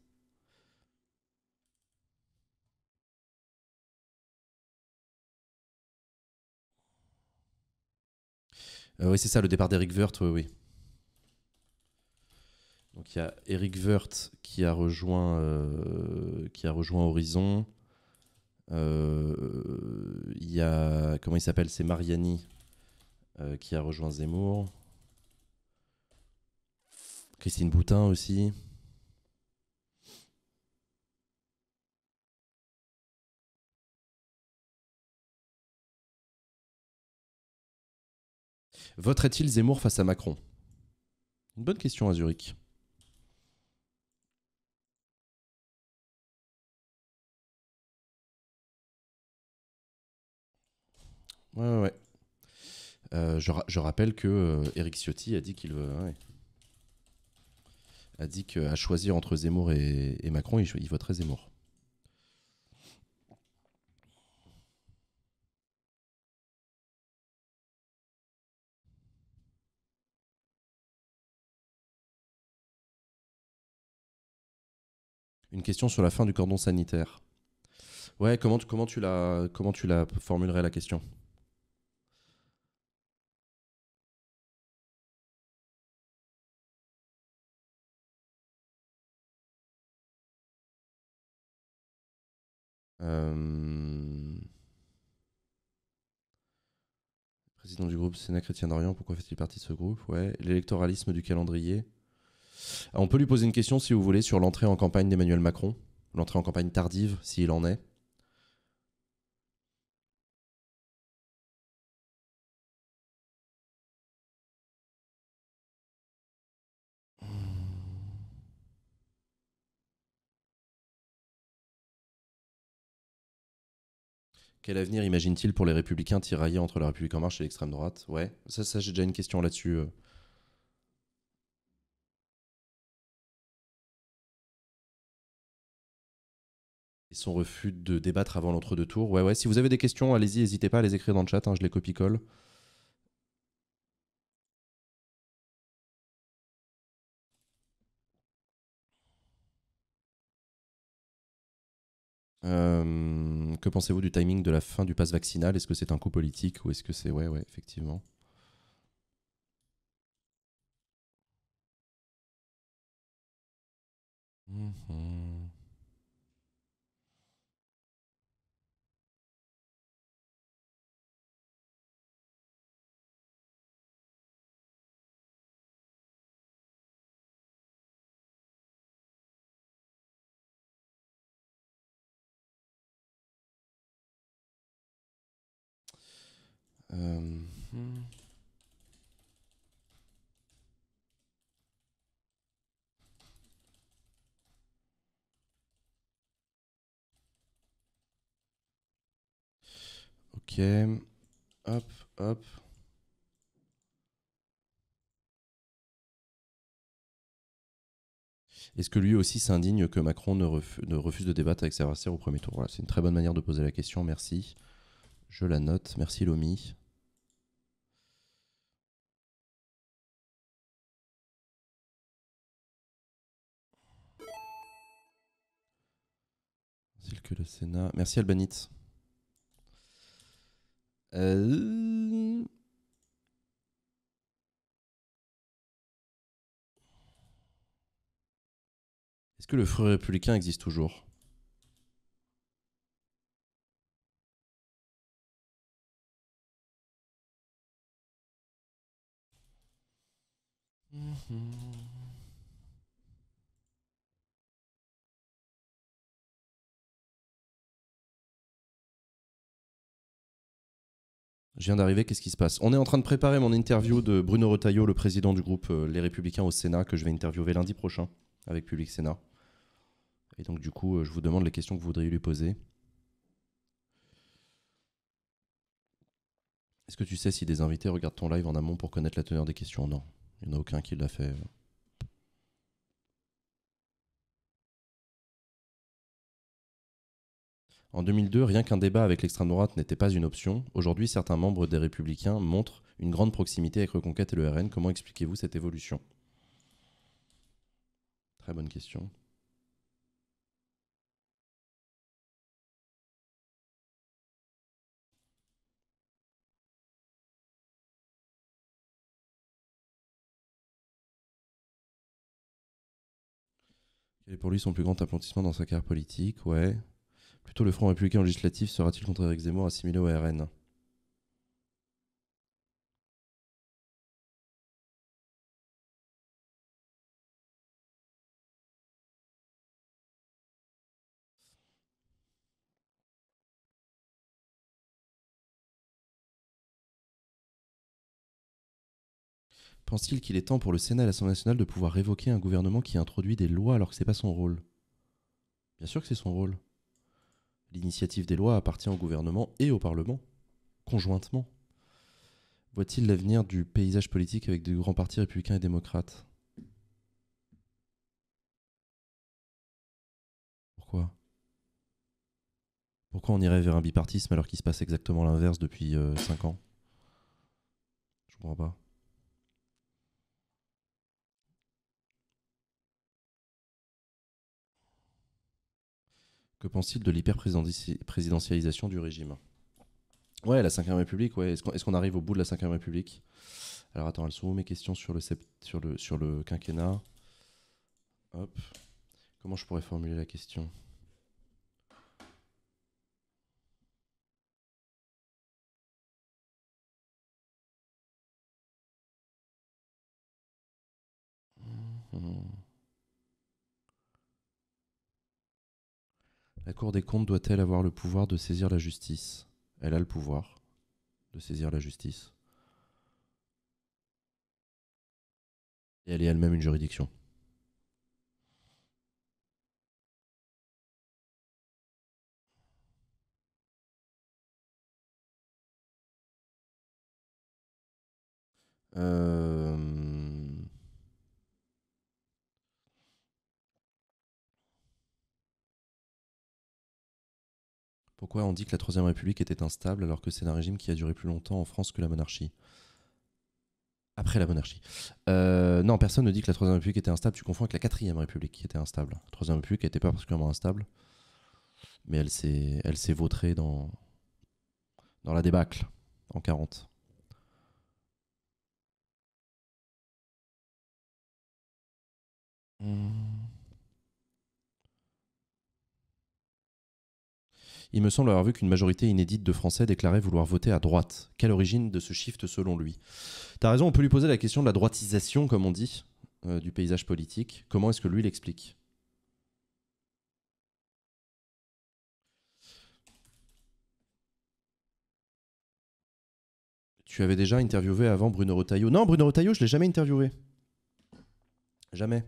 Euh, oui, c'est ça, le départ d'Eric Wirth, oui, oui. Donc il y a Eric Wirth qui a rejoint, euh, qui a rejoint Horizon. Euh, il y a. Comment il s'appelle C'est Mariani qui a rejoint Zemmour. Christine Boutin aussi. Voterait-il Zemmour face à Macron Une bonne question à Zurich. Ouais, ouais, euh, je, rappelle que Eric euh, Ciotti a dit qu'il veut. A dit qu'à choisir entre Zemmour et, Macron, il, il voterait Zemmour. une question sur la fin du cordon sanitaire. Ouais, comment tu, comment tu, la, comment tu la formulerais la question euh, Président du groupe Sénat chrétien d'Orient, pourquoi fait-il partie de ce groupe Ouais. L'électoralisme du calendrier. On peut lui poser une question, si vous voulez, sur l'entrée en campagne d'Emmanuel Macron, l'entrée en campagne tardive, s'il en est. Quel avenir imagine-t-il pour les républicains tiraillés entre la République en marche et l'extrême droite Ouais, ça, ça j'ai déjà une question là-dessus. Euh. son refus de débattre avant l'entre-deux tours. Ouais, ouais. Si vous avez des questions, allez-y, n'hésitez pas à les écrire dans le chat. Hein, je les copie-colle. Euh, que pensez-vous du timing de la fin du pass vaccinal Est-ce que c'est un coup politique ou est-ce que c'est... Ouais, ouais, effectivement. Euh, ok. Hop, hop. Est-ce que lui aussi s'indigne que Macron ne, refuse de débattre avec Sarah au premier tour Voilà, c'est une très bonne manière de poser la question, merci. Je la note. Merci Lomi. que le Sénat. Merci Albanit. Euh, Est-ce que le Front républicain existe toujours Je viens d'arriver, qu'est-ce qui se passe On est en train de préparer mon interview de Bruno Retailleau, le président du groupe euh, Les Républicains au Sénat, que je vais interviewer lundi prochain avec Public Sénat. Et donc du coup, euh, je vous demande les questions que vous voudriez lui poser. Est-ce que tu sais si des invités regardent ton live en amont pour connaître la teneur des questions Non. Il n'y en a aucun qui l'a fait. En 2002, rien qu'un débat avec l'extrême droite n'était pas une option. Aujourd'hui, certains membres des Républicains montrent une grande proximité avec Reconquête et le RN. Comment expliquez-vous cette évolution Très bonne question. Et pour lui son plus grand apprentissement dans sa carrière politique Ouais. Plutôt le Front républicain législatif sera-t-il contre Eric Zemmour assimilé au RN Pense-t-il qu'il est temps pour le Sénat et l'Assemblée nationale de pouvoir révoquer un gouvernement qui introduit des lois alors que c'est pas son rôle Bien sûr que c'est son rôle. L'initiative des lois appartient au gouvernement et au Parlement, conjointement. Voit-il l'avenir du paysage politique avec des grands partis républicains et démocrates Pourquoi Pourquoi on irait vers un bipartisme alors qu'il se passe exactement l'inverse depuis 5 euh, ans Je comprends pas. Que pense-t-il de l'hyper-présidentialisation du régime Ouais, la 5ème République, ouais. Est-ce qu'on arrive au bout de la 5ème République Alors attends, elles sont où mes questions sur le, sur le, sur le quinquennat Hop. Comment je pourrais formuler la question mmh, mmh. La Cour des comptes doit-elle avoir le pouvoir de saisir la justice Elle a le pouvoir de saisir la justice. Et elle est elle-même une juridiction. Euh... Pourquoi on dit que la Troisième République était instable alors que c'est un régime qui a duré plus longtemps en France que la monarchie Après la monarchie. Euh, non, personne ne dit que la Troisième République était instable. Tu confonds avec la Quatrième République qui était instable. La Troisième République n'était pas particulièrement instable, mais elle s'est, vautrée dans, dans la débâcle en 40. il me semble avoir vu qu'une majorité inédite de Français déclarait vouloir voter à droite. Quelle origine de ce shift selon lui T'as raison, on peut lui poser la question de la droitisation, comme on dit, euh, du paysage politique. Comment est-ce que lui l'explique Tu avais déjà interviewé avant Bruno Retailleau. Non, Bruno Retailleau, je l'ai jamais interviewé. Jamais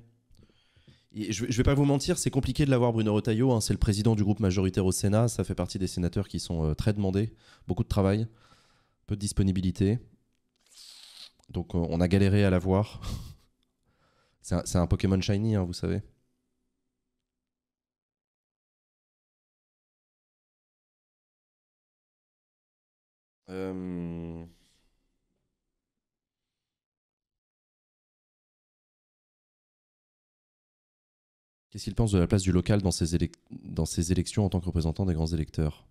je ne vais pas vous mentir, c'est compliqué de l'avoir, Bruno Retailleau. Hein. c'est le président du groupe majoritaire au Sénat. Ça fait partie des sénateurs qui sont euh, très demandés. Beaucoup de travail, peu de disponibilité. Donc euh, on a galéré à l'avoir. c'est un, Pokémon Shiny, hein, vous savez. Euh... Qu'est-ce qu'il pense de la place du local dans ces, dans ces élections en tant que représentant des grands électeurs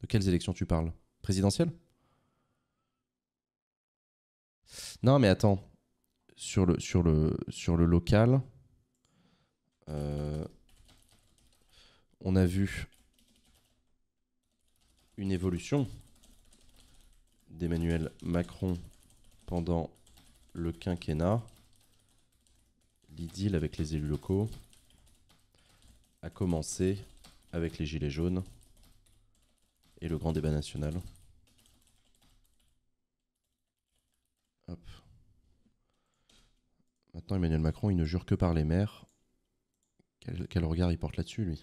De quelles élections tu parles Présidentielles Non, mais attends. Sur le, local, euh, on a vu une évolution d'Emmanuel Macron pendant le quinquennat, l'idylle avec les élus locaux à commencer avec les Gilets jaunes et le grand débat national. Hop. Maintenant, Emmanuel Macron, il ne jure que par les maires. quel regard il porte là-dessus, lui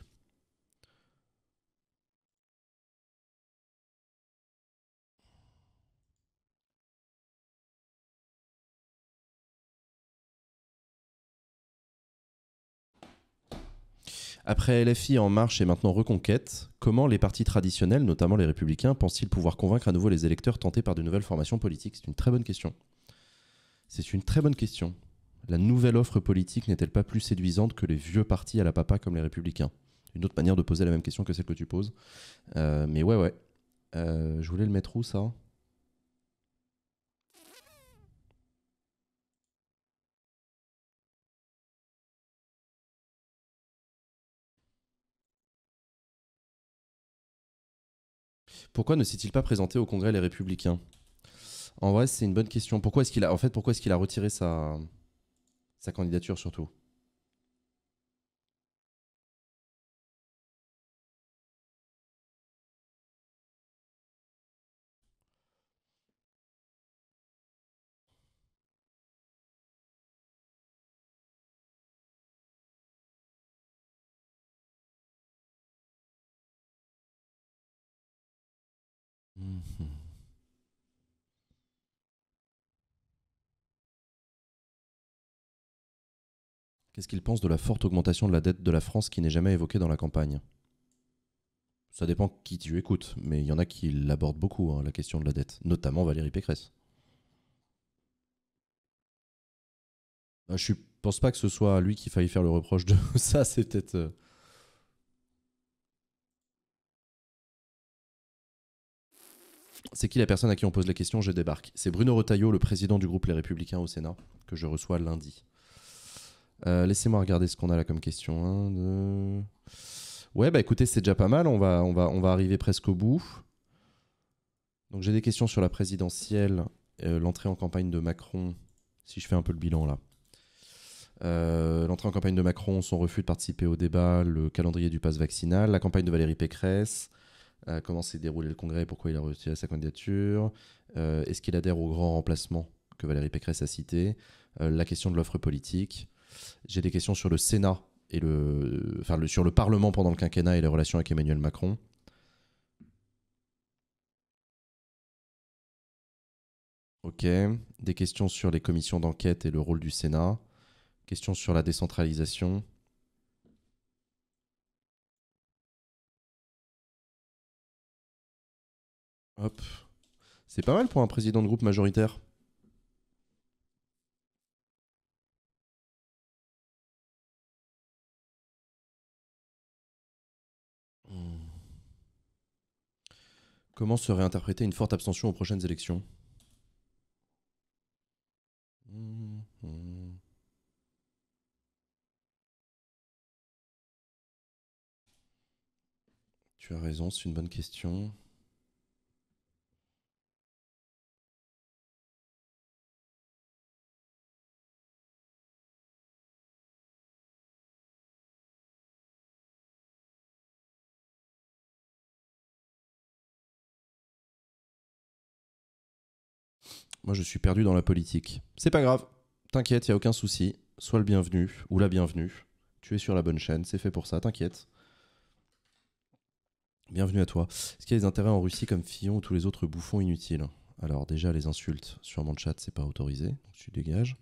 Après LFI, En Marche et maintenant Reconquête, comment les partis traditionnels, notamment les Républicains, pensent-ils pouvoir convaincre à nouveau les électeurs tentés par de nouvelles formations politiques C'est une très bonne question. C'est une très bonne question. La nouvelle offre politique n'est-elle pas plus séduisante que les vieux partis à la papa comme les Républicains Une autre manière de poser la même question que celle que tu poses. Euh, mais ouais, ouais. Euh, je voulais le mettre où ça Pourquoi ne s'est-il pas présenté au Congrès Les Républicains En vrai, c'est une bonne question. Pourquoi est-ce qu'il a, en fait, pourquoi est-ce qu'il a retiré sa, sa candidature surtout Qu'est-ce qu'il pense de la forte augmentation de la dette de la France qui n'est jamais évoquée dans la campagne Ça dépend qui tu écoutes, mais il y en a qui l'abordent beaucoup, hein, la question de la dette, notamment Valérie Pécresse. Bah, je ne pense pas que ce soit lui qui faille faire le reproche de ça, c'est peut-être euh, c'est qui la personne à qui on pose la question Je débarque. C'est Bruno Retailleau, le président du groupe Les Républicains au Sénat, que je reçois lundi. Euh, laissez-moi regarder ce qu'on a là comme question. Ouais, bah écoutez, c'est déjà pas mal. On va, on, va, on va arriver presque au bout. Donc j'ai des questions sur la présidentielle, euh, l'entrée en campagne de Macron, si je fais un peu le bilan là. Euh, l'entrée en campagne de Macron, son refus de participer au débat, le calendrier du pass vaccinal, la campagne de Valérie Pécresse, euh, comment s'est déroulé le congrès, pourquoi il a retiré sa candidature, euh, est-ce qu'il adhère au grand remplacement que Valérie Pécresse a cité, euh, la question de l'offre politique. J'ai des questions sur le Sénat et le, sur le Parlement pendant le quinquennat et les relations avec Emmanuel Macron. Ok. Des questions sur les commissions d'enquête et le rôle du Sénat. Questions sur la décentralisation. Hop. C'est pas mal pour un président de groupe majoritaire. Hmm. Comment serait réinterpréter une forte abstention aux prochaines élections hmm, hmm. Tu as raison, c'est une bonne question. Moi, je suis perdu dans la politique. C'est pas grave. T'inquiète, il a aucun souci. Sois le bienvenu ou la bienvenue. Tu es sur la bonne chaîne, c'est fait pour ça, t'inquiète. Bienvenue à toi. Est-ce qu'il y a des intérêts en Russie comme Fillon ou tous les autres bouffons inutiles Alors déjà, les insultes sur mon chat, c'est pas autorisé, donc tu dégages.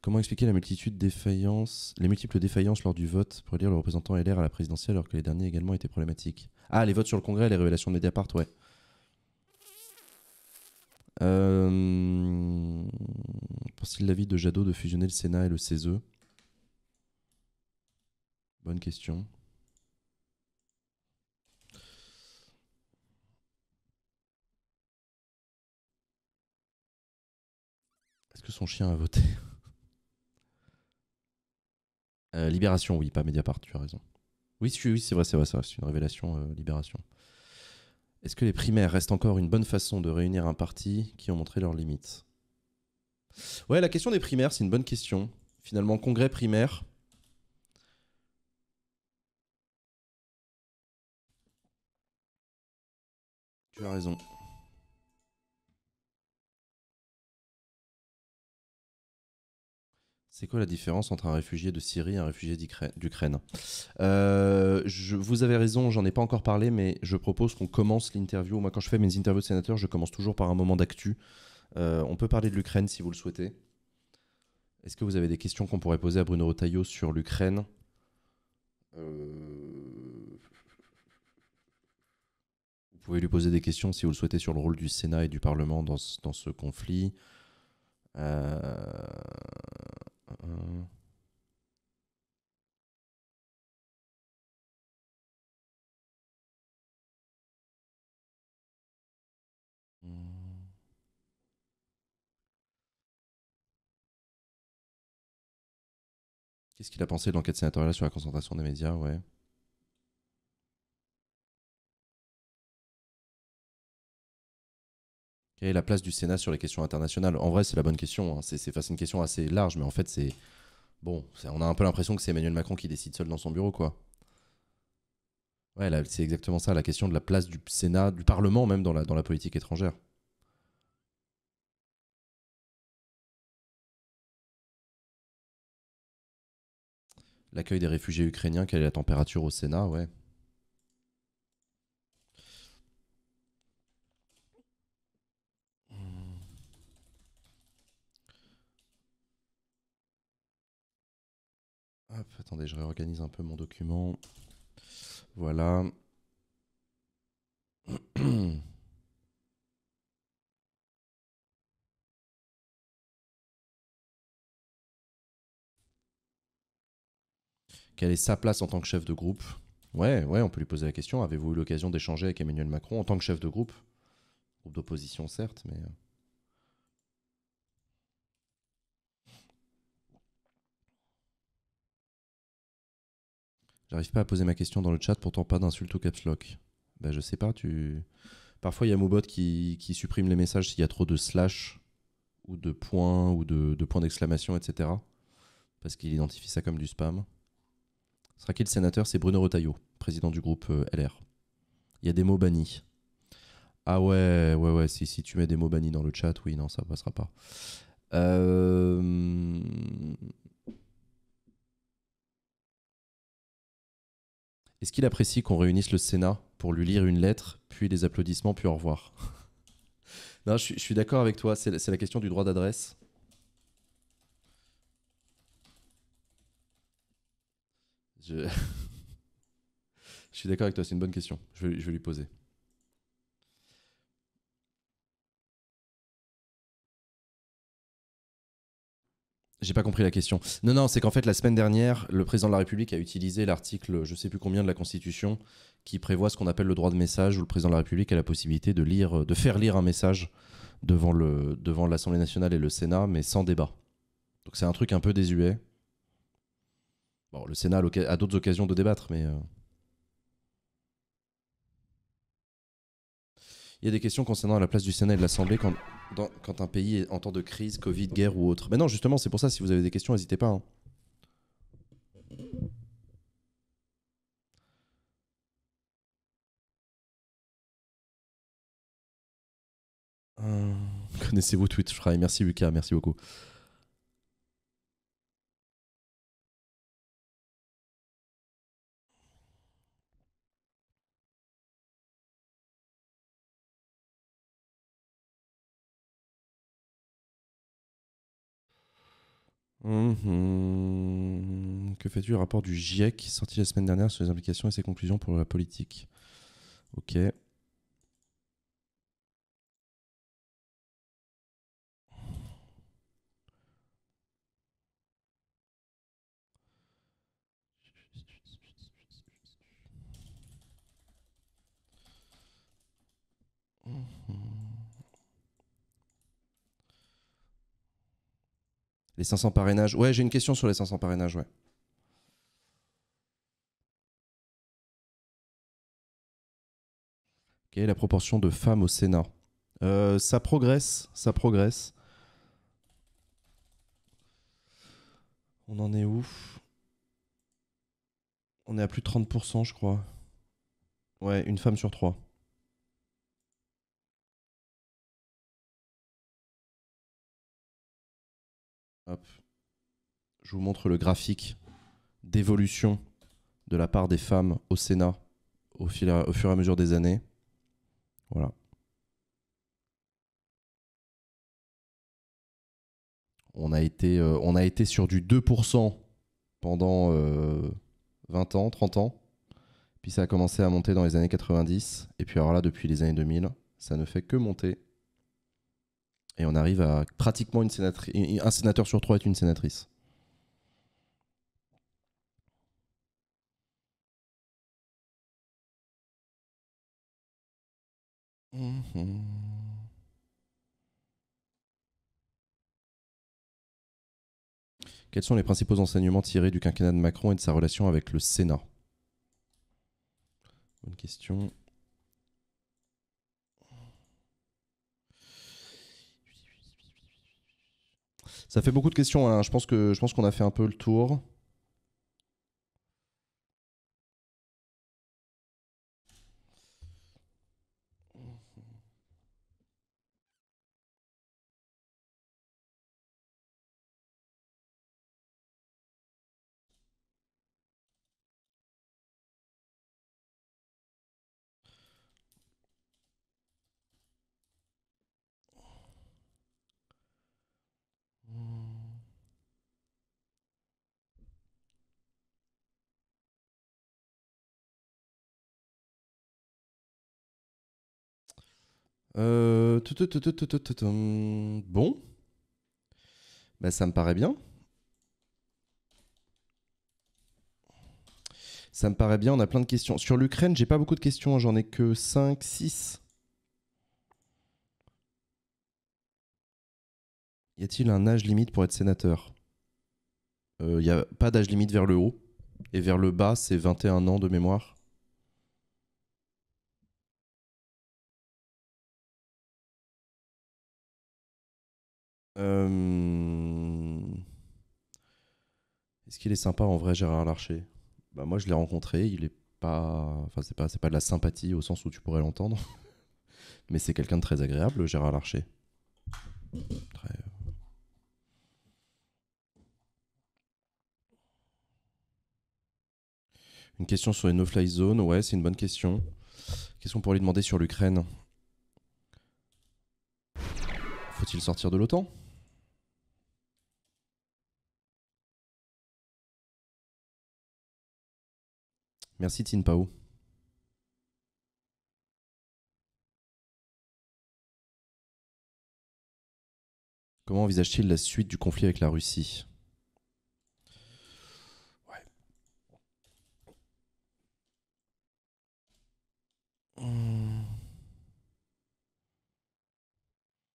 Comment expliquer la multitude défaillances, les multiples défaillances lors du vote pour élire le représentant LR à la présidentielle alors que les derniers également étaient problématiques Ah, les votes sur le Congrès, les révélations de Mediapart, ouais. Euh... pense l'avis de Jadot de fusionner le Sénat et le CESE Bonne question. Est-ce que son chien a voté euh, Libération, oui, pas Mediapart, tu as raison. Oui, c'est vrai, c'est vrai, ça. c'est une révélation, euh, Libération. Est-ce que les primaires restent encore une bonne façon de réunir un parti qui ont montré leurs limites Ouais, la question des primaires, c'est une bonne question. Finalement, congrès primaire. Tu as raison. C'est quoi la différence entre un réfugié de Syrie et un réfugié d'Ukraine euh, Vous avez raison, j'en ai pas encore parlé, mais je propose qu'on commence l'interview. Moi, quand je fais mes interviews de sénateurs, je commence toujours par un moment d'actu. Euh, on peut parler de l'Ukraine si vous le souhaitez. Est-ce que vous avez des questions qu'on pourrait poser à Bruno Retailleau sur l'Ukraine euh, Vous pouvez lui poser des questions si vous le souhaitez sur le rôle du Sénat et du Parlement dans ce, dans ce conflit. Euh... Qu'est-ce qu'il a pensé de l'enquête sénatoriale sur la concentration des médias ouais. Quelle la place du Sénat sur les questions internationales En vrai, c'est la bonne question. Hein. C'est une question assez large, mais en fait, c'est. Bon, on a un peu l'impression que c'est Emmanuel Macron qui décide seul dans son bureau, quoi. Ouais, c'est exactement ça, la question de la place du Sénat, du Parlement même dans la, dans la politique étrangère. L'accueil des réfugiés ukrainiens, quelle est la température au Sénat Ouais, attendez, je réorganise un peu mon document. Voilà. Quelle est sa place en tant que chef de groupe Ouais, ouais, on peut lui poser la question. Avez-vous eu l'occasion d'échanger avec Emmanuel Macron en tant que chef de groupe Groupe d'opposition, certes, mais... Euh, J'arrive pas à poser ma question dans le chat, pourtant pas d'insulte au caps lock. Bah, je sais pas, tu. Parfois, il y a Mobot qui, supprime les messages s'il y a trop de slash ou de points ou de, points d'exclamation, etc. Parce qu'il identifie ça comme du spam. Sera qui le sénateur C'est Bruno Retailleau, président du groupe euh, LR. Il y a des mots bannis. Ah ouais, ouais, ouais, si, si tu mets des mots bannis dans le chat, oui, non, ça passera pas. Euh... Est-ce qu'il apprécie qu'on réunisse le Sénat pour lui lire une lettre, puis des applaudissements, puis au revoir Non, je, suis d'accord avec toi, c'est la, question du droit d'adresse. Je... suis d'accord avec toi, c'est une bonne question. Je je vais lui poser. J'ai pas compris la question. Non, non, c'est qu'en fait, la semaine dernière, le président de la République a utilisé l'article, je sais plus combien de la Constitution, qui prévoit ce qu'on appelle le droit de message, où le président de la République a la possibilité de lire, de faire lire un message devant le devant l'Assemblée nationale et le Sénat, mais sans débat. Donc c'est un truc un peu désuet. Bon, le Sénat a, d'autres occasions de débattre, mais. Euh. Il y a des questions concernant la place du Sénat et de l'Assemblée quand quand un pays est en temps de crise, Covid, guerre ou autre. Mais non, justement, c'est pour ça, si vous avez des questions, n'hésitez pas. Hein. Euh, connaissez-vous Twitch Fry, Merci Lucas, merci beaucoup. Mhm. Que fais-tu du rapport du GIEC sorti la semaine dernière sur les implications et ses conclusions pour la politique Ok. Les 500 parrainages. Ouais, j'ai une question sur les 500 parrainages, ouais. Quelle est la proportion de femmes au Sénat euh, Ça progresse, ça progresse. On en est où On est à plus de 30%, je crois. Ouais, une femme sur trois. Je vous montre le graphique d'évolution de la part des femmes au Sénat au, fur et à mesure des années. Voilà. On a été, euh, on a été sur du 2% pendant 20 euh, ans, 30 ans. Puis ça a commencé à monter dans les années 90. Et puis alors là, depuis les années 2000, ça ne fait que monter et on arrive à pratiquement une sénatrice, un sénateur sur trois est une sénatrice. Mmh. Quels sont les principaux enseignements tirés du quinquennat de Macron et de sa relation avec le Sénat Bonne question. Ça fait beaucoup de questions. Hein. Je pense que je pense qu'on a fait un peu le tour. Euh... Bon. ça me paraît bien. Ça me paraît bien, on a plein de questions. Sur l'Ukraine, j'ai pas beaucoup de questions, hein. j'en ai que 5, 6. Y a-t-il un âge limite pour être sénateur Il n'y euh, a pas d'âge limite vers le haut. Et vers le bas, c'est 21 ans de mémoire. Euh, est-ce qu'il est sympa en vrai, Gérard Larcher bah, Moi, je l'ai rencontré. Il est pas. Enfin, c'est pas, pas de la sympathie au sens où tu pourrais l'entendre. Mais c'est quelqu'un de très agréable, Gérard Larcher. Très. Euh, une question sur les no-fly zones, ouais, c'est une bonne question. Qu'est-ce qu'on pourrait lui demander sur l'Ukraine Faut-il sortir de l'OTAN Merci Tin Pao. Comment envisage-t-il la suite du conflit avec la Russie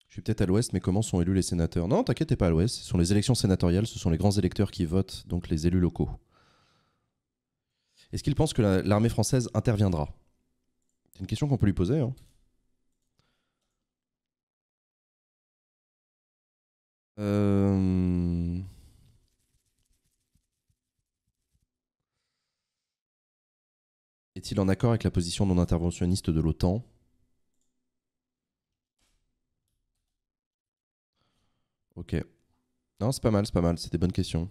Je suis peut-être à l'ouest, mais comment sont élus les sénateurs Non, t'inquiète, t'es pas à l'ouest. Ce sont les élections sénatoriales, ce sont les grands électeurs qui votent, donc les élus locaux. Est-ce qu'il pense que l'armée française interviendra C'est une question qu'on peut lui poser. Hein. Euh... Est-il en accord avec la position non interventionniste de l'OTAN Ok. Non, c'est pas mal, c'est pas mal, c'est des bonnes questions.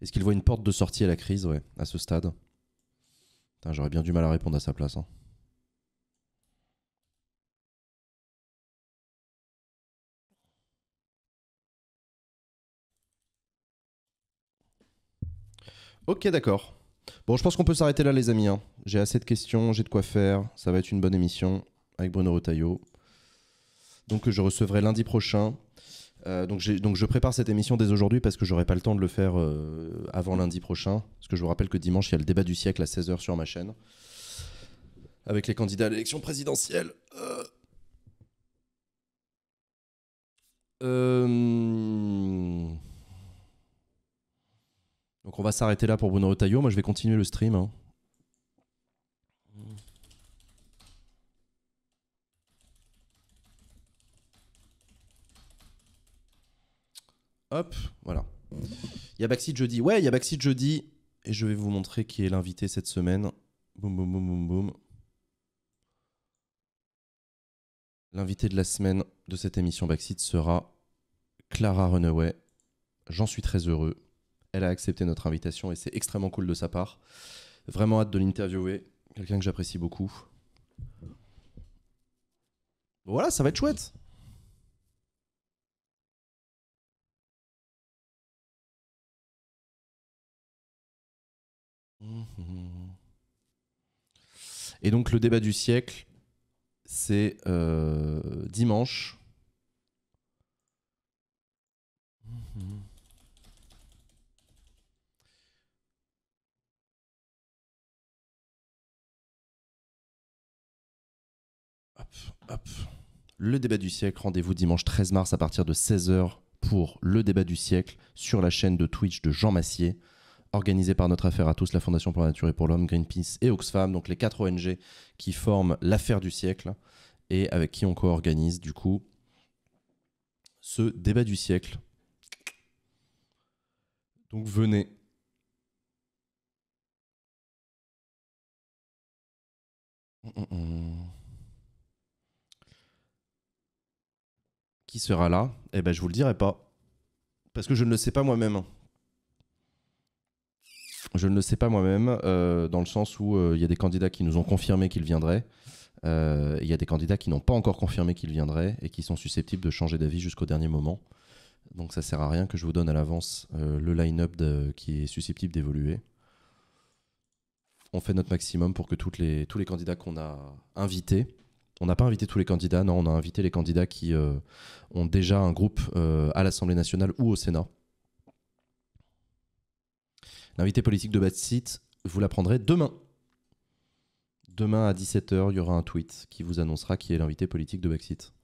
Est-ce qu'il voit une porte de sortie à la crise, ouais, à ce stade J'aurais bien du mal à répondre à sa place. Hein. Ok, d'accord. Bon, je pense qu'on peut s'arrêter là, les amis. Hein. J'ai assez de questions, j'ai de quoi faire. Ça va être une bonne émission avec Bruno Retailleau. Donc, je recevrai lundi prochain euh, donc, je prépare cette émission dès aujourd'hui parce que j'aurai pas le temps de le faire euh, avant lundi prochain. Parce que je vous rappelle que dimanche, il y a le débat du siècle à 16h sur ma chaîne. Avec les candidats à l'élection présidentielle. Euh. Donc on va s'arrêter là pour Bruno Retailleau. Moi, je vais continuer le stream. Hein. Hop, voilà. Il y a Backseat jeudi. Ouais, il y a Baxi jeudi. Et je vais vous montrer qui est l'invité cette semaine. Boum, boum, boum, boum, boum. L'invité de la semaine de cette émission Backseat sera Clara Runaway. J'en suis très heureux. Elle a accepté notre invitation et c'est extrêmement cool de sa part. Vraiment hâte de l'interviewer. Quelqu'un que j'apprécie beaucoup. Voilà, ça va être chouette. Mmh, mmh, mmh. Et donc le débat du siècle, c'est euh, dimanche. Le débat du siècle, rendez-vous dimanche 13 mars à partir de 16h pour le débat du siècle sur la chaîne de Twitch de Jean Massier organisé par notre affaire à tous, la Fondation pour la Nature et pour l'Homme, Greenpeace et Oxfam, donc les quatre ONG qui forment l'affaire du siècle et avec qui on co-organise du coup ce débat du siècle. Donc venez. Hum, hum, hum. Qui sera là Eh ben je vous le dirai pas. Parce que je ne le sais pas moi-même. Je ne le sais pas moi-même, euh, dans le sens où euh, il y a des candidats qui nous ont confirmé qu'ils viendraient. Euh, il y a des candidats qui n'ont pas encore confirmé qu'ils viendraient et qui sont susceptibles de changer d'avis jusqu'au dernier moment. Donc ça sert à rien que je vous donne à l'avance le line-up qui est susceptible d'évoluer. On fait notre maximum pour que les, tous les candidats qu'on a invités, on n'a pas invité tous les candidats, non, on a invité les candidats qui ont déjà un groupe à l'Assemblée nationale ou au Sénat L'invité politique de Brexit, vous l'apprendrez demain. Demain à 17h, il y aura un tweet qui vous annoncera qui est l'invité politique de Brexit.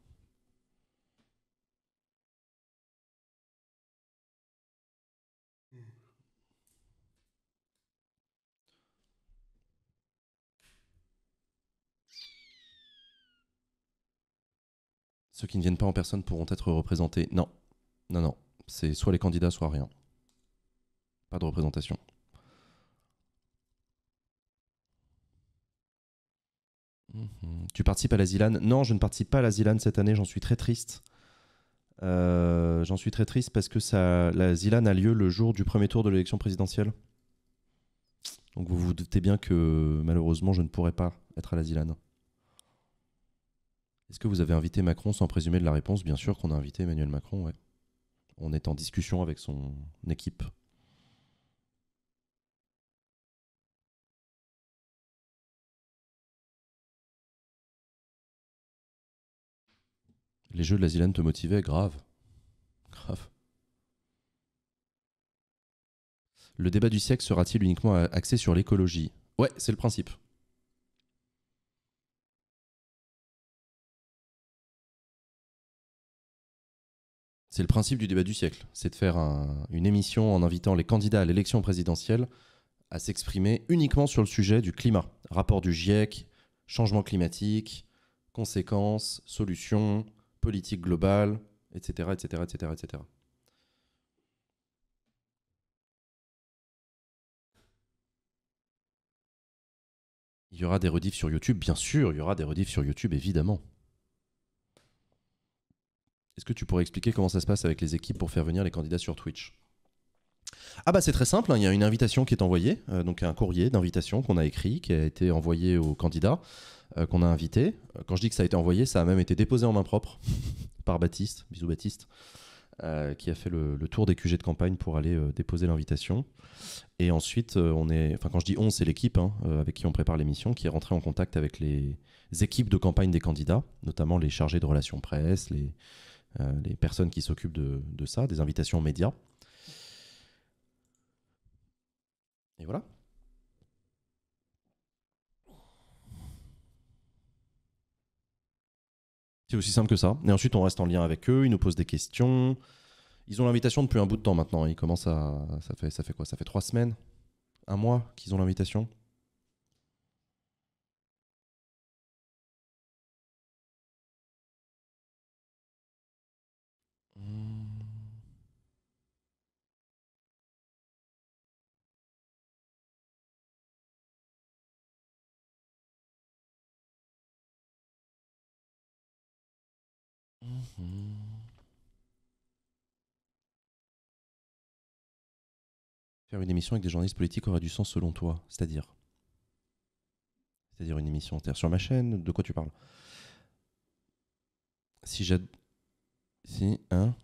Ceux qui ne viennent pas en personne pourront être représentés. Non, non, non. C'est soit les candidats, soit rien. Pas de représentation. Mhm. Tu participes à la ZILAN Non, je ne participe pas à la ZILAN cette année, j'en suis très triste. Euh, j'en suis très triste parce que ça, la ZILAN a lieu le jour du premier tour de l'élection présidentielle. Donc vous vous doutez bien que malheureusement je ne pourrai pas être à la ZILAN. Est-ce que vous avez invité Macron sans présumer de la réponse Bien sûr qu'on a invité Emmanuel Macron, ouais. On est en discussion avec son équipe. Les jeux de la Zilane te motivaient, grave. Grave. Le débat du siècle sera-t-il uniquement axé sur l'écologie Ouais, c'est le principe. C'est le principe du débat du siècle, c'est de faire une émission en invitant les candidats à l'élection présidentielle à s'exprimer uniquement sur le sujet du climat. Rapport du GIEC, changement climatique, conséquences, solutions, politique globale, etc., etc., etc., etc. Il y aura des redifs sur YouTube, bien sûr, il y aura des redifs sur YouTube, évidemment. Est-ce que tu pourrais expliquer comment ça se passe avec les équipes pour faire venir les candidats sur Twitch ah bah c'est très simple, hein. il y a une invitation qui est envoyée, euh, donc un courrier d'invitation qu'on a écrit, qui a été envoyé aux candidats euh, qu'on a invité. Euh, quand je dis que ça a été envoyé, ça a même été déposé en main propre par Baptiste, bisous Baptiste, qui a fait le, tour des QG de campagne pour aller déposer l'invitation. Et ensuite, on est, enfin quand je dis on, c'est l'équipe hein, avec qui on prépare l'émission, qui est rentrée en contact avec les équipes de campagne des candidats, notamment les chargés de relations presse, les, personnes qui s'occupent de, de ça, des invitations médias. Et voilà. C'est aussi simple que ça. Et ensuite, on reste en lien avec eux, ils nous posent des questions. Ils ont l'invitation depuis un bout de temps maintenant. Ils commencent à. Ça fait, ça fait quoi Ça fait trois semaines Un mois qu'ils ont l'invitation Mmh. Faire une émission avec des journalistes politiques aurait du sens selon toi, c'est-à-dire C'est-à-dire une émission sur ma chaîne, de quoi tu parles Si j'ai si hein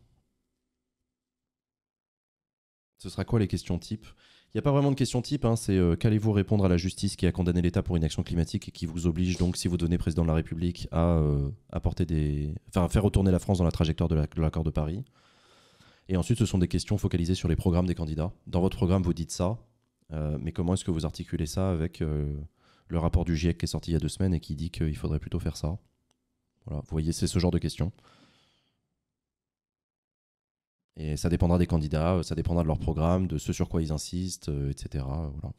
Ce sera quoi les questions types il n'y a pas vraiment de question type, hein, c'est euh, qu'allez-vous répondre à la justice qui a condamné l'État pour une action climatique et qui vous oblige donc, si vous devenez président de la République, à euh, apporter des... enfin, faire retourner la France dans la trajectoire de l'accord de, Paris. Et ensuite, ce sont des questions focalisées sur les programmes des candidats. Dans votre programme, vous dites ça, euh, mais comment est-ce que vous articulez ça avec le rapport du GIEC qui est sorti il y a deux semaines et qui dit qu'il faudrait plutôt faire ça Voilà, vous voyez, c'est ce genre de questions. Et ça dépendra des candidats, ça dépendra de leur programme, de ce sur quoi ils insistent, euh, etc. Voilà.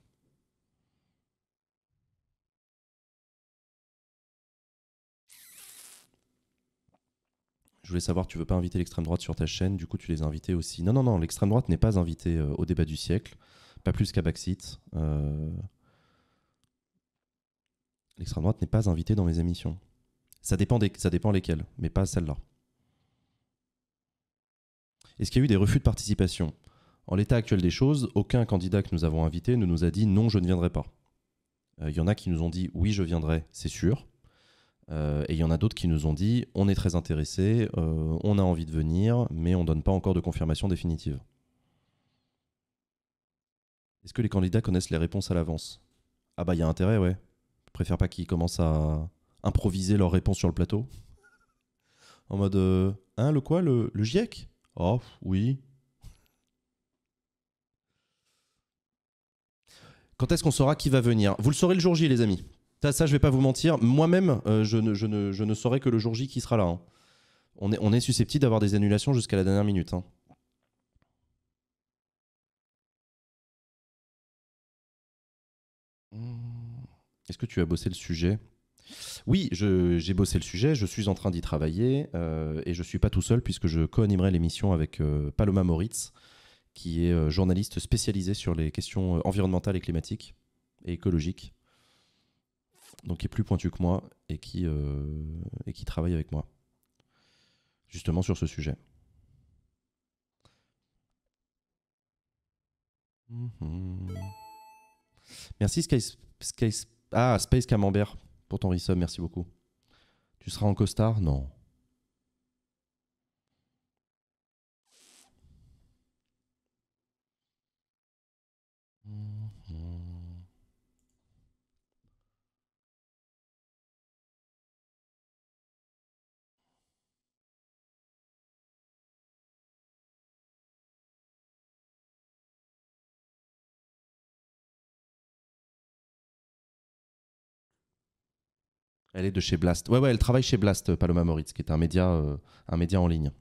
Je voulais savoir, tu veux pas inviter l'extrême droite sur ta chaîne, du coup tu les as invités aussi. Non, non, non, l'extrême droite n'est pas invitée euh, au débat du siècle, pas plus qu'à Baxit. Euh. L'extrême droite n'est pas invitée dans mes émissions. Ça dépend, ça dépend lesquelles, mais pas celle-là. Est-ce qu'il y a eu des refus de participation En l'état actuel des choses, aucun candidat que nous avons invité ne nous a dit non, je ne viendrai pas. Euh, il y en a qui nous ont dit oui, je viendrai, c'est sûr. Euh, et il y en a d'autres qui nous ont dit on est très intéressé, euh, on a envie de venir, mais on ne donne pas encore de confirmation définitive. Est-ce que les candidats connaissent les réponses à l'avance Ah bah il y a intérêt, ouais. Je préfère pas qu'ils commencent à improviser leurs réponses sur le plateau. En mode, hein, le quoi, le GIEC Oh, oui. Quand est-ce qu'on saura qui va venir Vous le saurez le jour J, les amis. Ça, ça je vais pas vous mentir. Moi-même, euh, je, ne, je, ne, saurai que le jour J qui sera là. Hein. On, est, on est susceptible d'avoir des annulations jusqu'à la dernière minute. Hein. Est-ce que tu as bossé le sujet oui, j'ai bossé le sujet, je suis en train d'y travailler euh, et je ne suis pas tout seul puisque je co-animerai l'émission avec euh, Paloma Moritz, qui est euh, journaliste spécialisée sur les questions environnementales et climatiques et écologiques, donc qui est plus pointu que moi et qui, qui travaille avec moi justement sur ce sujet. Mhm. Merci Sky, ah, Space Camembert pour ton Merci beaucoup. Tu seras en costard Non. Elle est de chez Blast. Ouais, ouais, elle travaille chez Blast, euh, Paloma Moritz, qui est un média, euh, un média en ligne.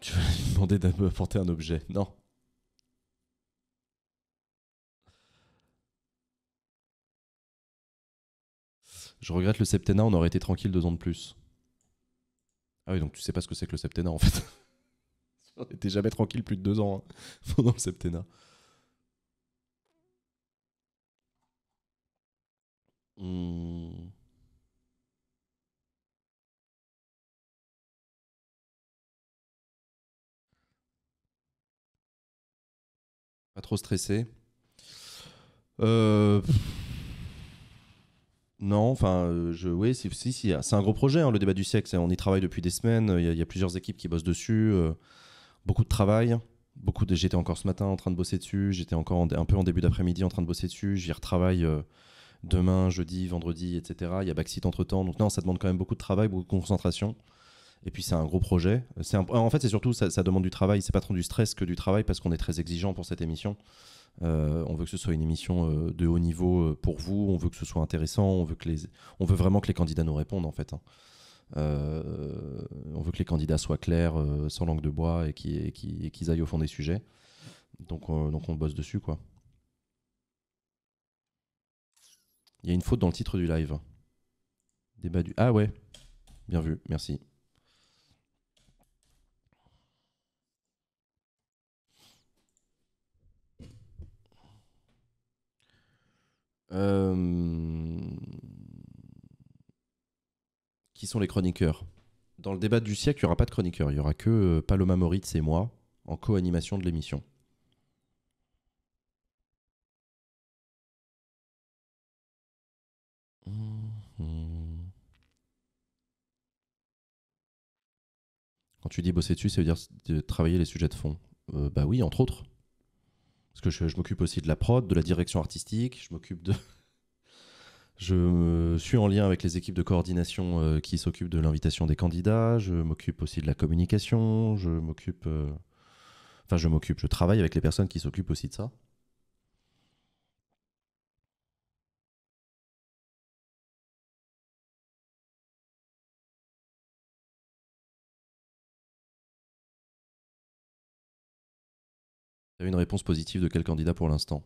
Tu vas lui demander d'apporter un objet. Non. Je regrette le septennat, on aurait été tranquille deux ans de plus. Ah oui, donc tu sais pas ce que c'est que le septennat en fait. on n'était jamais tranquille plus de deux ans hein, pendant le septennat. Hmm. Pas trop stressé. Euh, non, enfin, euh, je, oui, si, si, si ah, c'est un gros projet, hein, le débat du siècle. On y travaille depuis des semaines. Il y, a, plusieurs équipes qui bossent dessus. Euh, beaucoup de travail. Beaucoup de, j'étais encore ce matin en train de bosser dessus. J'étais encore un peu en début d'après-midi en train de bosser dessus. J'y retravaille demain, jeudi, vendredi, etc. Il y a Backseat entre temps. Donc, non, ça demande quand même beaucoup de travail, beaucoup de concentration. Et puis, c'est un gros projet. En fait, c'est surtout, ça, demande du travail. C'est pas trop du stress que du travail parce qu'on est très exigeant pour cette émission. Euh, on veut que ce soit une émission euh, de haut niveau euh, pour vous. On veut que ce soit intéressant. On veut, que les... on veut vraiment que les candidats nous répondent, en fait. Hein. on veut que les candidats soient clairs, sans langue de bois et qu'ils aillent au fond des sujets. Donc, donc on bosse dessus, quoi. Il y a une faute dans le titre du live. Débat du. Ah ouais, bien vu, merci. Euh, qui sont les chroniqueurs Dans le débat du siècle, il n'y aura pas de chroniqueurs. Il n'y aura que euh, Paloma Moritz et moi en co-animation de l'émission. Mmh, mmh. Quand tu dis bosser dessus, ça veut dire travailler les sujets de fond. Euh, bah oui, entre autres. Parce que je, je m'occupe aussi de la prod, de la direction artistique, je m'occupe de... Je suis en lien avec les équipes de coordination euh, qui s'occupent de l'invitation des candidats. Je m'occupe aussi de la communication. Je m'occupe. Euh, enfin, je m'occupe. Je travaille avec les personnes qui s'occupent aussi de ça. Vous avez une réponse positive de quel candidat pour l'instant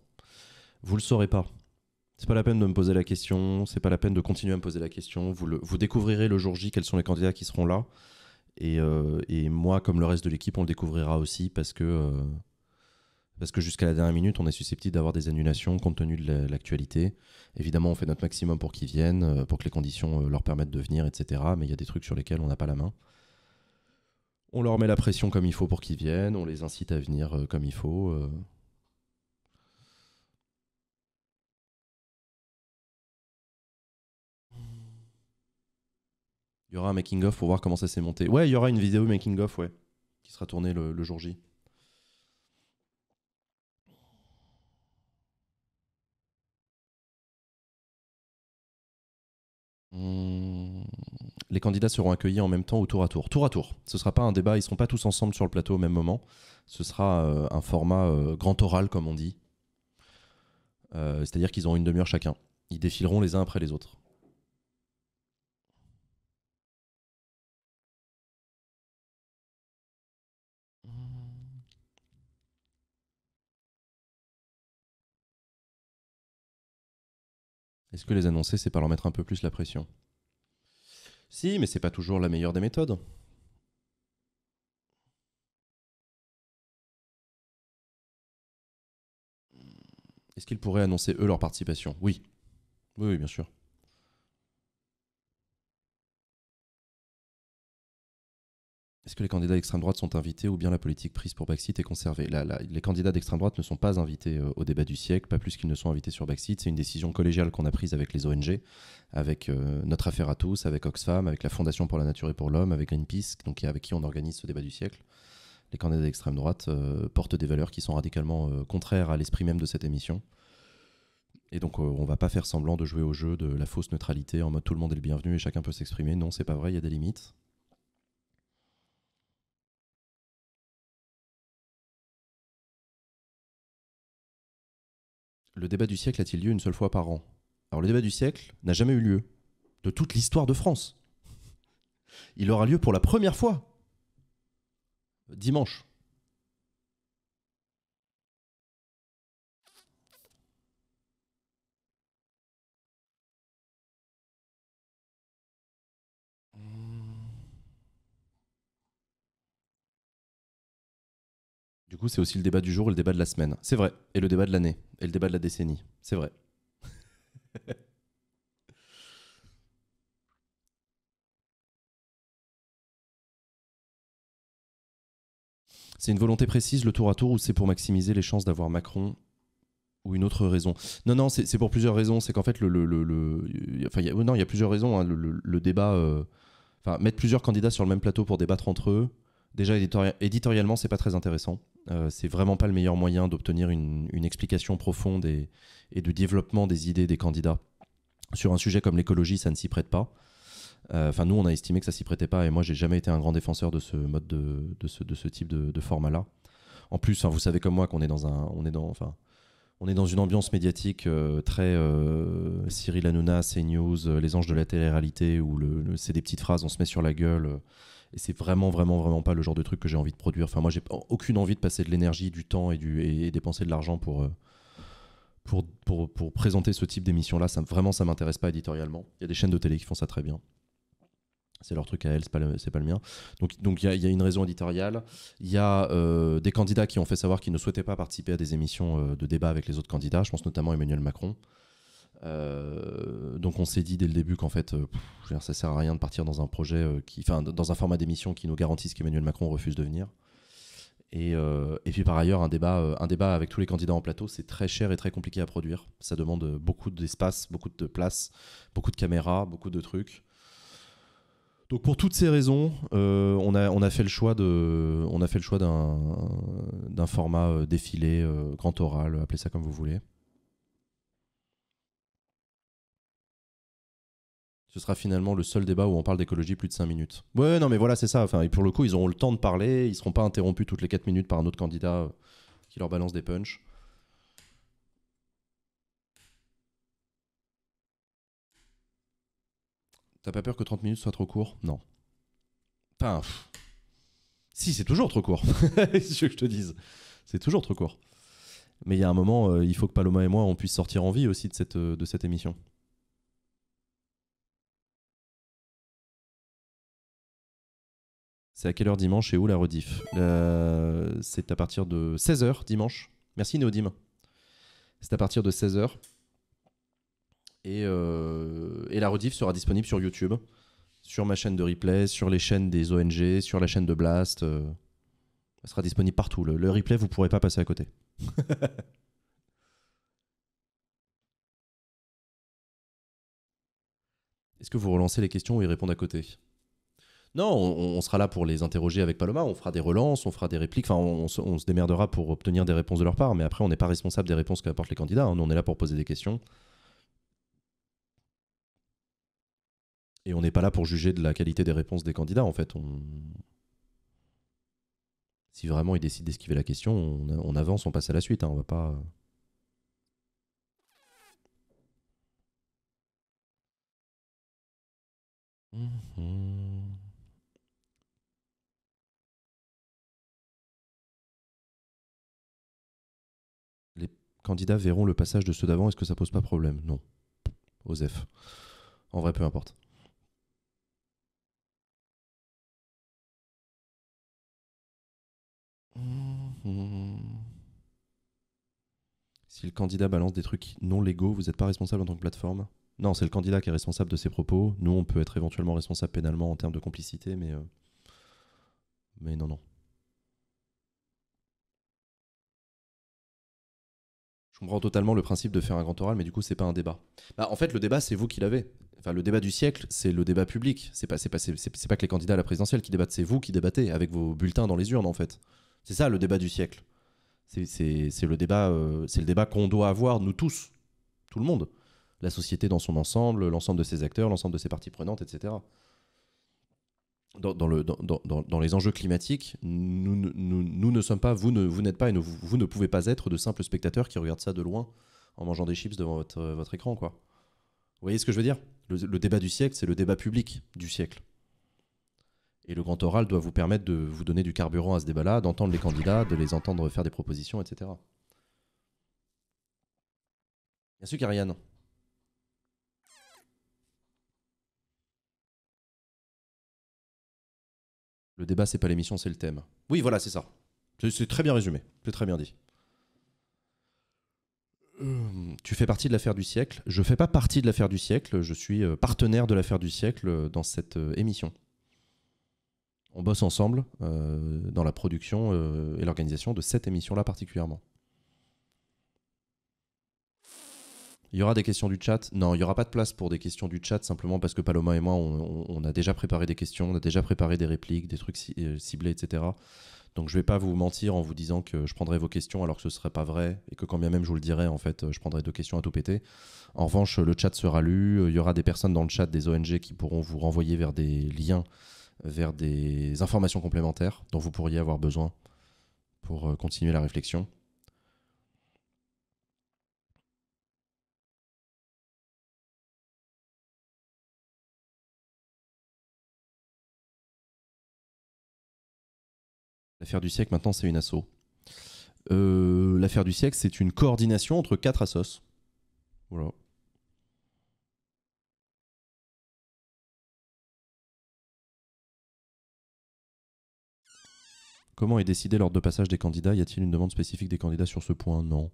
Vous le saurez pas. C'est pas la peine de me poser la question, c'est pas la peine de continuer à me poser la question. Vous, vous découvrirez le jour J quels sont les candidats qui seront là. Et, euh, moi, comme le reste de l'équipe, on le découvrira aussi parce que, euh, parce que jusqu'à la dernière minute, on est susceptible d'avoir des annulations compte tenu de l'actualité. Évidemment, on fait notre maximum pour qu'ils viennent, euh, pour que les conditions leur permettent de venir, etc. Mais il y a des trucs sur lesquels on n'a pas la main. On leur met la pression comme il faut pour qu'ils viennent, on les incite à venir euh, comme il faut. Euh. Il y aura un making-of pour voir comment ça s'est monté. Ouais, il y aura une vidéo making-of, ouais, qui sera tournée le, jour J. Hmm les candidats seront accueillis en même temps au tour à tour. Tour à tour. Ce ne sera pas un débat, ils ne seront pas tous ensemble sur le plateau au même moment. Ce sera euh, un format euh, grand oral, comme on dit. Euh, c'est-à-dire qu'ils auront une demi-heure chacun. Ils défileront les uns après les autres. Est-ce que les annoncer, c'est pas leur mettre un peu plus la pression si, mais c'est pas toujours la meilleure des méthodes. Est-ce qu'ils pourraient annoncer eux leur participation Oui. Oui, oui, bien sûr. est-ce que les candidats d'extrême droite sont invités ou bien la politique prise pour Brexit est conservée Les candidats d'extrême droite ne sont pas invités euh, au débat du siècle, pas plus qu'ils ne sont invités sur Brexit. C'est une décision collégiale qu'on a prise avec les ONG, avec euh, Notre Affaire à tous, avec Oxfam, avec la Fondation pour la Nature et pour l'Homme, avec Greenpeace, donc avec qui on organise ce débat du siècle. Les candidats d'extrême droite euh, portent des valeurs qui sont radicalement contraires à l'esprit même de cette émission. Et donc on ne va pas faire semblant de jouer au jeu de la fausse neutralité en mode tout le monde est le bienvenu et chacun peut s'exprimer. Non, c'est pas vrai, il y a des limites. le débat du siècle a-t-il lieu une seule fois par an Alors le débat du siècle n'a jamais eu lieu de toute l'histoire de France. Il aura lieu pour la première fois dimanche. coup, c'est aussi le débat du jour et le débat de la semaine. C'est vrai. Et le débat de l'année. Et le débat de la décennie. C'est vrai. C'est une volonté précise, le tour à tour, ou c'est pour maximiser les chances d'avoir Macron ou une autre raison Non, non, c'est pour plusieurs raisons. C'est qu'en fait, le, oh non, il y a plusieurs raisons. Hein. Le, débat, euh, mettre plusieurs candidats sur le même plateau pour débattre entre eux, Déjà, éditorialement, éditorialement, c'est pas très intéressant. Euh, c'est vraiment pas le meilleur moyen d'obtenir une, explication profonde et, et, de développement des idées des candidats. Sur un sujet comme l'écologie, ça ne s'y prête pas. Euh, enfin, nous, on a estimé que ça s'y prêtait pas, et moi, j'ai jamais été un grand défenseur de ce mode de, de, ce, type de, format-là. En plus, hein, vous savez comme moi qu'on est dans un, on est dans, enfin, on est dans une ambiance médiatique euh, très Cyril Hanouna, CNews, les anges de la télé-réalité, où le c'est des petites phrases, on se met sur la gueule, et c'est vraiment, vraiment, vraiment pas le genre de truc que j'ai envie de produire. Enfin, moi, j'ai aucune envie de passer de l'énergie, du temps et, du, et, dépenser de l'argent pour, euh, pour, pour, pour, présenter ce type d'émission-là. Ça, vraiment, ça m'intéresse pas éditorialement. Il y a des chaînes de télé qui font ça très bien. C'est leur truc à elles, c'est pas, pas le mien. Donc il donc y, a, y a une raison éditoriale. Il y a euh, des candidats qui ont fait savoir qu'ils ne souhaitaient pas participer à des émissions euh, de débat avec les autres candidats. Je pense notamment à Emmanuel Macron. Euh, donc on s'est dit dès le début qu'en fait, ça euh, ne ça sert à rien de partir dans un projet euh, qui, enfin, dans un format d'émission qui nous garantisse qu'Emmanuel Macron refuse de venir. Et, puis par ailleurs, un débat, un débat avec tous les candidats en plateau, c'est très cher et très compliqué à produire. Ça demande beaucoup d'espace, beaucoup de place, beaucoup de caméras, beaucoup de trucs. Donc pour toutes ces raisons, on, a, on, a, fait le choix de, on a fait le choix d'un format défilé, grand oral, appelez ça comme vous voulez. ce sera finalement le seul débat où on parle d'écologie plus de 5 minutes. Ouais, non, mais voilà, c'est ça. Enfin, et pour le coup, ils auront le temps de parler, ils ne seront pas interrompus toutes les 4 minutes par un autre candidat euh, qui leur balance des punchs. T'as pas peur que 30 minutes soit trop court Non. Enfin, si, c'est toujours trop court. ce que je te dise. C'est toujours trop court. Mais il y a un moment, euh, il faut que Paloma et moi, on puisse sortir en vie aussi de cette, euh, de cette émission. C'est à quelle heure dimanche et où la rediff C'est à partir de 16h dimanche. Merci Néodim. C'est à partir de 16h. Euh, et, la rediff sera disponible sur YouTube, sur ma chaîne de replay, sur les chaînes des ONG, sur la chaîne de Blast. Euh, elle sera disponible partout. Le, le replay, vous ne pourrez pas passer à côté. Est-ce que vous relancez les questions ou ils répondent à côté non, on, sera là pour les interroger avec Paloma, on fera des relances, on fera des répliques, enfin on, se, démerdera pour obtenir des réponses de leur part, mais après on n'est pas responsable des réponses qu'apportent les candidats, hein. on est là pour poser des questions. Et on n'est pas là pour juger de la qualité des réponses des candidats, en fait. Si vraiment ils décident d'esquiver la question, on, avance, on passe à la suite, hein. on va pas... Mmh, mmh. candidats verront le passage de ceux d'avant, est-ce que ça pose pas problème Non. Osef. En vrai, peu importe. Si le candidat balance des trucs non légaux, vous n'êtes pas responsable en tant que plateforme Non, c'est le candidat qui est responsable de ses propos. Nous, on peut être éventuellement responsable pénalement en termes de complicité, mais. Euh, mais non, non. comprends totalement le principe de faire un grand oral, mais du coup, c'est pas un débat. Bah, en fait, le débat, c'est vous qui l'avez. Enfin, le débat du siècle, c'est le débat public. C'est pas, pas, c'est pas que les candidats à la présidentielle qui débattent, c'est vous qui débattez avec vos bulletins dans les urnes, en fait. C'est ça le débat du siècle. C'est le débat, euh, c'est le débat qu'on doit avoir nous tous, tout le monde, la société dans son ensemble, l'ensemble de ses acteurs, l'ensemble de ses parties prenantes, etc dans, le, dans, les enjeux climatiques, nous, nous, ne sommes pas, vous ne, vous n'êtes pas et vous, ne pouvez pas être de simples spectateurs qui regardent ça de loin en mangeant des chips devant votre, euh, votre écran, quoi. Vous voyez ce que je veux dire le, débat du siècle, c'est le débat public du siècle. Et le grand oral doit vous permettre de vous donner du carburant à ce débat-là, d'entendre les candidats, de les entendre faire des propositions, etc. Bien sûr, Ariane. Le débat, c'est pas l'émission, c'est le thème. Oui, voilà, c'est ça. C'est très bien résumé. C'est très bien dit. Euh, tu fais partie de l'affaire du siècle. Je fais pas partie de l'affaire du siècle. Je suis euh, partenaire de l'affaire du siècle euh, dans cette émission. On bosse ensemble dans la production et l'organisation de cette émission-là particulièrement. Il y aura des questions du chat Non, il n'y aura pas de place pour des questions du chat, simplement parce que Paloma et moi, on, a déjà préparé des questions, on a déjà préparé des répliques, des trucs euh, ciblés, etc. Donc je ne vais pas vous mentir en vous disant que je prendrai vos questions alors que ce ne serait pas vrai, et que quand bien même je vous le dirais, en fait, je prendrai deux questions à tout péter. En revanche, le chat sera lu, il y aura des personnes dans le chat, des ONG, qui pourront vous renvoyer vers des liens, vers des informations complémentaires dont vous pourriez avoir besoin pour euh, continuer la réflexion. L'affaire du siècle, maintenant, c'est une asso. Euh, l'affaire du siècle, c'est une coordination entre quatre assos. Comment est décidé l'ordre de passage des candidats Y a-t-il une demande spécifique des candidats sur ce point Non.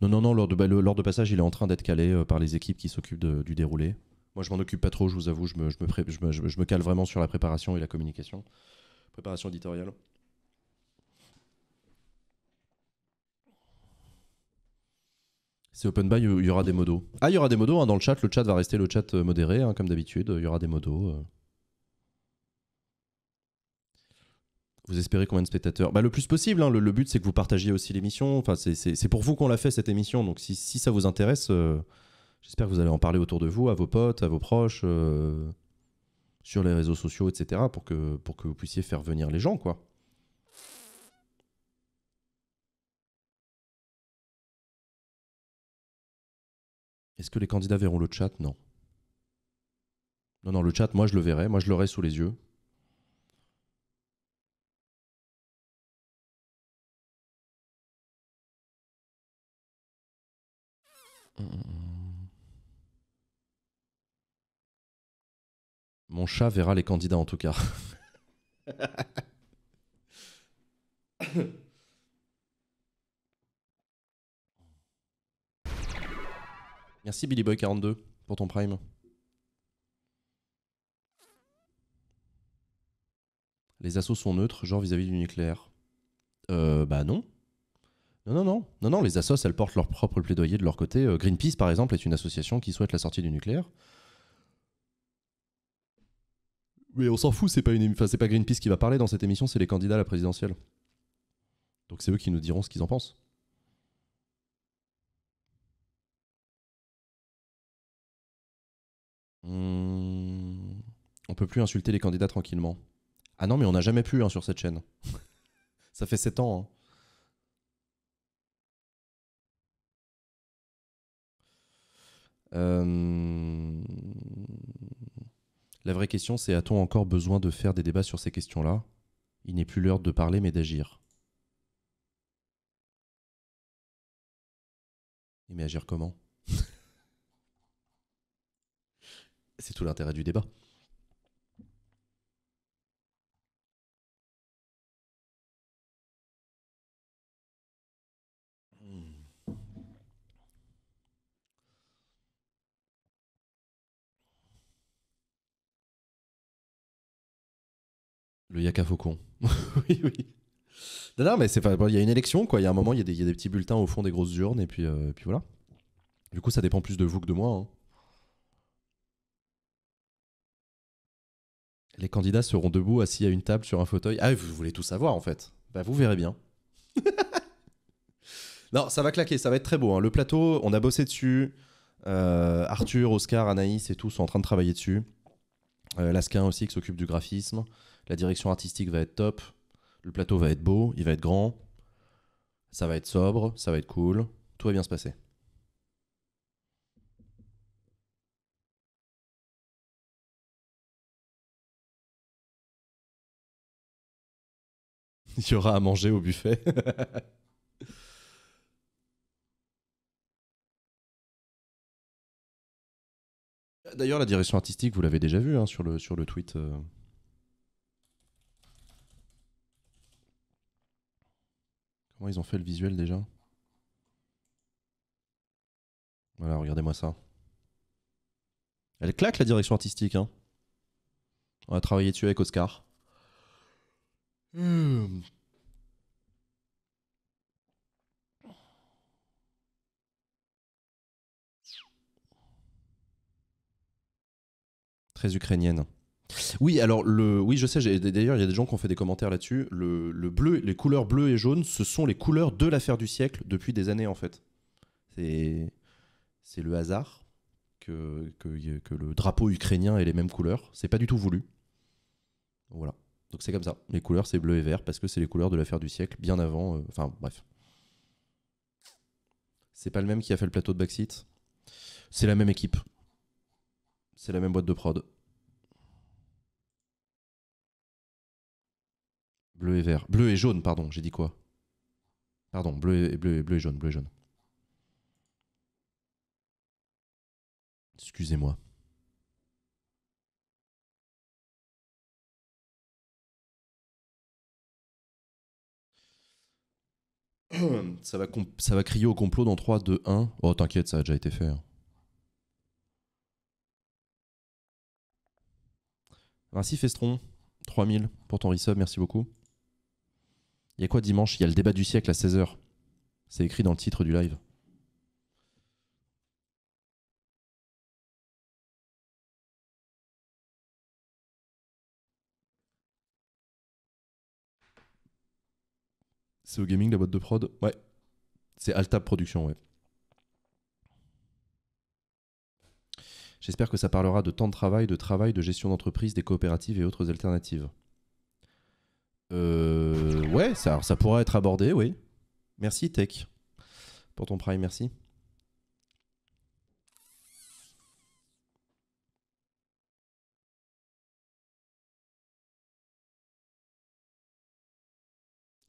Non, non, non, l'ordre de, de, passage, il est en train d'être calé euh, par les équipes qui s'occupent du déroulé. Moi, je m'en occupe pas trop, je vous avoue, je me, je me, cale vraiment sur la préparation et la communication. Préparation éditoriale. C'est open by, il y aura des modos. Ah, il y aura des modos hein, dans le chat. Le chat va rester le chat euh, modéré, hein, comme d'habitude. Il y aura des modos. Euh. Vous espérez combien de spectateurs bah, Le plus possible. Hein. le, but, c'est que vous partagiez aussi l'émission. Enfin, c'est pour vous qu'on l'a fait, cette émission. Donc, si, ça vous intéresse, euh, j'espère que vous allez en parler autour de vous, à vos potes, à vos proches, sur les réseaux sociaux, etc. Pour que, pour que vous puissiez faire venir les gens, quoi. Est-ce que les candidats verront le chat Non. Non, non, le chat, moi je le verrai, moi je l'aurai sous les yeux. Mon chat verra les candidats en tout cas. Merci BillyBoy42 pour ton prime. Les assos sont neutres, genre vis-à-vis du nucléaire. Euh, bah non. Non, non, non. Non, non, les assos, elles portent leur propre plaidoyer de leur côté. Euh, Greenpeace, par exemple, est une association qui souhaite la sortie du nucléaire. Mais on s'en fout, c'est pas, une... pas Greenpeace qui va parler dans cette émission, c'est les candidats à la présidentielle. Donc c'est eux qui nous diront ce qu'ils en pensent. Hmm. On peut plus insulter les candidats tranquillement. Ah non, mais on n'a jamais pu hein, sur cette chaîne. Ça fait 7 ans. Hein. Euh, la vraie question, c'est a-t-on encore besoin de faire des débats sur ces questions-là Il n'est plus l'heure de parler, mais d'agir. Mais agir comment C'est tout l'intérêt du débat. Le Yaka Faucon. oui, oui. Non, mais il y a une élection, quoi. Il y a un moment, il y, a des petits bulletins au fond des grosses urnes, et puis, euh, puis voilà. Du coup, ça dépend plus de vous que de moi. Hein. les candidats seront debout, assis à une table, sur un fauteuil. Ah, vous voulez tout savoir en fait bah, vous verrez bien. non, ça va claquer, ça va être très beau. Hein. Le plateau, on a bossé dessus. Euh, Arthur, Oscar, Anaïs et tous sont en train de travailler dessus. Euh, Lasquin aussi qui s'occupe du graphisme. La direction artistique va être top. Le plateau va être beau, il va être grand. Ça va être sobre, ça va être cool. Tout va bien se passer. Il y aura à manger au buffet. D'ailleurs, la direction artistique, vous l'avez déjà vu hein, sur, le, sur le tweet. Euh. Comment ils ont fait le visuel déjà Voilà, regardez-moi ça. Elle claque la direction artistique. Hein. On va travailler dessus avec Oscar. Hmm. Très ukrainienne. Oui, alors le, oui, je sais. D'ailleurs, il y a des gens qui ont fait des commentaires là-dessus. Le, bleu, les couleurs bleu et jaune ce sont les couleurs de l'affaire du siècle depuis des années en fait. C'est, c'est le hasard que, que, le drapeau ukrainien ait les mêmes couleurs. C'est pas du tout voulu. Voilà. Donc c'est comme ça. Les couleurs, c'est bleu et vert parce que c'est les couleurs de l'affaire du siècle, bien avant. Euh, enfin, bref. C'est pas le même qui a fait le plateau de Backseat. C'est la même équipe. C'est la même boîte de prod. Bleu et vert. Bleu et jaune, pardon, j'ai dit quoi Pardon, bleu et, bleu, et, bleu et jaune, bleu et jaune. Excusez-moi. ça, va ça va crier au complot dans 3, 2, 1. Oh, t'inquiète, ça a déjà été fait. Merci hein. Festron, 3000 pour ton resub, merci beaucoup. Il y a quoi dimanche Il y a le débat du siècle à 16h. C'est écrit dans le titre du live. C'est au gaming, la boîte de prod Ouais. C'est Alta Production, ouais. J'espère que ça parlera de temps de travail, de travail, de gestion d'entreprise, des coopératives et autres alternatives. Euh, ouais, ça, ça pourra être abordé, oui. Merci Tech pour ton prime, merci.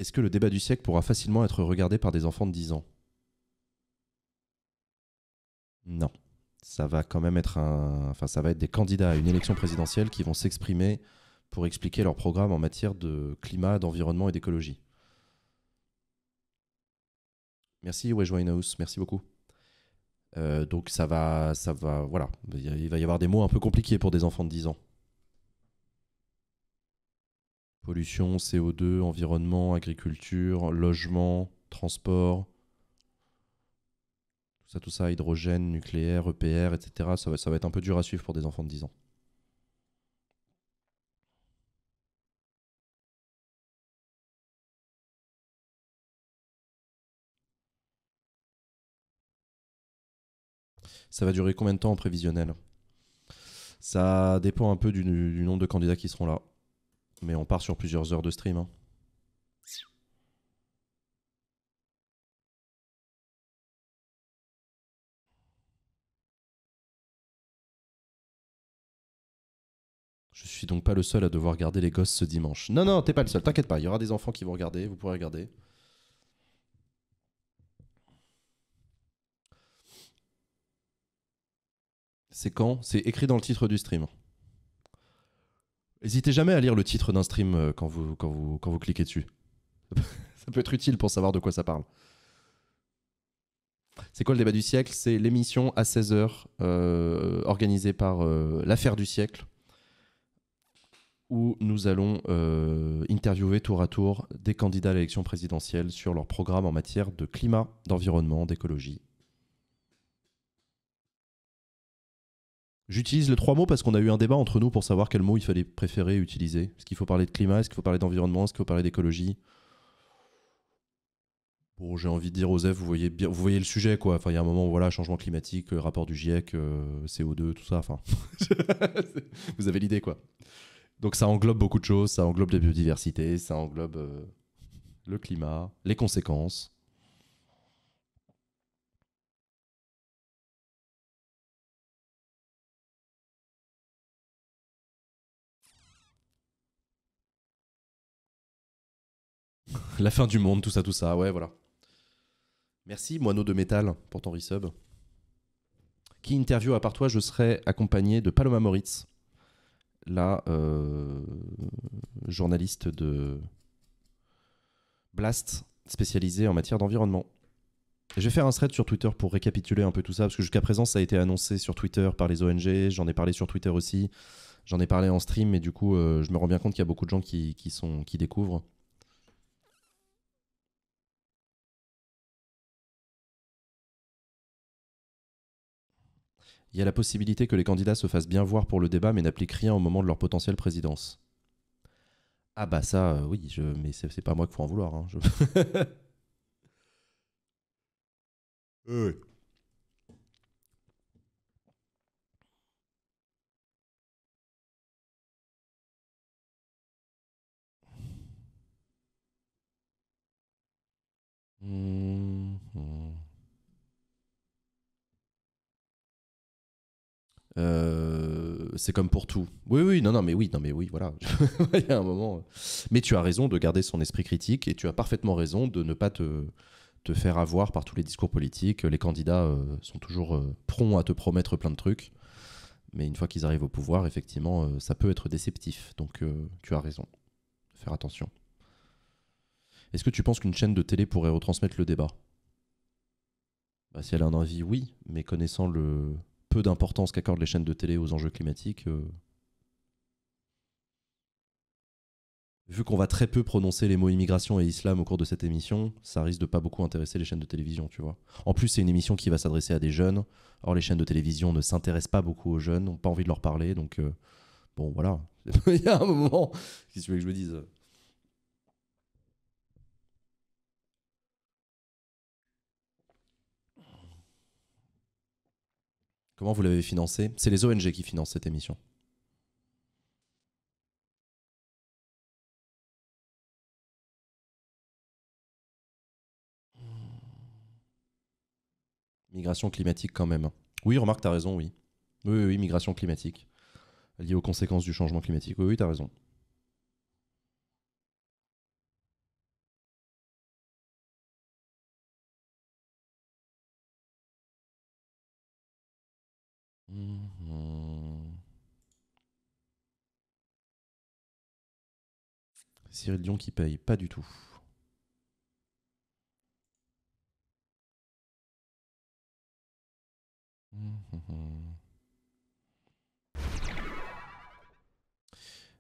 Est-ce que le débat du siècle pourra facilement être regardé par des enfants de 10 ans Non. Ça va quand même être un... enfin, ça va être des candidats à une élection présidentielle qui vont s'exprimer pour expliquer leur programme en matière de climat, d'environnement et d'écologie. Merci Winehouse. merci beaucoup. Euh, donc ça va, ça va, voilà, il va y avoir des mots un peu compliqués pour des enfants de 10 ans. Pollution, CO2, environnement, agriculture, logement, transport. Tout ça, tout ça, hydrogène, nucléaire, EPR, etc. Ça va, être un peu dur à suivre pour des enfants de 10 ans. Ça va durer combien de temps en prévisionnel Ça dépend un peu du nombre de candidats qui seront là. Mais on part sur plusieurs heures de stream. Je hein. Je suis donc pas le seul à devoir garder les gosses ce dimanche. Non, non, t'es pas le seul, t'inquiète pas, il y aura des enfants qui vont regarder, vous pourrez regarder. C'est quand C'est écrit dans le titre du stream. N'hésitez jamais à lire le titre d'un stream euh, quand vous, cliquez dessus. ça peut être utile pour savoir de quoi ça parle. C'est quoi le débat du siècle C'est l'émission à 16h euh, organisée par euh, l'affaire du siècle où nous allons interviewer tour à tour des candidats à l'élection présidentielle sur leur programme en matière de climat, d'environnement, d'écologie J'utilise le trois mots parce qu'on a eu un débat entre nous pour savoir quel mot il fallait préférer utiliser. Est-ce qu'il faut parler de climat Est-ce qu'il faut parler d'environnement Est-ce qu'il faut parler d'écologie Bon, j'ai envie de dire, aux vous voyez, bien, vous voyez le sujet, quoi. Enfin, il y a un moment, voilà, changement climatique, euh, rapport du GIEC, euh, CO2, tout ça. Enfin, vous avez l'idée, quoi. Donc, ça englobe beaucoup de choses. Ça englobe la biodiversité, ça englobe euh, le climat, les conséquences. la fin du monde, tout ça, tout ça. Ouais, voilà. Merci, moineau de métal, pour ton resub. Qui interview à part toi Je serai accompagné de Paloma Moritz, la euh, journaliste de Blast, spécialisée en matière d'environnement. Je vais faire un thread sur Twitter pour récapituler un peu tout ça, parce que jusqu'à présent, ça a été annoncé sur Twitter par les ONG, j'en ai parlé sur Twitter aussi, j'en ai parlé en stream, et du coup, euh, je me rends bien compte qu'il y a beaucoup de gens qui découvrent. il y a la possibilité que les candidats se fassent bien voir pour le débat mais n'appliquent rien au moment de leur potentielle présidence. Ah bah ça, euh, oui, je... mais c'est pas moi qu'il faut en vouloir. Hein, mmh, mmh. Euh, c'est comme pour tout. Oui, oui, non, non, mais oui, non, mais oui, voilà. Il y a un moment. Euh. Mais tu as raison de garder son esprit critique et tu as parfaitement raison de ne pas te, te faire avoir par tous les discours politiques. Les candidats euh, sont toujours euh, à te promettre plein de trucs. Mais une fois qu'ils arrivent au pouvoir, effectivement, ça peut être déceptif. Donc tu as raison. Faire attention. Est-ce que tu penses qu'une chaîne de télé pourrait retransmettre le débat bah, Si elle a un avis, oui. Mais connaissant le, peu d'importance qu'accordent les chaînes de télé aux enjeux climatiques, euh. vu qu'on va très peu prononcer les mots immigration et islam au cours de cette émission, ça risque de pas beaucoup intéresser les chaînes de télévision, tu vois. En plus, c'est une émission qui va s'adresser à des jeunes. Or, les chaînes de télévision ne s'intéressent pas beaucoup aux jeunes, n'ont pas envie de leur parler, donc euh, bon, voilà. Il y a un moment, tu veux que je me dise Comment vous l'avez financé C'est les ONG qui financent cette émission. Migration climatique quand même. Oui, remarque, tu as raison, oui. Oui, oui, migration climatique. Liée aux conséquences du changement climatique. Oui, oui, tu as raison. Cyril Dion qui paye, pas du tout.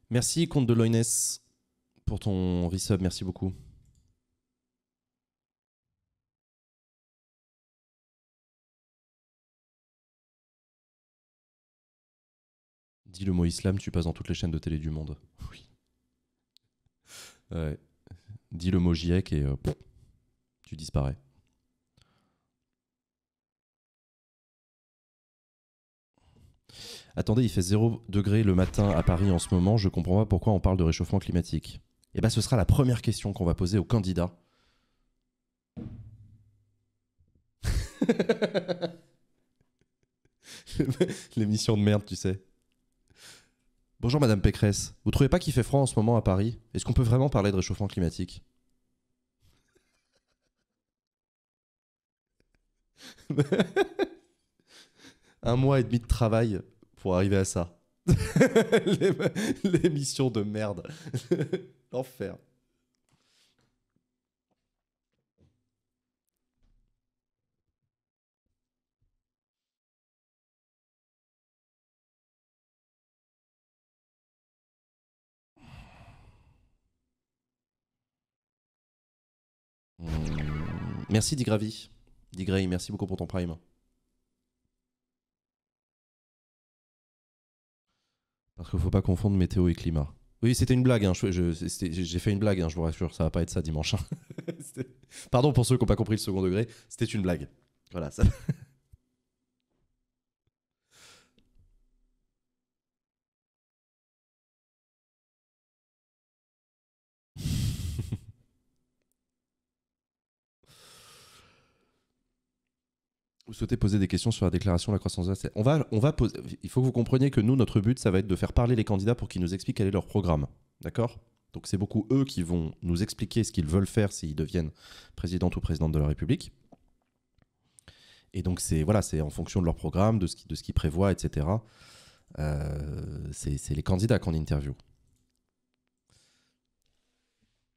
Merci, Comte de Loynes, pour ton resub. Merci beaucoup. Dis le mot islam, tu passes dans toutes les chaînes de télé du monde. Oui. Euh, dis le mot GIEC et euh, tu disparais. Attendez, il fait 0 degré le matin à Paris en ce moment, je comprends pas pourquoi on parle de réchauffement climatique. Et eh bien, ce sera la première question qu'on va poser aux candidats. L'émission de merde, tu sais. Bonjour Madame Pécresse, vous trouvez pas qu'il fait froid en ce moment à Paris Est-ce qu'on peut vraiment parler de réchauffement climatique Un mois et demi de travail pour arriver à ça. L'émission de merde. L'enfer. Merci Digravi. Digrey, merci beaucoup pour ton prime. Parce qu'il ne faut pas confondre météo et climat. Oui, c'était une blague. Hein. J'ai fait une blague, hein, je vous rassure. Ça ne va pas être ça dimanche. Hein. Pardon pour ceux qui n'ont pas compris le second degré. C'était une blague. Voilà. Ça... vous souhaitez poser des questions sur la déclaration de la croissance de on va, on va poser, il faut que vous compreniez que nous, notre but, ça va être de faire parler les candidats pour qu'ils nous expliquent quel est leur programme. D'accord Donc c'est beaucoup eux qui vont nous expliquer ce qu'ils veulent faire s'ils deviennent président ou présidente de la République. Et donc c'est voilà, c'est en fonction de leur programme, de ce qu'ils, de ce prévoient, etc. Euh, c'est les candidats qu'on interviewe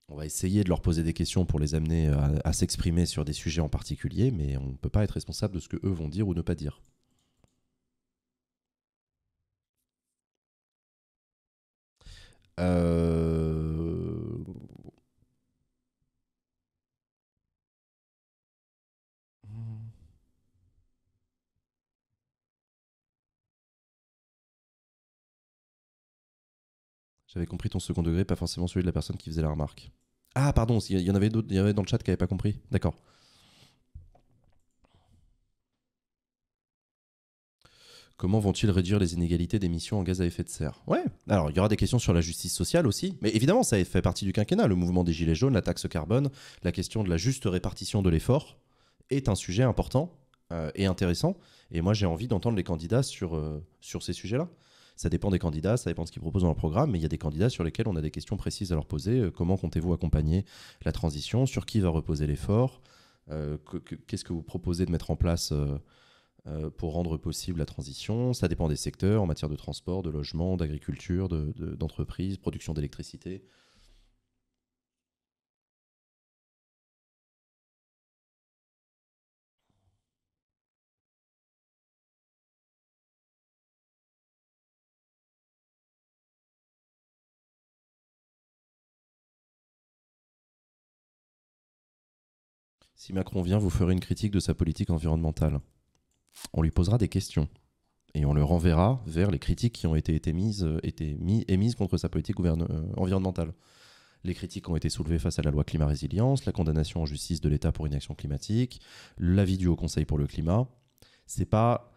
on va essayer de leur poser des questions pour les amener euh, à, s'exprimer sur des sujets en particulier, mais on ne peut pas être responsable de ce que eux vont dire ou ne pas dire. Euh, J'avais compris ton second degré, pas forcément celui de la personne qui faisait la remarque. Ah, pardon, il y en avait d'autres, il y avait dans le chat qui n'avaient pas compris. D'accord. Comment vont-ils réduire les inégalités d'émissions en gaz à effet de serre Ouais, alors il y aura des questions sur la justice sociale aussi, mais évidemment ça fait partie du quinquennat, le mouvement des Gilets jaunes, la taxe carbone, la question de la juste répartition de l'effort est un sujet important euh, et intéressant, et moi j'ai envie d'entendre les candidats sur, euh, sur ces sujets-là. Ça dépend des candidats, ça dépend de ce qu'ils proposent dans leur programme, mais il y a des candidats sur lesquels on a des questions précises à leur poser. Euh, comment comptez-vous accompagner la transition Sur qui va reposer l'effort euh, Qu'est-ce que vous proposez de mettre en place euh, pour rendre possible la transition Ça dépend des secteurs en matière de transport, de logement, d'agriculture, d'entreprise, production d'électricité. Si Macron vient, vous ferez une critique de sa politique environnementale. On lui posera des questions. Et on le renverra vers les critiques qui ont été, mises, euh, émises contre sa politique euh, environnementale. Les critiques ont été soulevées face à la loi climat résilience, la condamnation en justice de l'État pour inaction climatique, l'avis du Haut Conseil pour le climat. C'est pas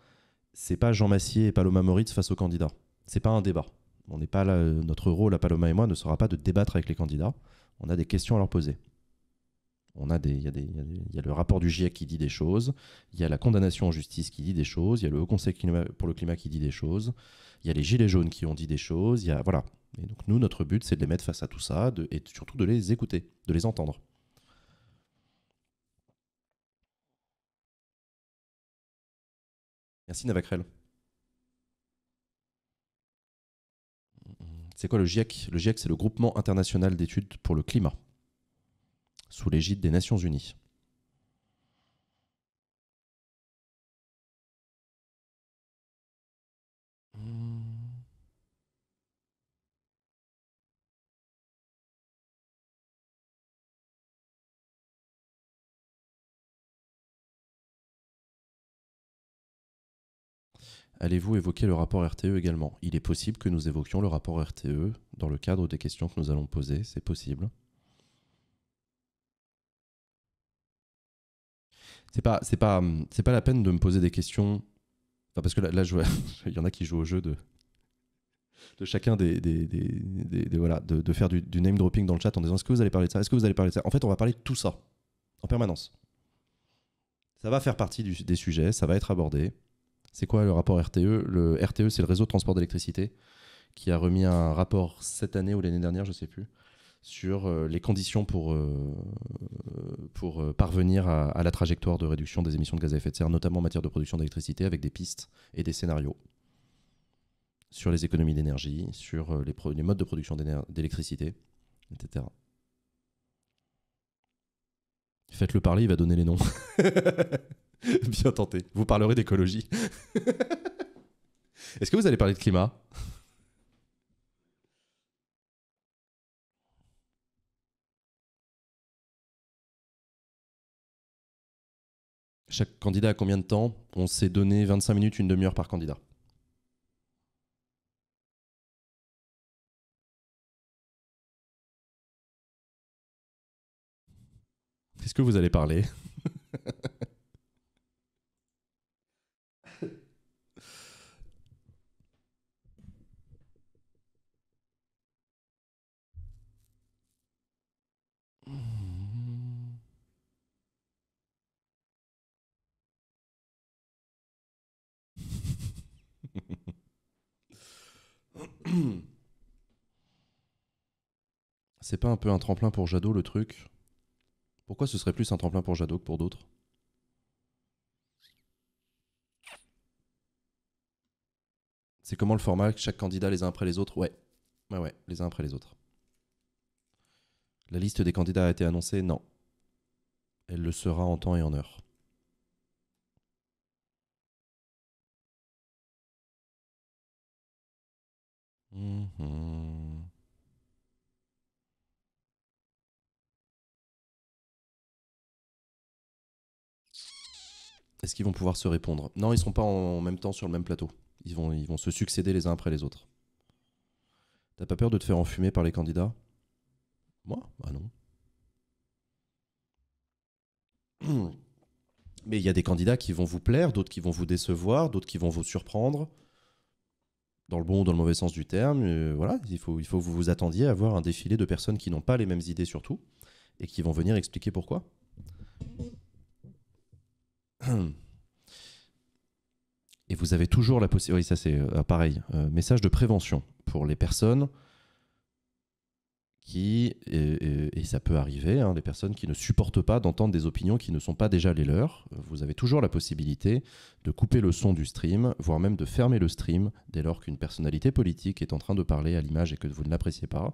pas Jean Massier et Paloma Moritz face aux candidats. C'est pas un débat. On n'est pas euh, notre rôle à Paloma et moi ne sera pas de débattre avec les candidats. On a des questions à leur poser. On a des, il y, a le rapport du GIEC qui dit des choses, il y a la condamnation en justice qui dit des choses, il y a le Haut Conseil pour le climat qui dit des choses, il y a les Gilets jaunes qui ont dit des choses, il y voilà. Et donc nous, notre but, c'est de les mettre face à tout ça et surtout de les écouter, de les entendre. Merci Navakrel. C'est quoi le GIEC Le GIEC, c'est le Groupement international d'études pour le climat sous l'égide des Nations Unies. Allez-vous évoquer le rapport RTE également Il est possible que nous évoquions le rapport RTE dans le cadre des questions que nous allons poser, c'est possible. c'est pas c'est pas c'est pas la peine de me poser des questions. parce que là, il y en a qui jouent au jeu de de chacun des, des, des, voilà de, de faire du, du, name dropping dans le chat en disant est-ce que vous allez parler de ça est-ce que vous allez parler de ça en fait on va parler de tout ça en permanence ça va faire partie des sujets ça va être abordé c'est quoi le rapport RTE le RTE c'est le réseau de transport d'électricité qui a remis un rapport cette année ou l'année dernière je sais plus sur euh, les conditions pour, euh, euh, parvenir à, la trajectoire de réduction des émissions de gaz à effet de serre, notamment en matière de production d'électricité, avec des pistes et des scénarios sur les économies d'énergie, sur les, les modes de production d'électricité, etc. Faites-le parler, il va donner les noms. Bien tenté. Vous parlerez d'écologie. Est-ce que vous allez parler de climat Chaque candidat a combien de temps On s'est donné 25 minutes, une demi-heure par candidat. Qu'est-ce que vous allez parler C'est pas un peu un tremplin pour Jadot le truc Pourquoi ce serait plus un tremplin pour Jadot que pour d'autres C'est comment le format Chaque candidat les uns après les autres Ouais. Ouais, ouais, les uns après les autres. La liste des candidats a été annoncée Non. Elle le sera en temps et en heure. Mm-hmm. Est-ce qu'ils vont pouvoir se répondre Non, ils ne seront pas en même temps sur le même plateau. Ils vont, ils vont se succéder les uns après les autres. T'as pas peur de te faire enfumer par les candidats Moi Ah non. Mais il y a des candidats qui vont vous plaire, d'autres qui vont vous décevoir, d'autres qui vont vous surprendre dans le bon ou dans le mauvais sens du terme. Euh, voilà, il faut, que vous vous attendiez à voir un défilé de personnes qui n'ont pas les mêmes idées sur tout et qui vont venir expliquer pourquoi. Et vous avez toujours la possibilité, oui, ça c'est euh, pareil, euh, message de prévention pour les personnes et, ça peut arriver, hein, des personnes qui ne supportent pas d'entendre des opinions qui ne sont pas déjà les leurs. Vous avez toujours la possibilité de couper le son du stream, voire même de fermer le stream dès lors qu'une personnalité politique est en train de parler à l'image et que vous ne l'appréciez pas.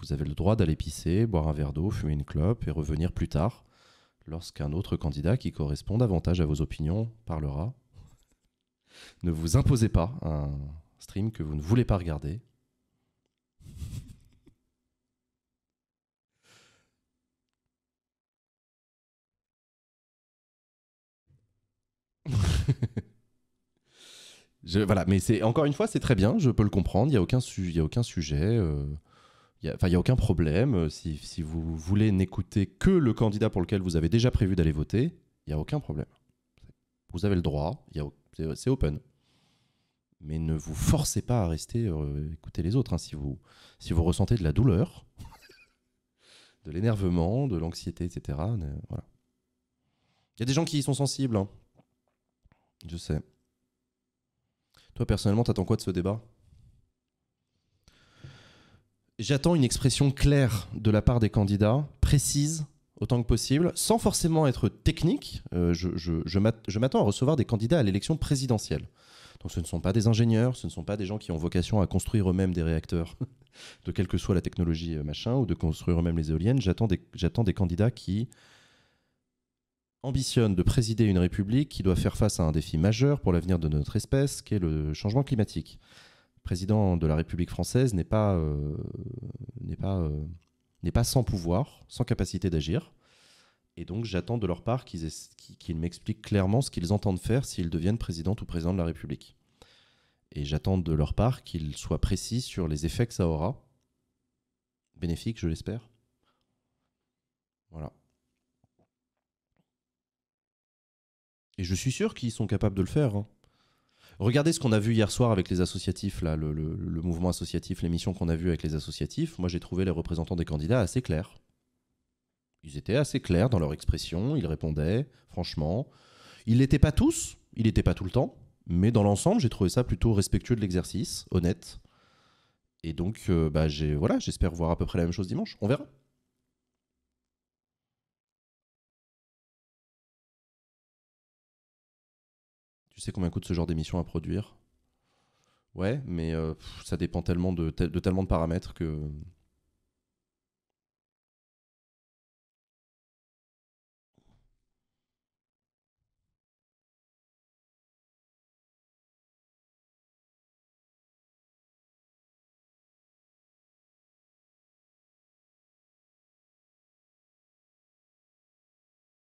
Vous avez le droit d'aller pisser, boire un verre d'eau, fumer une clope et revenir plus tard lorsqu'un autre candidat qui correspond davantage à vos opinions parlera. Ne vous imposez pas un stream que vous ne voulez pas regarder je, voilà, mais c'est encore une fois, c'est très bien, je peux le comprendre, il n'y a, aucun a aucun sujet, euh, il n'y a, aucun problème. Euh, si, vous voulez n'écouter que le candidat pour lequel vous avez déjà prévu d'aller voter, il n'y a aucun problème. Vous avez le droit, c'est open. Mais ne vous forcez pas à rester euh, écouter les autres. Hein, si, vous, si vous ressentez de la douleur, de l'énervement, de l'anxiété, etc., voilà. Il y a des gens qui y sont sensibles. Hein. Je sais. Toi, personnellement, t'attends quoi de ce débat J'attends une expression claire de la part des candidats, précise autant que possible, sans forcément être technique. Euh, je, je, m'attends à recevoir des candidats à l'élection présidentielle. Donc ce ne sont pas des ingénieurs, ce ne sont pas des gens qui ont vocation à construire eux-mêmes des réacteurs, de quelle que soit la technologie euh, machin, ou de construire eux-mêmes les éoliennes. J'attends des, des, candidats qui ambitionne de présider une république qui doit faire face à un défi majeur pour l'avenir de notre espèce, qui est le changement climatique. Le président de la République française n'est pas, euh, pas, euh, pas sans pouvoir, sans capacité d'agir. Et donc j'attends de leur part qu'ils, m'expliquent clairement ce qu'ils entendent faire s'ils deviennent président ou président de la République. Et j'attends de leur part qu'ils soient précis sur les effets que ça aura. Bénéfique, je l'espère. Voilà. Et je suis sûr qu'ils sont capables de le faire. Hein. Regardez ce qu'on a vu hier soir avec les associatifs, là, le, mouvement associatif, l'émission qu'on a vue avec les associatifs. Moi, j'ai trouvé les représentants des candidats assez clairs. Ils étaient assez clairs dans leur expression, ils répondaient, franchement. Ils l'étaient pas tous, ils n'étaient pas tout le temps, mais dans l'ensemble, j'ai trouvé ça plutôt respectueux de l'exercice, honnête. Et donc, euh, bah, j'ai, voilà, j'espère voir à peu près la même chose dimanche. On verra. Tu sais combien coûte ce genre d'émission à produire Ouais, mais euh, ça dépend tellement de tellement de paramètres que.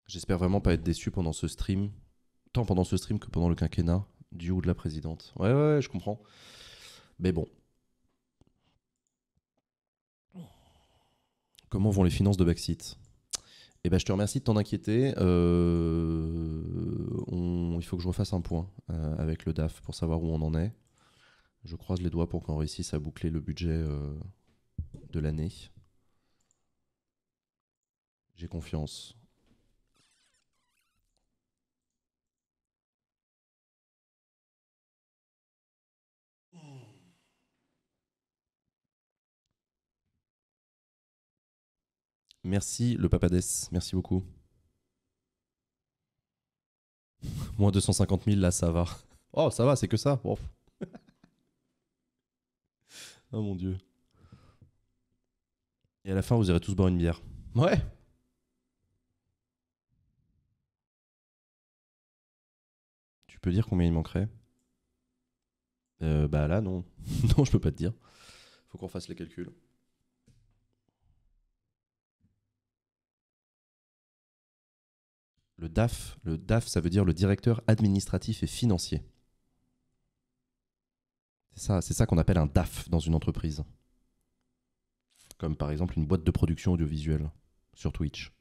J'espère vraiment pas être déçu pendant ce stream tant pendant ce stream que pendant le quinquennat du ou de la présidente. Ouais, ouais, je comprends. Mais bon. Comment vont les finances de Backsit? eh ben, je te remercie de t'en inquiéter. Euh, il faut que je refasse un point euh, avec le DAF pour savoir où on en est. Je croise les doigts pour qu'on réussisse à boucler le budget euh, de l'année. J'ai confiance. Merci le Papades, merci beaucoup. Moins 250 000, là ça va. Oh, ça va, c'est que ça. Oh. mon dieu. Et à la fin, vous irez tous boire une bière. Ouais. Tu peux dire combien il manquerait euh, Bah là, non. non, je peux pas te dire. Faut qu'on fasse les calculs. le DAF. Le DAF, ça veut dire le directeur administratif et financier. C'est ça, ça qu'on appelle un DAF dans une entreprise. Comme par exemple une boîte de production audiovisuelle sur Twitch.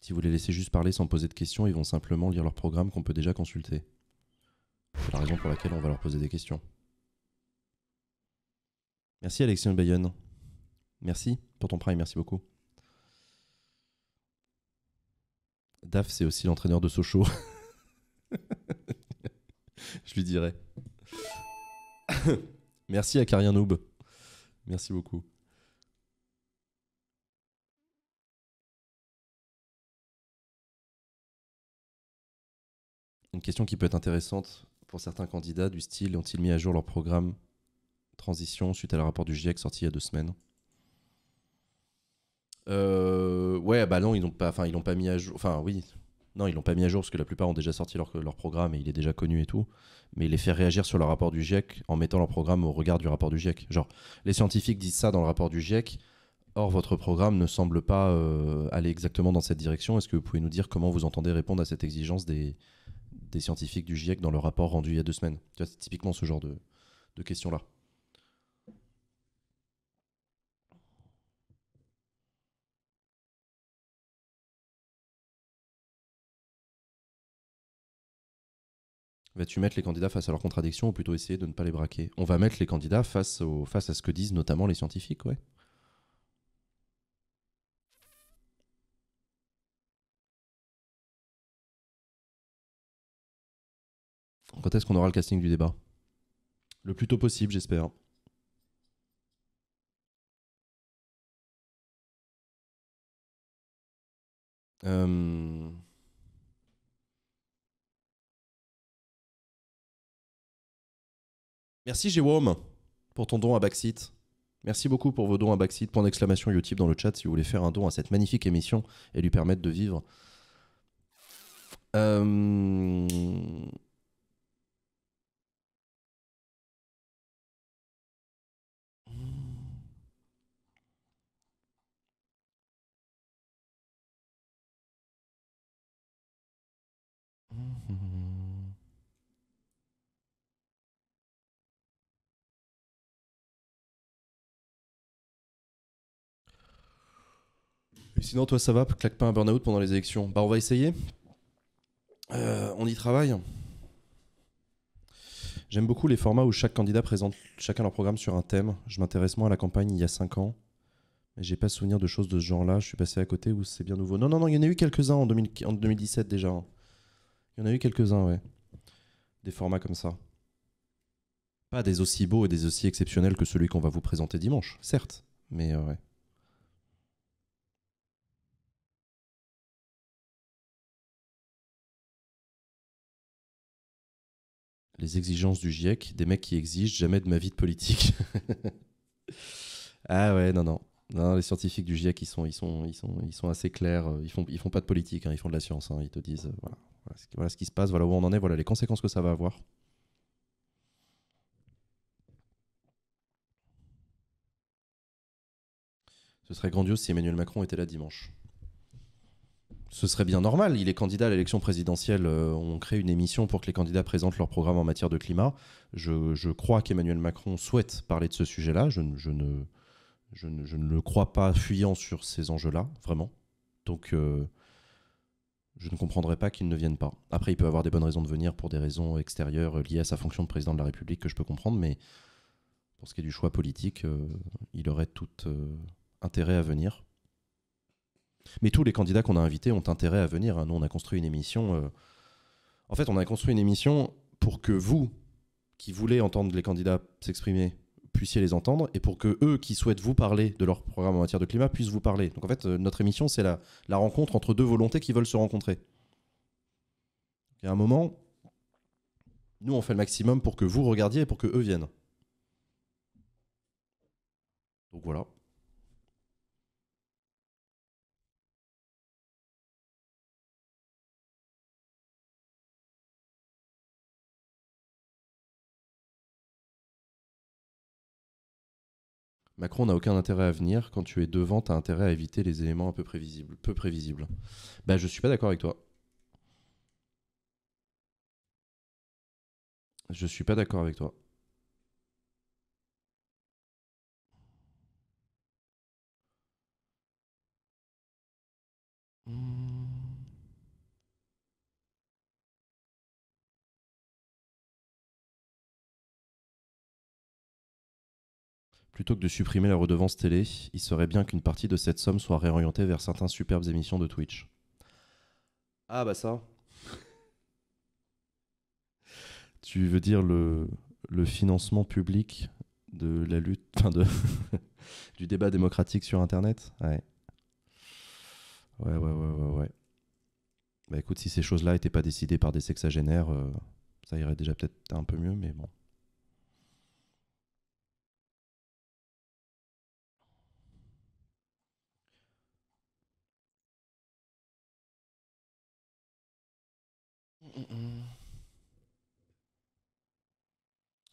Si vous les laissez juste parler sans poser de questions, ils vont simplement lire leur programme qu'on peut déjà consulter. C'est la raison pour laquelle on va leur poser des questions. Merci Alexion Bayonne. Merci pour ton prime, merci beaucoup. Daf, c'est aussi l'entraîneur de Sochaux. Je lui dirai. merci à Merci beaucoup. Une question qui peut être intéressante pour certains candidats du style ont-ils mis à jour leur programme transition suite à le rapport du GIEC sorti il y a deux semaines euh, Ouais, bah non, ils n'ont pas, enfin ils n'ont pas mis à jour. Enfin oui, non, ils n'ont pas mis à jour parce que la plupart ont déjà sorti leur, leur, programme et il est déjà connu et tout. Mais les fait réagir sur le rapport du GIEC en mettant leur programme au regard du rapport du GIEC. Genre, les scientifiques disent ça dans le rapport du GIEC. Or, votre programme ne semble pas euh, aller exactement dans cette direction. Est-ce que vous pouvez nous dire comment vous entendez répondre à cette exigence des, des scientifiques du GIEC dans le rapport rendu il y a deux semaines. c'est typiquement ce genre de, questions-là. Vas-tu mettre les candidats face à leurs contradictions ou plutôt essayer de ne pas les braquer On va mettre les candidats face, face à ce que disent notamment les scientifiques, ouais. Quand est-ce qu'on aura le casting du débat Le plus tôt possible, j'espère. Euh, Merci Jérôme pour ton don à Backseat. Merci beaucoup pour vos dons à Backseat. Point d'exclamation YouTube dans le chat si vous voulez faire un don à cette magnifique émission et lui permettre de vivre. Euh... sinon, toi, ça va Claque pas un burn-out pendant les élections Bah, on va essayer. Euh, on y travaille. J'aime beaucoup les formats où chaque candidat présente chacun leur programme sur un thème. Je m'intéresse moins à la campagne il y a 5 ans. Mais j'ai pas souvenir de choses de ce genre-là. Je suis passé à côté ou c'est bien nouveau. Non, non, non, il y en a eu quelques-uns en, en, 2017 déjà. Hein. Il y en a eu quelques-uns, ouais. Des formats comme ça. Pas des aussi beaux et des aussi exceptionnels que celui qu'on va vous présenter dimanche, certes, mais euh, ouais. les exigences du GIEC, des mecs qui exigent jamais de ma vie de politique. ah ouais, non, non. Non, les scientifiques du GIEC, ils sont, ils sont, ils sont, ils sont assez clairs. Euh, ils font, ils font pas de politique, hein, ils font de la science. Hein, ils te disent, euh, voilà, ce qui, se passe, voilà où on en est, voilà les conséquences que ça va avoir. Ce serait grandiose si Emmanuel Macron était là dimanche. Ce serait bien normal. Il est candidat à l'élection présidentielle. Euh, on crée une émission pour que les candidats présentent leur programme en matière de climat. Je, crois qu'Emmanuel Macron souhaite parler de ce sujet-là. je ne je ne, le crois pas fuyant sur ces enjeux-là, vraiment. Donc, euh, je ne comprendrais pas qu'il ne vienne pas. Après, il peut avoir des bonnes raisons de venir pour des raisons extérieures liées à sa fonction de président de la République que je peux comprendre, mais pour ce qui est du choix politique, euh, il aurait tout euh, intérêt à venir. Mais tous les candidats qu'on a invités ont intérêt à venir. Hein. Nous, on a construit une émission. En fait, on a construit une émission pour que vous, qui voulez entendre les candidats s'exprimer, puissiez les entendre et pour que eux qui souhaitent vous parler de leur programme en matière de climat puissent vous parler. Donc en fait, euh, notre émission, c'est la, rencontre entre deux volontés qui veulent se rencontrer. Il un moment, nous, on fait le maximum pour que vous regardiez et pour que eux viennent. Donc voilà. Macron n'a aucun intérêt à venir. Quand tu es devant, tu as intérêt à éviter les éléments un peu prévisibles. Peu prévisibles. Bah, je suis pas d'accord avec toi. Je ne suis pas d'accord avec toi. Hmm. Plutôt que de supprimer la redevance télé, il serait bien qu'une partie de cette somme soit réorientée vers certaines superbes émissions de Twitch. Ah bah ça. tu veux dire le, financement public de la lutte, enfin de du débat démocratique sur Internet ouais. ouais. Ouais, ouais, ouais, Bah écoute, si ces choses-là n'étaient pas décidées par des sexagénaires, euh, ça irait déjà peut-être un peu mieux, mais bon.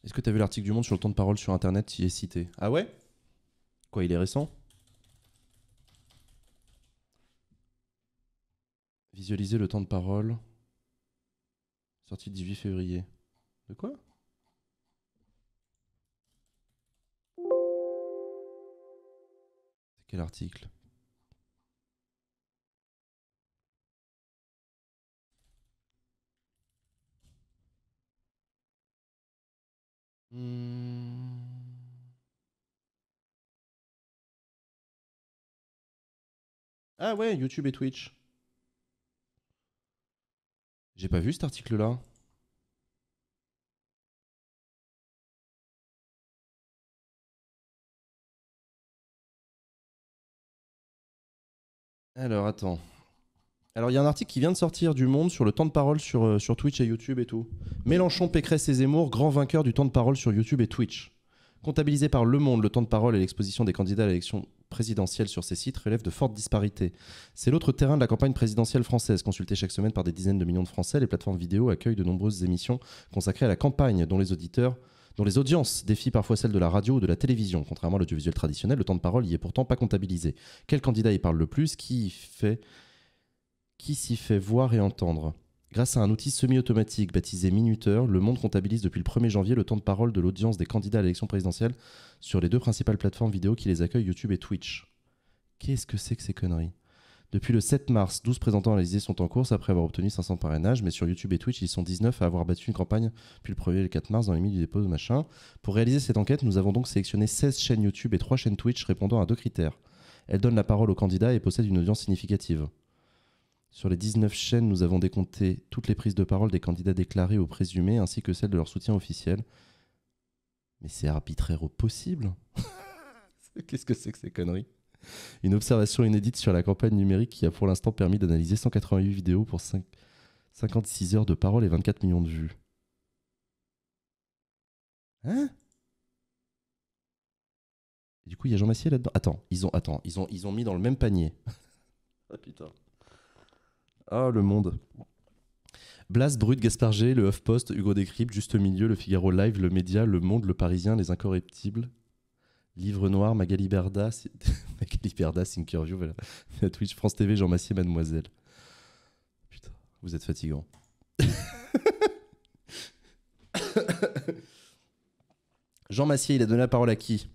Est-ce que tu as vu l'article du Monde sur le temps de parole sur Internet qui est cité. Ah ouais Quoi, il est récent Visualiser le temps de parole. Sorti 18 février. De quoi C'est quel article Hmm. Ah ouais, YouTube et Twitch. J'ai pas vu cet article-là. Alors, attends. Alors, il y a un article qui vient de sortir du Monde sur le temps de parole sur, euh, sur Twitch et YouTube et tout. Mélenchon, Pécresse et Zemmour, grand vainqueur du temps de parole sur YouTube et Twitch. Comptabilisé par Le Monde, le temps de parole et l'exposition des candidats à l'élection présidentielle sur ces sites relèvent de fortes disparités. C'est l'autre terrain de la campagne présidentielle française, consultée chaque semaine par des dizaines de millions de Français. Les plateformes vidéo accueillent de nombreuses émissions consacrées à la campagne, dont les auditeurs dont les audiences défient parfois celles de la radio ou de la télévision. Contrairement à l'audiovisuel traditionnel, le temps de parole y est pourtant pas comptabilisé. Quel candidat y parle le plus Qui fait qui s'y fait voir et entendre. Grâce à un outil semi-automatique baptisé Minuteur, Le Monde comptabilise depuis le 1er janvier le temps de parole de l'audience des candidats à l'élection présidentielle sur les deux principales plateformes vidéo qui les accueillent, YouTube et Twitch. Qu'est-ce que c'est que ces conneries Depuis le 7 mars, 12 présentants à sont en course après avoir obtenu 500 parrainages, mais sur YouTube et Twitch, ils sont 19 à avoir battu une campagne depuis le 1er et le 4 mars dans les milieux du dépôt de machin. Pour réaliser cette enquête, nous avons donc sélectionné 16 chaînes YouTube et 3 chaînes Twitch répondant à deux critères. Elles donnent la parole aux candidats et possèdent une audience significative. Sur les 19 chaînes, nous avons décompté toutes les prises de parole des candidats déclarés ou présumés, ainsi que celles de leur soutien officiel. Mais c'est arbitraire au possible Qu'est-ce que c'est que ces conneries Une observation inédite sur la campagne numérique qui a pour l'instant permis d'analyser 188 vidéos pour 5... 56 heures de parole et 24 millions de vues. Hein Du coup, il y a Jean Massier là-dedans. Attends, ils ont, ils ont, ils ont mis dans le même panier. ah putain. Ah, le monde. Blas, Brut, Gasparger, le le HuffPost, Hugo Décrypte, Juste Milieu, Le Figaro Live, Le Média, Le Monde, Le Parisien, Les Incorruptibles, Livre Noir, Magali Berda, Magali Thinkerview, Twitch, France TV, Jean Massier, Mademoiselle. Putain, vous êtes fatigant. Jean Massier, il a donné la parole à qui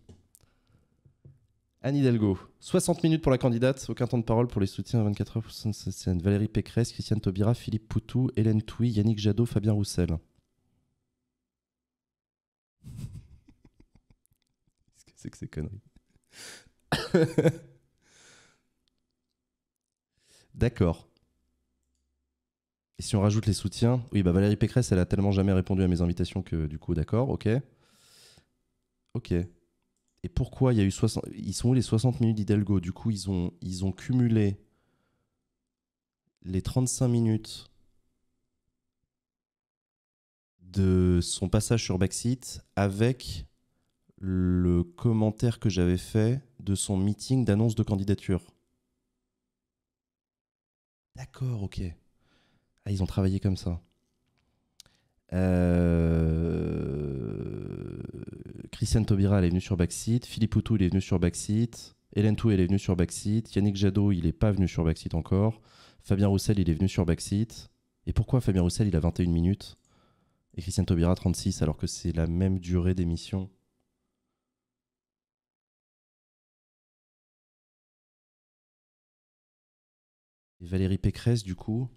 Anne Hidalgo, 60 minutes pour la candidate, aucun temps de parole pour les soutiens à 24 heures. Valérie Pécresse, Christiane Taubira, Philippe Poutou, Hélène Touy, Yannick Jadot, Fabien Roussel. Qu'est-ce que c'est que ces conneries D'accord. Et si on rajoute les soutiens, oui, bah Valérie Pécresse, elle a tellement jamais répondu à mes invitations que du coup, d'accord, ok. Ok. Et pourquoi il y a eu 60... Ils sont où les 60 minutes d'Hidalgo Du coup, ils ont, ils ont cumulé les 35 minutes de son passage sur Backseat avec le commentaire que j'avais fait de son meeting d'annonce de candidature. D'accord, ok. Ah, ils ont travaillé comme ça. Euh... Christiane Taubira, elle est venue sur Backseat. Philippe Poutou, il est venu sur Backseat. Hélène Tou, elle est venue sur Backseat. Yannick Jadot, il n'est pas venu sur Backseat encore. Fabien Roussel, il est venu sur Backseat. Et pourquoi Fabien Roussel, il a 21 minutes et Christiane Taubira 36 alors que c'est la même durée d'émission Et Valérie Pécresse, du coup,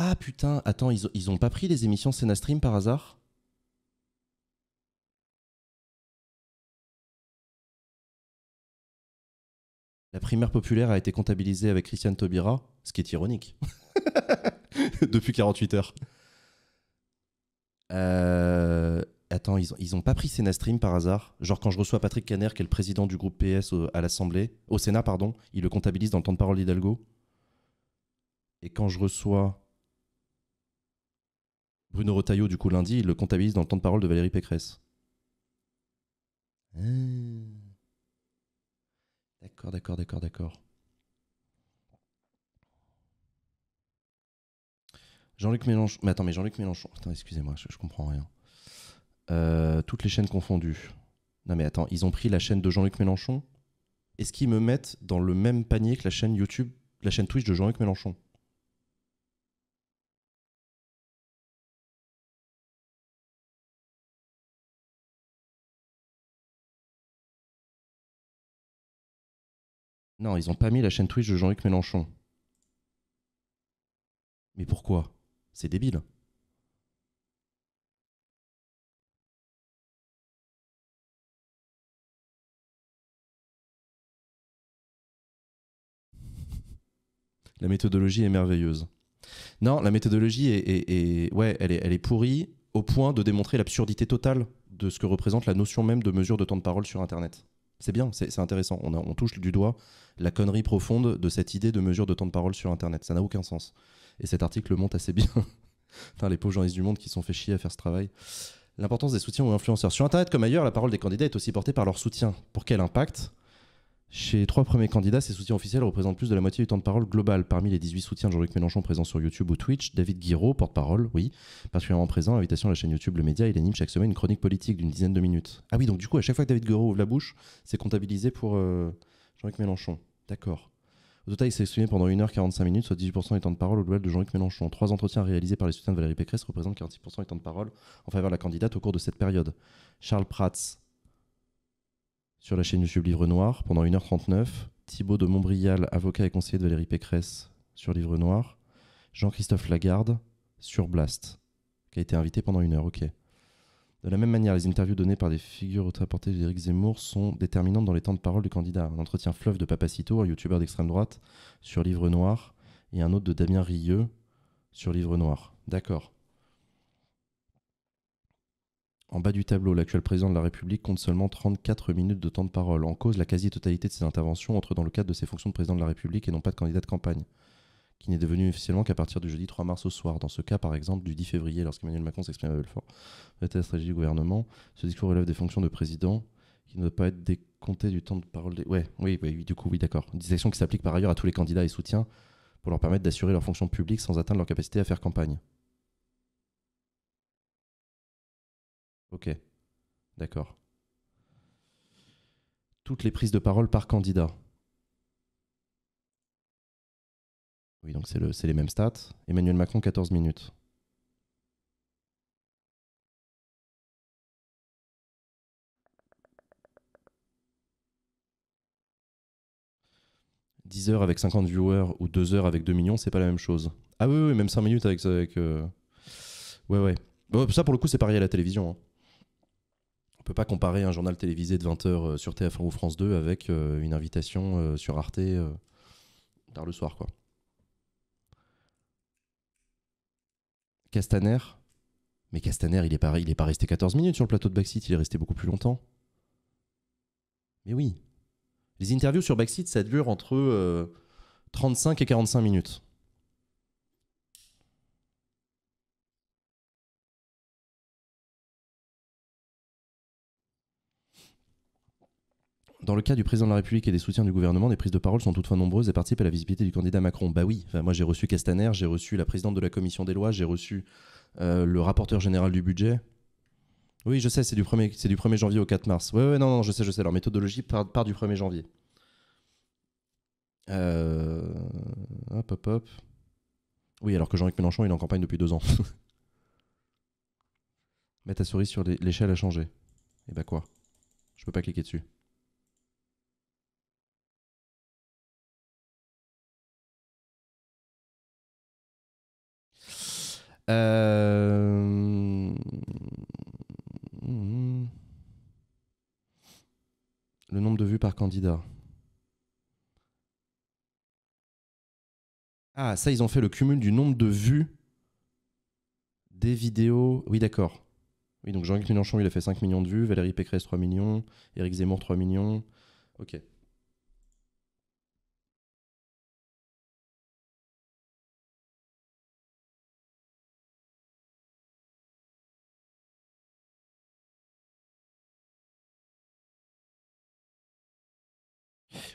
Ah putain, attends, ils, ils ont pas pris les émissions Sénastream par hasard La primaire populaire a été comptabilisée avec Christiane Taubira, ce qui est ironique. Depuis 48 heures. Euh, attends, ils ont, pas pris Sénastream par hasard Genre quand je reçois Patrick Caner, qui est le président du groupe PS au, à l'Assemblée, au Sénat, pardon, il le comptabilise dans le temps de parole d'Hidalgo. Et quand je reçois Bruno Retailleau, du coup, lundi, il le comptabilise dans le temps de parole de Valérie Pécresse. Ah. D'accord, d'accord, d'accord, d'accord. Jean-Luc Mélenchon. Mais attends, mais Jean-Luc Mélenchon. Attends, excusez-moi, je, comprends rien. Euh, toutes les chaînes confondues. Non, mais attends, ils ont pris la chaîne de Jean-Luc Mélenchon Est-ce qu'ils me mettent dans le même panier que la chaîne YouTube, la chaîne Twitch de Jean-Luc Mélenchon Non, ils ont pas mis la chaîne Twitch de Jean-Luc Mélenchon. Mais pourquoi C'est débile. La méthodologie est merveilleuse. Non, la méthodologie est, ouais, elle elle est pourrie au point de démontrer l'absurdité totale de ce que représente la notion même de mesure de temps de parole sur Internet c'est bien, c'est intéressant. On, touche du doigt la connerie profonde de cette idée de mesure de temps de parole sur Internet. Ça n'a aucun sens. Et cet article le montre assez bien. Enfin, les pauvres journalistes du monde qui sont fait chier à faire ce travail. L'importance des soutiens aux influenceurs. Sur Internet comme ailleurs, la parole des candidats est aussi portée par leur soutien. Pour quel impact chez trois premiers candidats, ces soutiens officiels représentent plus de la moitié du temps de parole global. Parmi les 18 soutiens de Jean-Luc Mélenchon présents sur YouTube ou Twitch, David Guiraud, porte-parole, oui, particulièrement présent, invitation à la chaîne YouTube Le Média, il anime chaque semaine une chronique politique d'une dizaine de minutes. Ah oui, donc du coup, à chaque fois que David Guiraud ouvre la bouche, c'est comptabilisé pour euh, Jean-Luc Mélenchon. D'accord. Au total, il s'est exprimé pendant 1h45 minutes, soit 18% du temps de parole au global de Jean-Luc Mélenchon. Trois entretiens réalisés par les soutiens de Valérie Pécresse représentent 46% du temps de parole en faveur de la candidate au cours de cette période. Charles Prats, sur la chaîne YouTube Livre Noir pendant 1h39. Thibaut de Montbrial, avocat et conseiller de Valérie Pécresse sur Livre Noir. Jean-Christophe Lagarde sur Blast, qui a été invité pendant une heure, ok. De la même manière, les interviews données par des figures autres d'Éric Zemmour sont déterminantes dans les temps de parole du candidat. Un entretien fleuve de Papacito, un youtubeur d'extrême droite, sur Livre Noir, et un autre de Damien Rieu, sur Livre Noir. D'accord. En bas du tableau, l'actuel président de la République compte seulement 34 minutes de temps de parole. En cause, la quasi-totalité de ses interventions entre dans le cadre de ses fonctions de président de la République et non pas de candidat de campagne, qui n'est devenu officiellement qu'à partir du jeudi 3 mars au soir. Dans ce cas, par exemple, du 10 février, lorsqu'Emmanuel Macron s'exprime à Belfort, la stratégie du gouvernement, ce discours relève des fonctions de président qui ne doivent pas être décomptées du temps de parole. Des... Ouais, oui, oui, du coup, oui, d'accord. Une actions qui s'applique par ailleurs à tous les candidats et soutiens pour leur permettre d'assurer leurs fonctions publiques sans atteindre leur capacité à faire campagne. Ok, d'accord. Toutes les prises de parole par candidat. Oui, donc c'est le, les mêmes stats. Emmanuel Macron, 14 minutes. « 10 heures avec 50 viewers ou 2 heures avec 2 millions, c'est pas la même chose. Ah oui, oui même 5 minutes avec. avec euh, Ouais, ouais. Bon, ça, pour le coup, c'est pareil à la télévision. Hein. On peut pas comparer un journal télévisé de 20h euh, sur TF1 ou France 2 avec euh, une invitation euh, sur Arte tard le soir, quoi. Castaner Mais Castaner, il est, pas, il est pas resté 14 minutes sur le plateau de Backseat, il est resté beaucoup plus longtemps. Mais oui. Les interviews sur Backseat, ça dure entre 35 et 45 minutes. Dans le cas du président de la République et des soutiens du gouvernement, des prises de parole sont toutefois nombreuses et participent à la visibilité du candidat Macron. Bah oui, enfin, moi j'ai reçu Castaner, j'ai reçu la présidente de la commission des lois, j'ai reçu euh, le rapporteur général du budget. Oui, je sais, c'est du, du 1er janvier au 4 mars. Oui, ouais, non, non, je sais, je sais. Leur méthodologie part, du 1er janvier. Euh, hop, hop, hop. Oui, alors que Jean-Luc Mélenchon, il est en campagne depuis deux ans. Mets ta souris sur l'échelle à changer. Et eh bah ben quoi Je peux pas cliquer dessus. Euh, le nombre de vues par candidat. Ah, ça, ils ont fait le cumul du nombre de vues des vidéos. Oui, d'accord. Oui, donc Jean-Luc Mélenchon, il a fait 5 millions de vues, Valérie Pécresse 3 millions, Éric Zemmour 3 millions. Ok.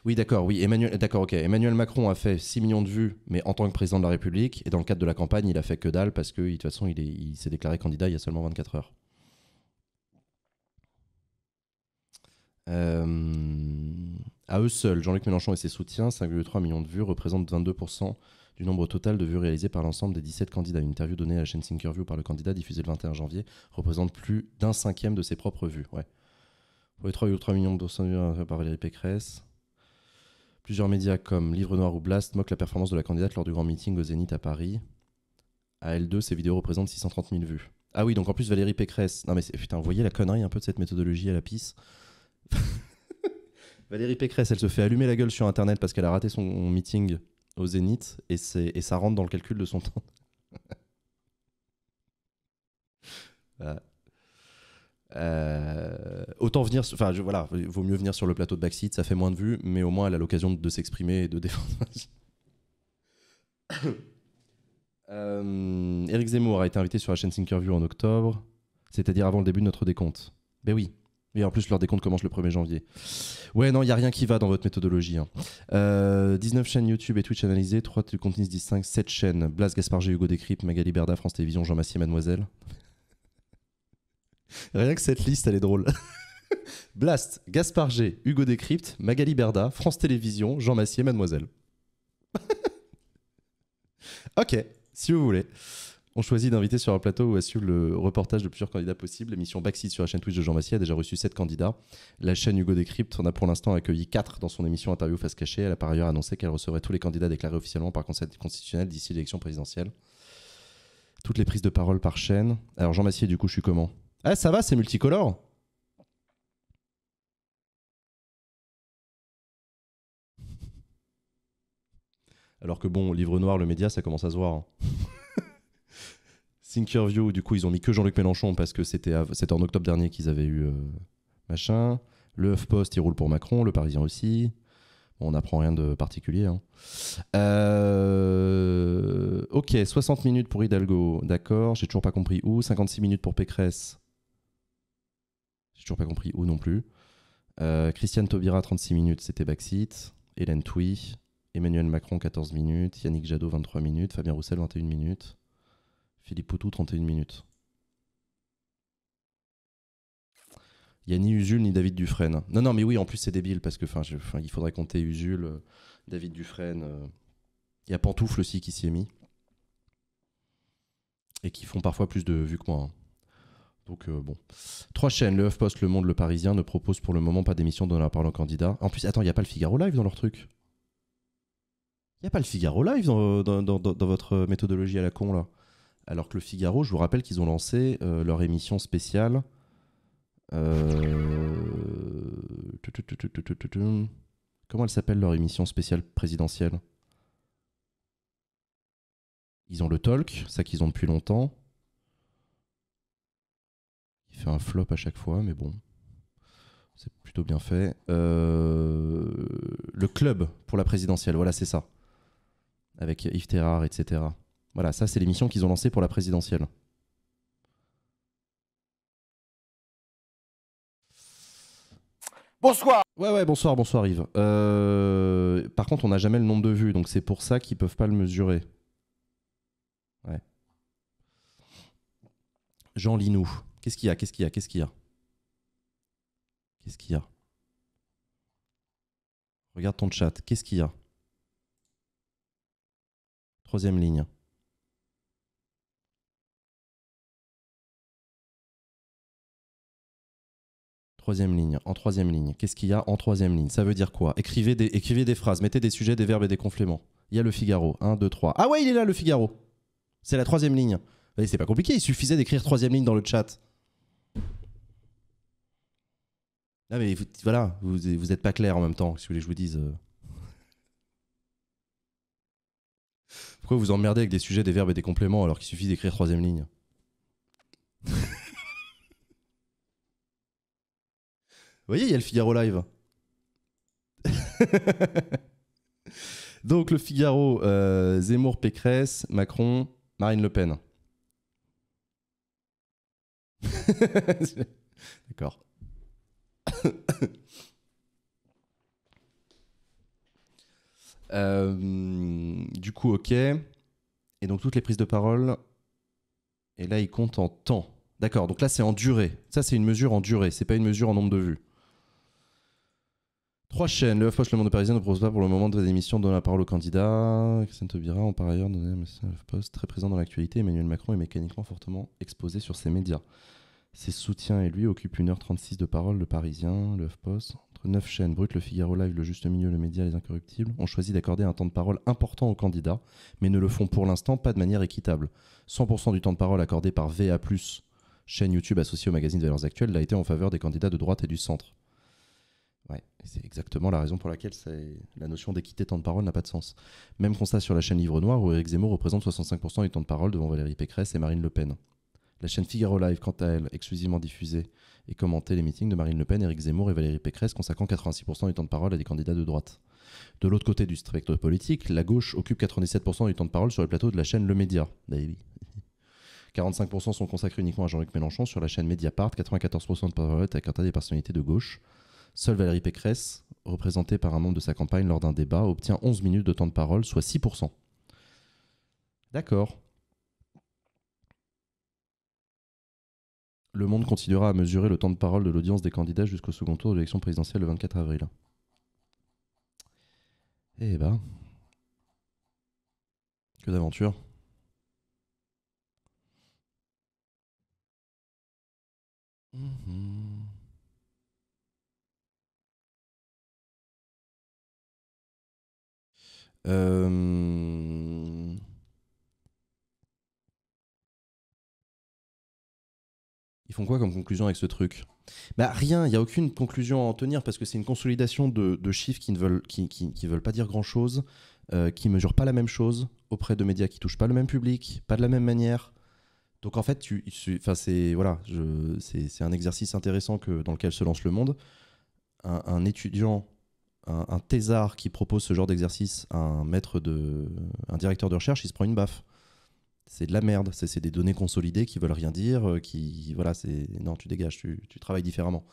Oui, d'accord, oui. Emmanuel, euh, d'accord, ok. Emmanuel Macron a fait 6 millions de vues, mais en tant que président de la République, et dans le cadre de la campagne, il a fait que dalle parce que, de toute façon, il, s'est déclaré candidat il y a seulement 24 heures. Euh, à eux seuls, Jean-Luc Mélenchon et ses soutiens, 5,3 millions de vues, représentent 22% du nombre total de vues réalisées par l'ensemble des 17 candidats. Une interview donnée à la chaîne Thinkerview par le candidat, diffusée le 21 janvier, représente plus d'un cinquième de ses propres vues. Pour les 3,3 millions de vues euh, par Valérie Pécresse. Plusieurs médias comme Livre Noir ou Blast moquent la performance de la candidate lors du grand meeting au Zénith à Paris. À L2, ses vidéos représentent 630 000 vues. Ah oui, donc en plus Valérie Pécresse. Non mais putain, vous voyez la connerie un peu de cette méthodologie à la pisse Valérie Pécresse, elle se fait allumer la gueule sur Internet parce qu'elle a raté son meeting au Zénith et, et ça rentre dans le calcul de son temps. voilà. Euh, euh, autant venir, enfin voilà, vaut mieux venir sur le plateau de Backseat, ça fait moins de vues, mais au moins elle a l'occasion de, s'exprimer et de défendre. Euh, Eric Zemmour a été invité sur la chaîne Thinkerview en octobre, c'est-à-dire avant le début de notre décompte. Ben oui. Et en plus, leur décompte commence le 1er janvier. Ouais, non, il n'y a rien qui va dans votre méthodologie. 19 hein. euh, chaînes YouTube et Twitch analysées, 3 contenus distincts 7 chaînes. Blas Gaspard, G. Hugo Décrypte, Magali Berda, France Télévisions, Jean Massier, Mademoiselle. Rien que cette liste, elle est drôle. Blast, Gaspard G, Hugo Décrypte, Magali Berda, France Télévision, Jean Massier, Mademoiselle. ok, si vous voulez. On choisit d'inviter sur un plateau ou a su le reportage de plusieurs candidats possibles. L'émission Backseat sur la chaîne Twitch de Jean Massier a déjà reçu sept candidats. La chaîne Hugo Décrypte en a pour l'instant accueilli 4 dans son émission Interview Face Cachée. Elle a par ailleurs annoncé qu'elle recevrait tous les candidats déclarés officiellement par Conseil constitutionnel d'ici l'élection présidentielle. Toutes les prises de parole par chaîne. Alors Jean Massier, du coup, je suis comment ah, ça va, c'est multicolore. Alors que bon, livre noir, le média, ça commence à se voir. Hein. Thinkerview, du coup, ils ont mis que Jean-Luc Mélenchon parce que c'était en octobre dernier qu'ils avaient eu euh, machin. Le HuffPost, il roule pour Macron, le Parisien aussi. on n'apprend rien de particulier. Hein. Euh, ok, 60 minutes pour Hidalgo, d'accord. J'ai toujours pas compris où. 56 minutes pour Pécresse. J'ai toujours pas compris où non plus. Euh, Christiane Taubira, 36 minutes, c'était backseat. Hélène Touy, Emmanuel Macron, 14 minutes. Yannick Jadot, 23 minutes. Fabien Roussel, 21 minutes. Philippe Poutou, 31 minutes. Il n'y a ni Usul ni David Dufresne. Non, non, mais oui, en plus, c'est débile parce que il faudrait compter Usul, euh, David Dufresne. Euh, il y a Pantoufle aussi qui s'y est mis. Et qui font parfois plus de vues que moi. Hein. Donc euh, bon, trois chaînes, le HuffPost, Le Monde, Le Parisien ne proposent pour le moment pas d'émission dans la parole candidat En plus, attends, il n'y a pas le Figaro Live dans leur truc. Il y a pas le Figaro Live euh, dans, votre méthodologie à la con là. Alors que le Figaro, je vous rappelle qu'ils ont lancé euh, leur émission spéciale. Comment elle s'appelle leur émission spéciale présidentielle Ils ont le talk, ça qu'ils ont depuis longtemps un flop à chaque fois, mais bon, c'est plutôt bien fait. Euh, le club pour la présidentielle, voilà, c'est ça. Avec Yves Terrar, etc. Voilà, ça, c'est l'émission qu'ils ont lancée pour la présidentielle. Bonsoir. Ouais, ouais, bonsoir, bonsoir Yves. Euh, par contre, on n'a jamais le nombre de vues, donc c'est pour ça qu'ils peuvent pas le mesurer. Ouais. Jean Linou. Qu'est-ce qu'il y a Qu'est-ce qu'il y a Qu'est-ce qu'il y a Qu'est-ce qu'il y a Regarde ton chat. Qu'est-ce qu'il y a Troisième ligne. Troisième ligne, en troisième ligne. Qu'est-ce qu'il y a en troisième ligne Ça veut dire quoi écrivez des, écrivez des phrases, mettez des sujets, des verbes et des compléments. Il y a le Figaro. 1, 2, 3. Ah ouais, il est là, le Figaro. C'est la troisième ligne. C'est pas compliqué, il suffisait d'écrire troisième ligne dans le chat. Ah mais voilà, vous, vous pas clair en même temps, si vous voulez que je vous dise. Euh Pourquoi vous emmerdez avec des sujets, des verbes et des compléments alors qu'il suffit d'écrire troisième ligne Vous voyez, il y a le Figaro Live. Donc le Figaro, euh, Zemmour, Pécresse, Macron, Marine Le Pen. D'accord. Euh, du coup, ok. Et donc toutes les prises de parole. Et là, il compte en temps. D'accord, donc là, c'est en durée. Ça, c'est une mesure en durée, c'est pas une mesure en nombre de vues. Trois chaînes. Le HuffPost, Le Monde Parisien ne propose pas pour le moment de des émissions donnant la parole au candidat. Christian Taubira en par ailleurs donné un très présent dans l'actualité. Emmanuel Macron est mécaniquement fortement exposé sur ses médias. Ses soutiens et lui occupent 1h36 de parole, le Parisien, le Post, Entre 9 chaînes, Brut, le Figaro Live, le Juste Milieu, le Média, les Incorruptibles, ont choisi d'accorder un temps de parole important aux candidats, mais ne le font pour l'instant pas de manière équitable. 100% du temps de parole accordé par VA, chaîne YouTube associée au magazine Valeurs Actuelles, l'a été en faveur des candidats de droite et du centre. Ouais, c'est exactement la raison pour laquelle la notion d'équité temps de parole n'a pas de sens. Même constat sur la chaîne Livre Noir où Eric Zemmour représente 65% du temps de parole devant Valérie Pécresse et Marine Le Pen. La chaîne Figaro Live, quant à elle, exclusivement diffusée et commentée les meetings de Marine Le Pen, Éric Zemmour et Valérie Pécresse, consacrant 86% du temps de parole à des candidats de droite. De l'autre côté du spectre politique, la gauche occupe 97% du temps de parole sur le plateau de la chaîne Le Média. 45% sont consacrés uniquement à Jean-Luc Mélenchon sur la chaîne Mediapart, 94% de parole est un à des personnalités de gauche. Seule Valérie Pécresse, représentée par un membre de sa campagne lors d'un débat, obtient 11 minutes de temps de parole, soit 6%. D'accord. Le Monde continuera à mesurer le temps de parole de l'audience des candidats jusqu'au second tour de l'élection présidentielle le 24 avril. Eh ben. Que d'aventure. Euh, font quoi comme conclusion avec ce truc bah, Rien, il n'y a aucune conclusion à en tenir parce que c'est une consolidation de, chiffres qui ne veulent, qui, veulent pas dire grand-chose, euh, qui ne mesurent pas la même chose auprès de médias qui touchent pas le même public, pas de la même manière. Donc en fait, tu, c'est voilà, c'est un exercice intéressant que, dans lequel se lance le monde. Un, étudiant, un, thésard qui propose ce genre d'exercice à un maître de, un directeur de recherche, il se prend une baffe c'est de la merde, c'est des données consolidées qui veulent rien dire, euh, qui voilà, c'est non, tu dégages, tu, travailles différemment.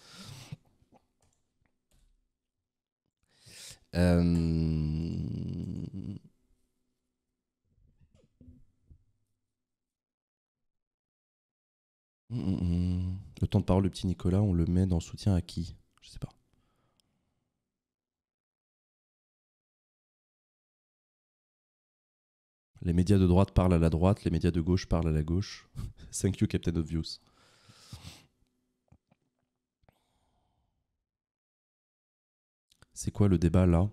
Euh, hum, hum, hum. Le temps de parole, le petit Nicolas, on le met dans soutien à qui Je sais pas. Les médias de droite parlent à la droite, les médias de gauche parlent à la gauche. Thank you, Captain Obvious. C'est quoi le débat là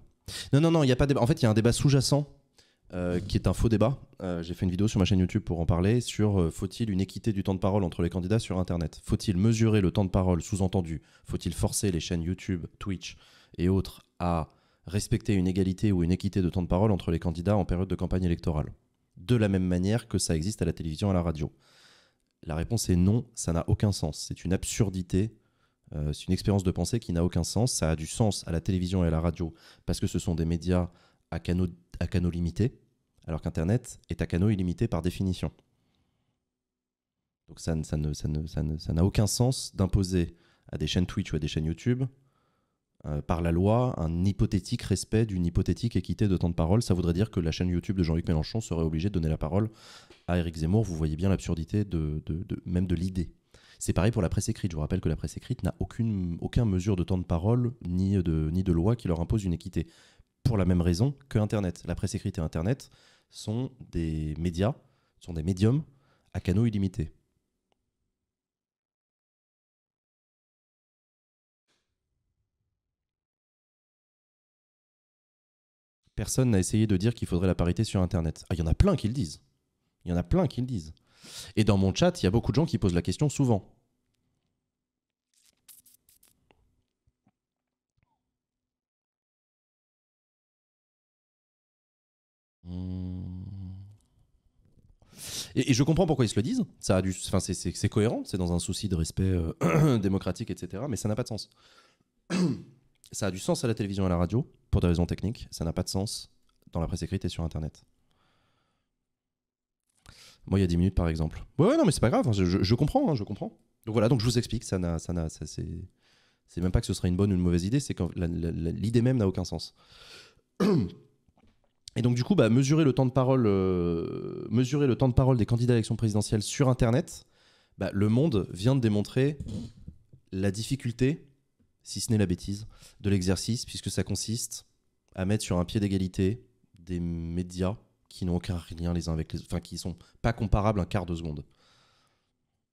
Non, non, non, il n'y a pas de débat. En fait, il y a un débat sous-jacent euh, qui est un faux débat. Euh, j'ai fait une vidéo sur ma chaîne YouTube pour en parler sur euh, faut-il une équité du temps de parole entre les candidats sur Internet Faut-il mesurer le temps de parole Sous-entendu, faut-il forcer les chaînes YouTube, Twitch et autres à respecter une égalité ou une équité de temps de parole entre les candidats en période de campagne électorale, de la même manière que ça existe à la télévision et à la radio La réponse est non, ça n'a aucun sens. C'est une absurdité, euh, c'est une expérience de pensée qui n'a aucun sens. Ça a du sens à la télévision et à la radio parce que ce sont des médias à canaux, à canaux limités, alors qu'Internet est à canaux illimités par définition. Donc ça n'a aucun sens d'imposer à des chaînes Twitch ou à des chaînes YouTube euh, par la loi un hypothétique respect d'une hypothétique équité de temps de parole. Ça voudrait dire que la chaîne YouTube de Jean-Luc Mélenchon serait obligée de donner la parole à Éric Zemmour. Vous voyez bien l'absurdité de, même de l'idée. C'est pareil pour la presse écrite. Je vous rappelle que la presse écrite n'a aucune, mesure de temps de parole ni de, ni de loi qui leur impose une équité. Pour la même raison que Internet. La presse écrite et Internet sont des médias, sont des médiums à canaux illimités. personne n'a essayé de dire qu'il faudrait la parité sur Internet. Ah, il y en a plein qui le disent. Il y en a plein qui le disent. Et dans mon chat, il y a beaucoup de gens qui posent la question souvent. Et, je comprends pourquoi ils se le disent. Ça a du, enfin c'est cohérent, c'est dans un souci de respect euh, démocratique, etc. Mais ça n'a pas de sens. ça a du sens à la télévision et à la radio, pour des raisons techniques. Ça n'a pas de sens dans la presse écrite et sur Internet. Moi, il y a 10 minutes, par exemple. Ouais, ouais, non, mais c'est pas grave. Hein, je, comprends, hein, je comprends. Donc voilà, donc je vous explique. Ça n'a, ça n'a, ça c'est, c'est même pas que ce serait une bonne ou une mauvaise idée. C'est que l'idée même n'a aucun sens. Et donc du coup, bah, mesurer le temps de parole, euh, mesurer le temps de parole des candidats à l'élection présidentielle sur Internet, bah, le Monde vient de démontrer la difficulté si ce n'est la bêtise, de l'exercice, puisque ça consiste à mettre sur un pied d'égalité des médias qui n'ont aucun lien les uns avec les autres, enfin qui sont pas comparables un quart de seconde.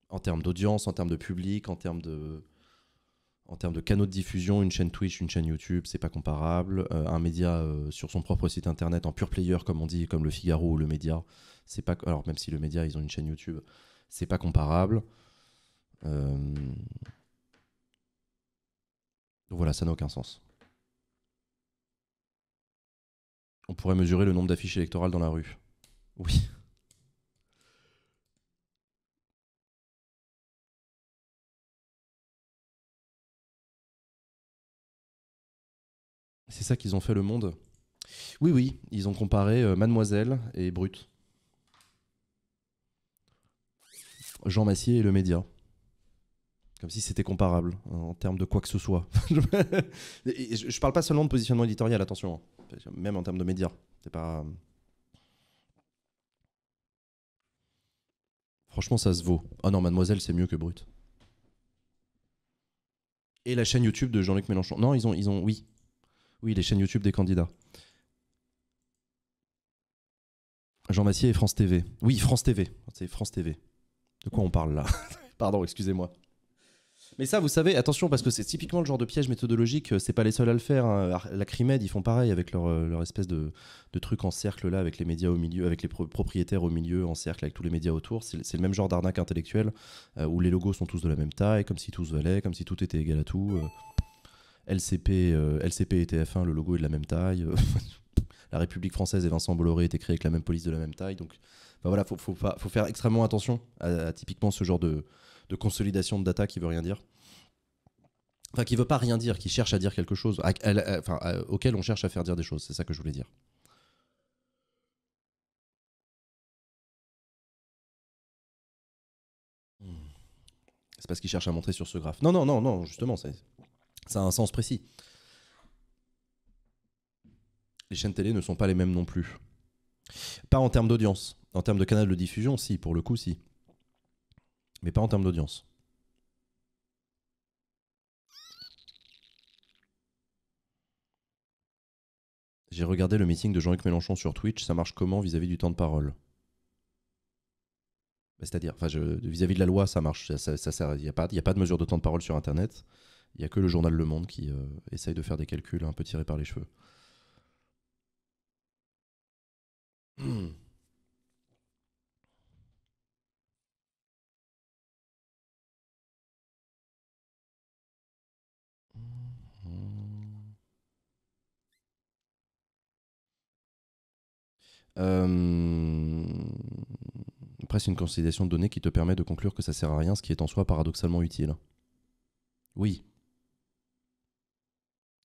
En termes d'audience, en termes de public, en termes de, en termes de canaux de diffusion, une chaîne Twitch, une chaîne YouTube, c'est pas comparable. Euh, un média euh, sur son propre site internet en pure player, comme on dit, comme le Figaro ou le Média, c'est pas. Alors même si le Média, ils ont une chaîne YouTube, c'est pas comparable. Euh... Donc voilà, ça n'a aucun sens. On pourrait mesurer le nombre d'affiches électorales dans la rue. Oui. C'est ça qu'ils ont fait le monde Oui, oui, ils ont comparé euh, Mademoiselle et Brut. Jean Massier et le Média comme si c'était comparable hein, en termes de quoi que ce soit. je, parle pas seulement de positionnement éditorial, attention, hein, même en termes de médias. Franchement, ça se vaut. Ah oh non, Mademoiselle, c'est mieux que Brut. Et la chaîne YouTube de Jean-Luc Mélenchon. Non, ils ont, ils ont, oui, oui, les chaînes YouTube des candidats. Jean Massier et France TV. Oui, France TV. C'est France TV. De quoi on parle là Pardon, excusez-moi. Mais ça, vous savez, attention, parce que c'est typiquement le genre de piège méthodologique, euh, c'est pas les seuls à le faire. Hein. La Crimed, ils font pareil avec leur, euh, leur espèce de, de, truc en cercle, là, avec les médias au milieu, avec les propriétaires au milieu, en cercle, avec tous les médias autour. C'est le même genre d'arnaque intellectuelle, euh, où les logos sont tous de la même taille, comme si tout se valait, comme si tout était égal à tout. LCP, LCP et TF1, le logo est de la même taille. la République française et Vincent Bolloré étaient créés avec la même police de la même taille. Donc ben voilà, faut, faut, faut, faire extrêmement attention à, typiquement ce genre de, de consolidation de data qui veut rien dire enfin qui veut pas rien dire, qui cherche à dire quelque chose, euh, auquel on cherche à faire dire des choses. C'est ça que je voulais dire. Hmm. C'est parce qu'il cherche à montrer sur ce graphe. Non, non, non, non, justement, ça, ça a un sens précis. Les chaînes télé ne sont pas les mêmes non plus. Pas en termes d'audience. En termes de canal de diffusion, si, pour le coup, si mais pas en termes d'audience. J'ai regardé le meeting de Jean-Luc Mélenchon sur Twitch, ça marche comment vis-à-vis du temps de parole bah, C'est-à-dire, vis-à-vis de la loi, ça marche, il n'y a, pas, de mesure de temps de parole sur Internet, il n'y a que le journal Le Monde qui euh, essaye de faire des calculs un peu tirés par les cheveux. Euh, après, c'est une considération de données qui te permet de conclure que ça sert à rien, ce qui est en soi paradoxalement utile. Oui.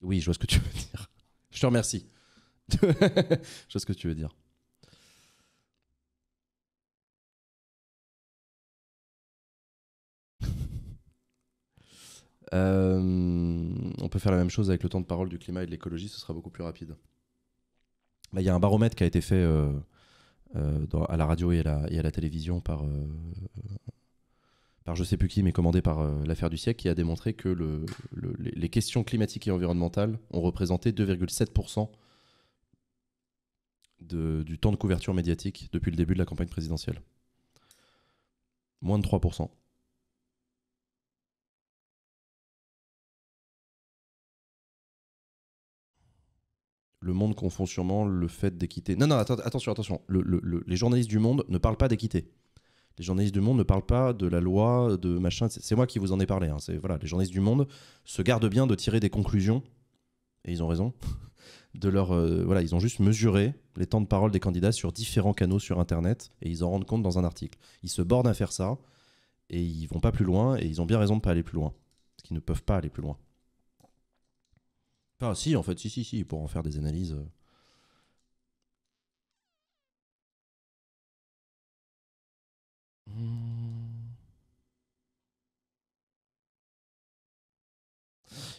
Oui, je vois ce que tu veux dire. Je te remercie. je vois ce que tu veux dire. Euh, on peut faire la même chose avec le temps de parole du climat et de l'écologie, ce sera beaucoup plus rapide. Bah, il y a un baromètre qui a été fait euh, euh, à la radio et à la, et à la télévision par, je euh, par je sais plus qui, mais commandé par l'affaire du siècle, qui a démontré que les questions climatiques et environnementales ont représenté 2,7% du temps de couverture médiatique depuis le début de la campagne présidentielle. Moins de 3%. le monde confond sûrement le fait d'équité. Non, non, attention, attention. les journalistes du monde ne parlent pas d'équité. Les journalistes du monde ne parlent pas de la loi, de machin. C'est moi qui vous en ai parlé. Hein. Voilà, les journalistes du monde se gardent bien de tirer des conclusions, et ils ont raison, de leur. Euh, voilà, ils ont juste mesuré les temps de parole des candidats sur différents canaux sur Internet, et ils en rendent compte dans un article. Ils se bornent à faire ça, et ils vont pas plus loin, et ils ont bien raison de pas aller plus loin. Parce qu'ils ne peuvent pas aller plus loin. Ah si, en fait, si, si, si, pour en faire des analyses. Euh.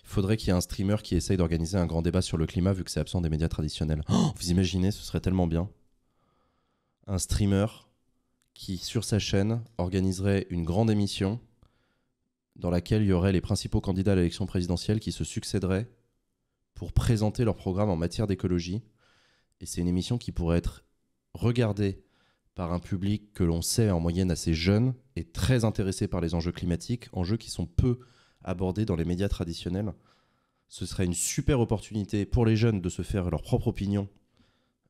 Il faudrait qu'il y ait un streamer qui essaye d'organiser un grand débat sur le climat vu que c'est absent des médias traditionnels. Oh, vous imaginez, ce serait tellement bien. Un streamer qui, sur sa chaîne, organiserait une grande émission dans laquelle il y aurait les principaux candidats à l'élection présidentielle qui se succéderaient pour présenter leur programme en matière d'écologie. Et c'est une émission qui pourrait être regardée par un public que l'on sait en moyenne assez jeune et très intéressé par les enjeux climatiques, enjeux qui sont peu abordés dans les médias traditionnels. Ce serait une super opportunité pour les jeunes de se faire leur propre opinion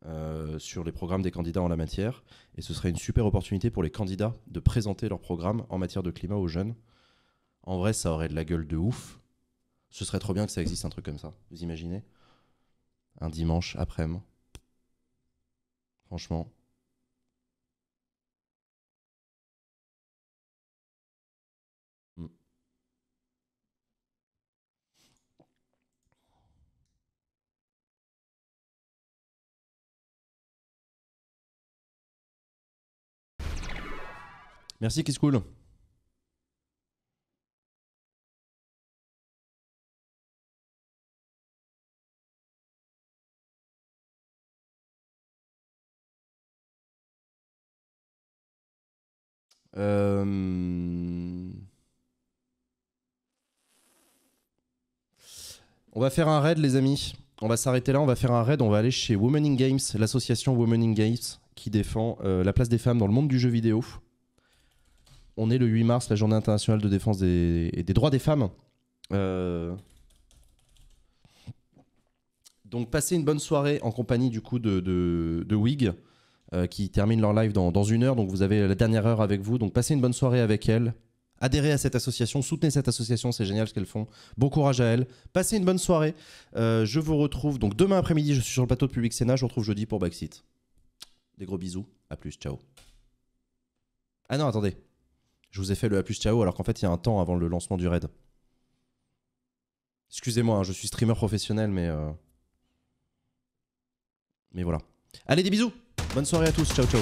euh, sur les programmes des candidats en la matière. Et ce serait une super opportunité pour les candidats de présenter leur programme en matière de climat aux jeunes. En vrai, ça aurait de la gueule de ouf. Ce serait trop bien que ça existe un truc comme ça. Vous imaginez Un dimanche après-midi. Franchement. Hmm. Merci, se Cool. Euh, on va faire un raid, les amis. On va s'arrêter là, on va faire un raid, on va aller chez Women in Games, l'association Women in Games qui défend euh, la place des femmes dans le monde du jeu vidéo. On est le 8 mars, la journée internationale de défense des, des droits des femmes. Euh, donc passez une bonne soirée en compagnie du coup de, de, de Wig. Euh, qui terminent leur live dans, une heure. Donc vous avez la dernière heure avec vous. Donc passez une bonne soirée avec elles. Adhérez à cette association, soutenez cette association, c'est génial ce qu'elles font. Bon courage à elles. Passez une bonne soirée. Euh, je vous retrouve donc demain après-midi, je suis sur le plateau de Public Sénat, je vous retrouve jeudi pour Backseat Des gros bisous, à plus, ciao. Ah non, attendez. Je vous ai fait le à plus ciao alors qu'en fait il y a un temps avant le lancement du raid. Excusez-moi, hein, je suis streamer professionnel mais euh, mais voilà. Allez des bisous. Bonne soirée à tous. Ciao, ciao.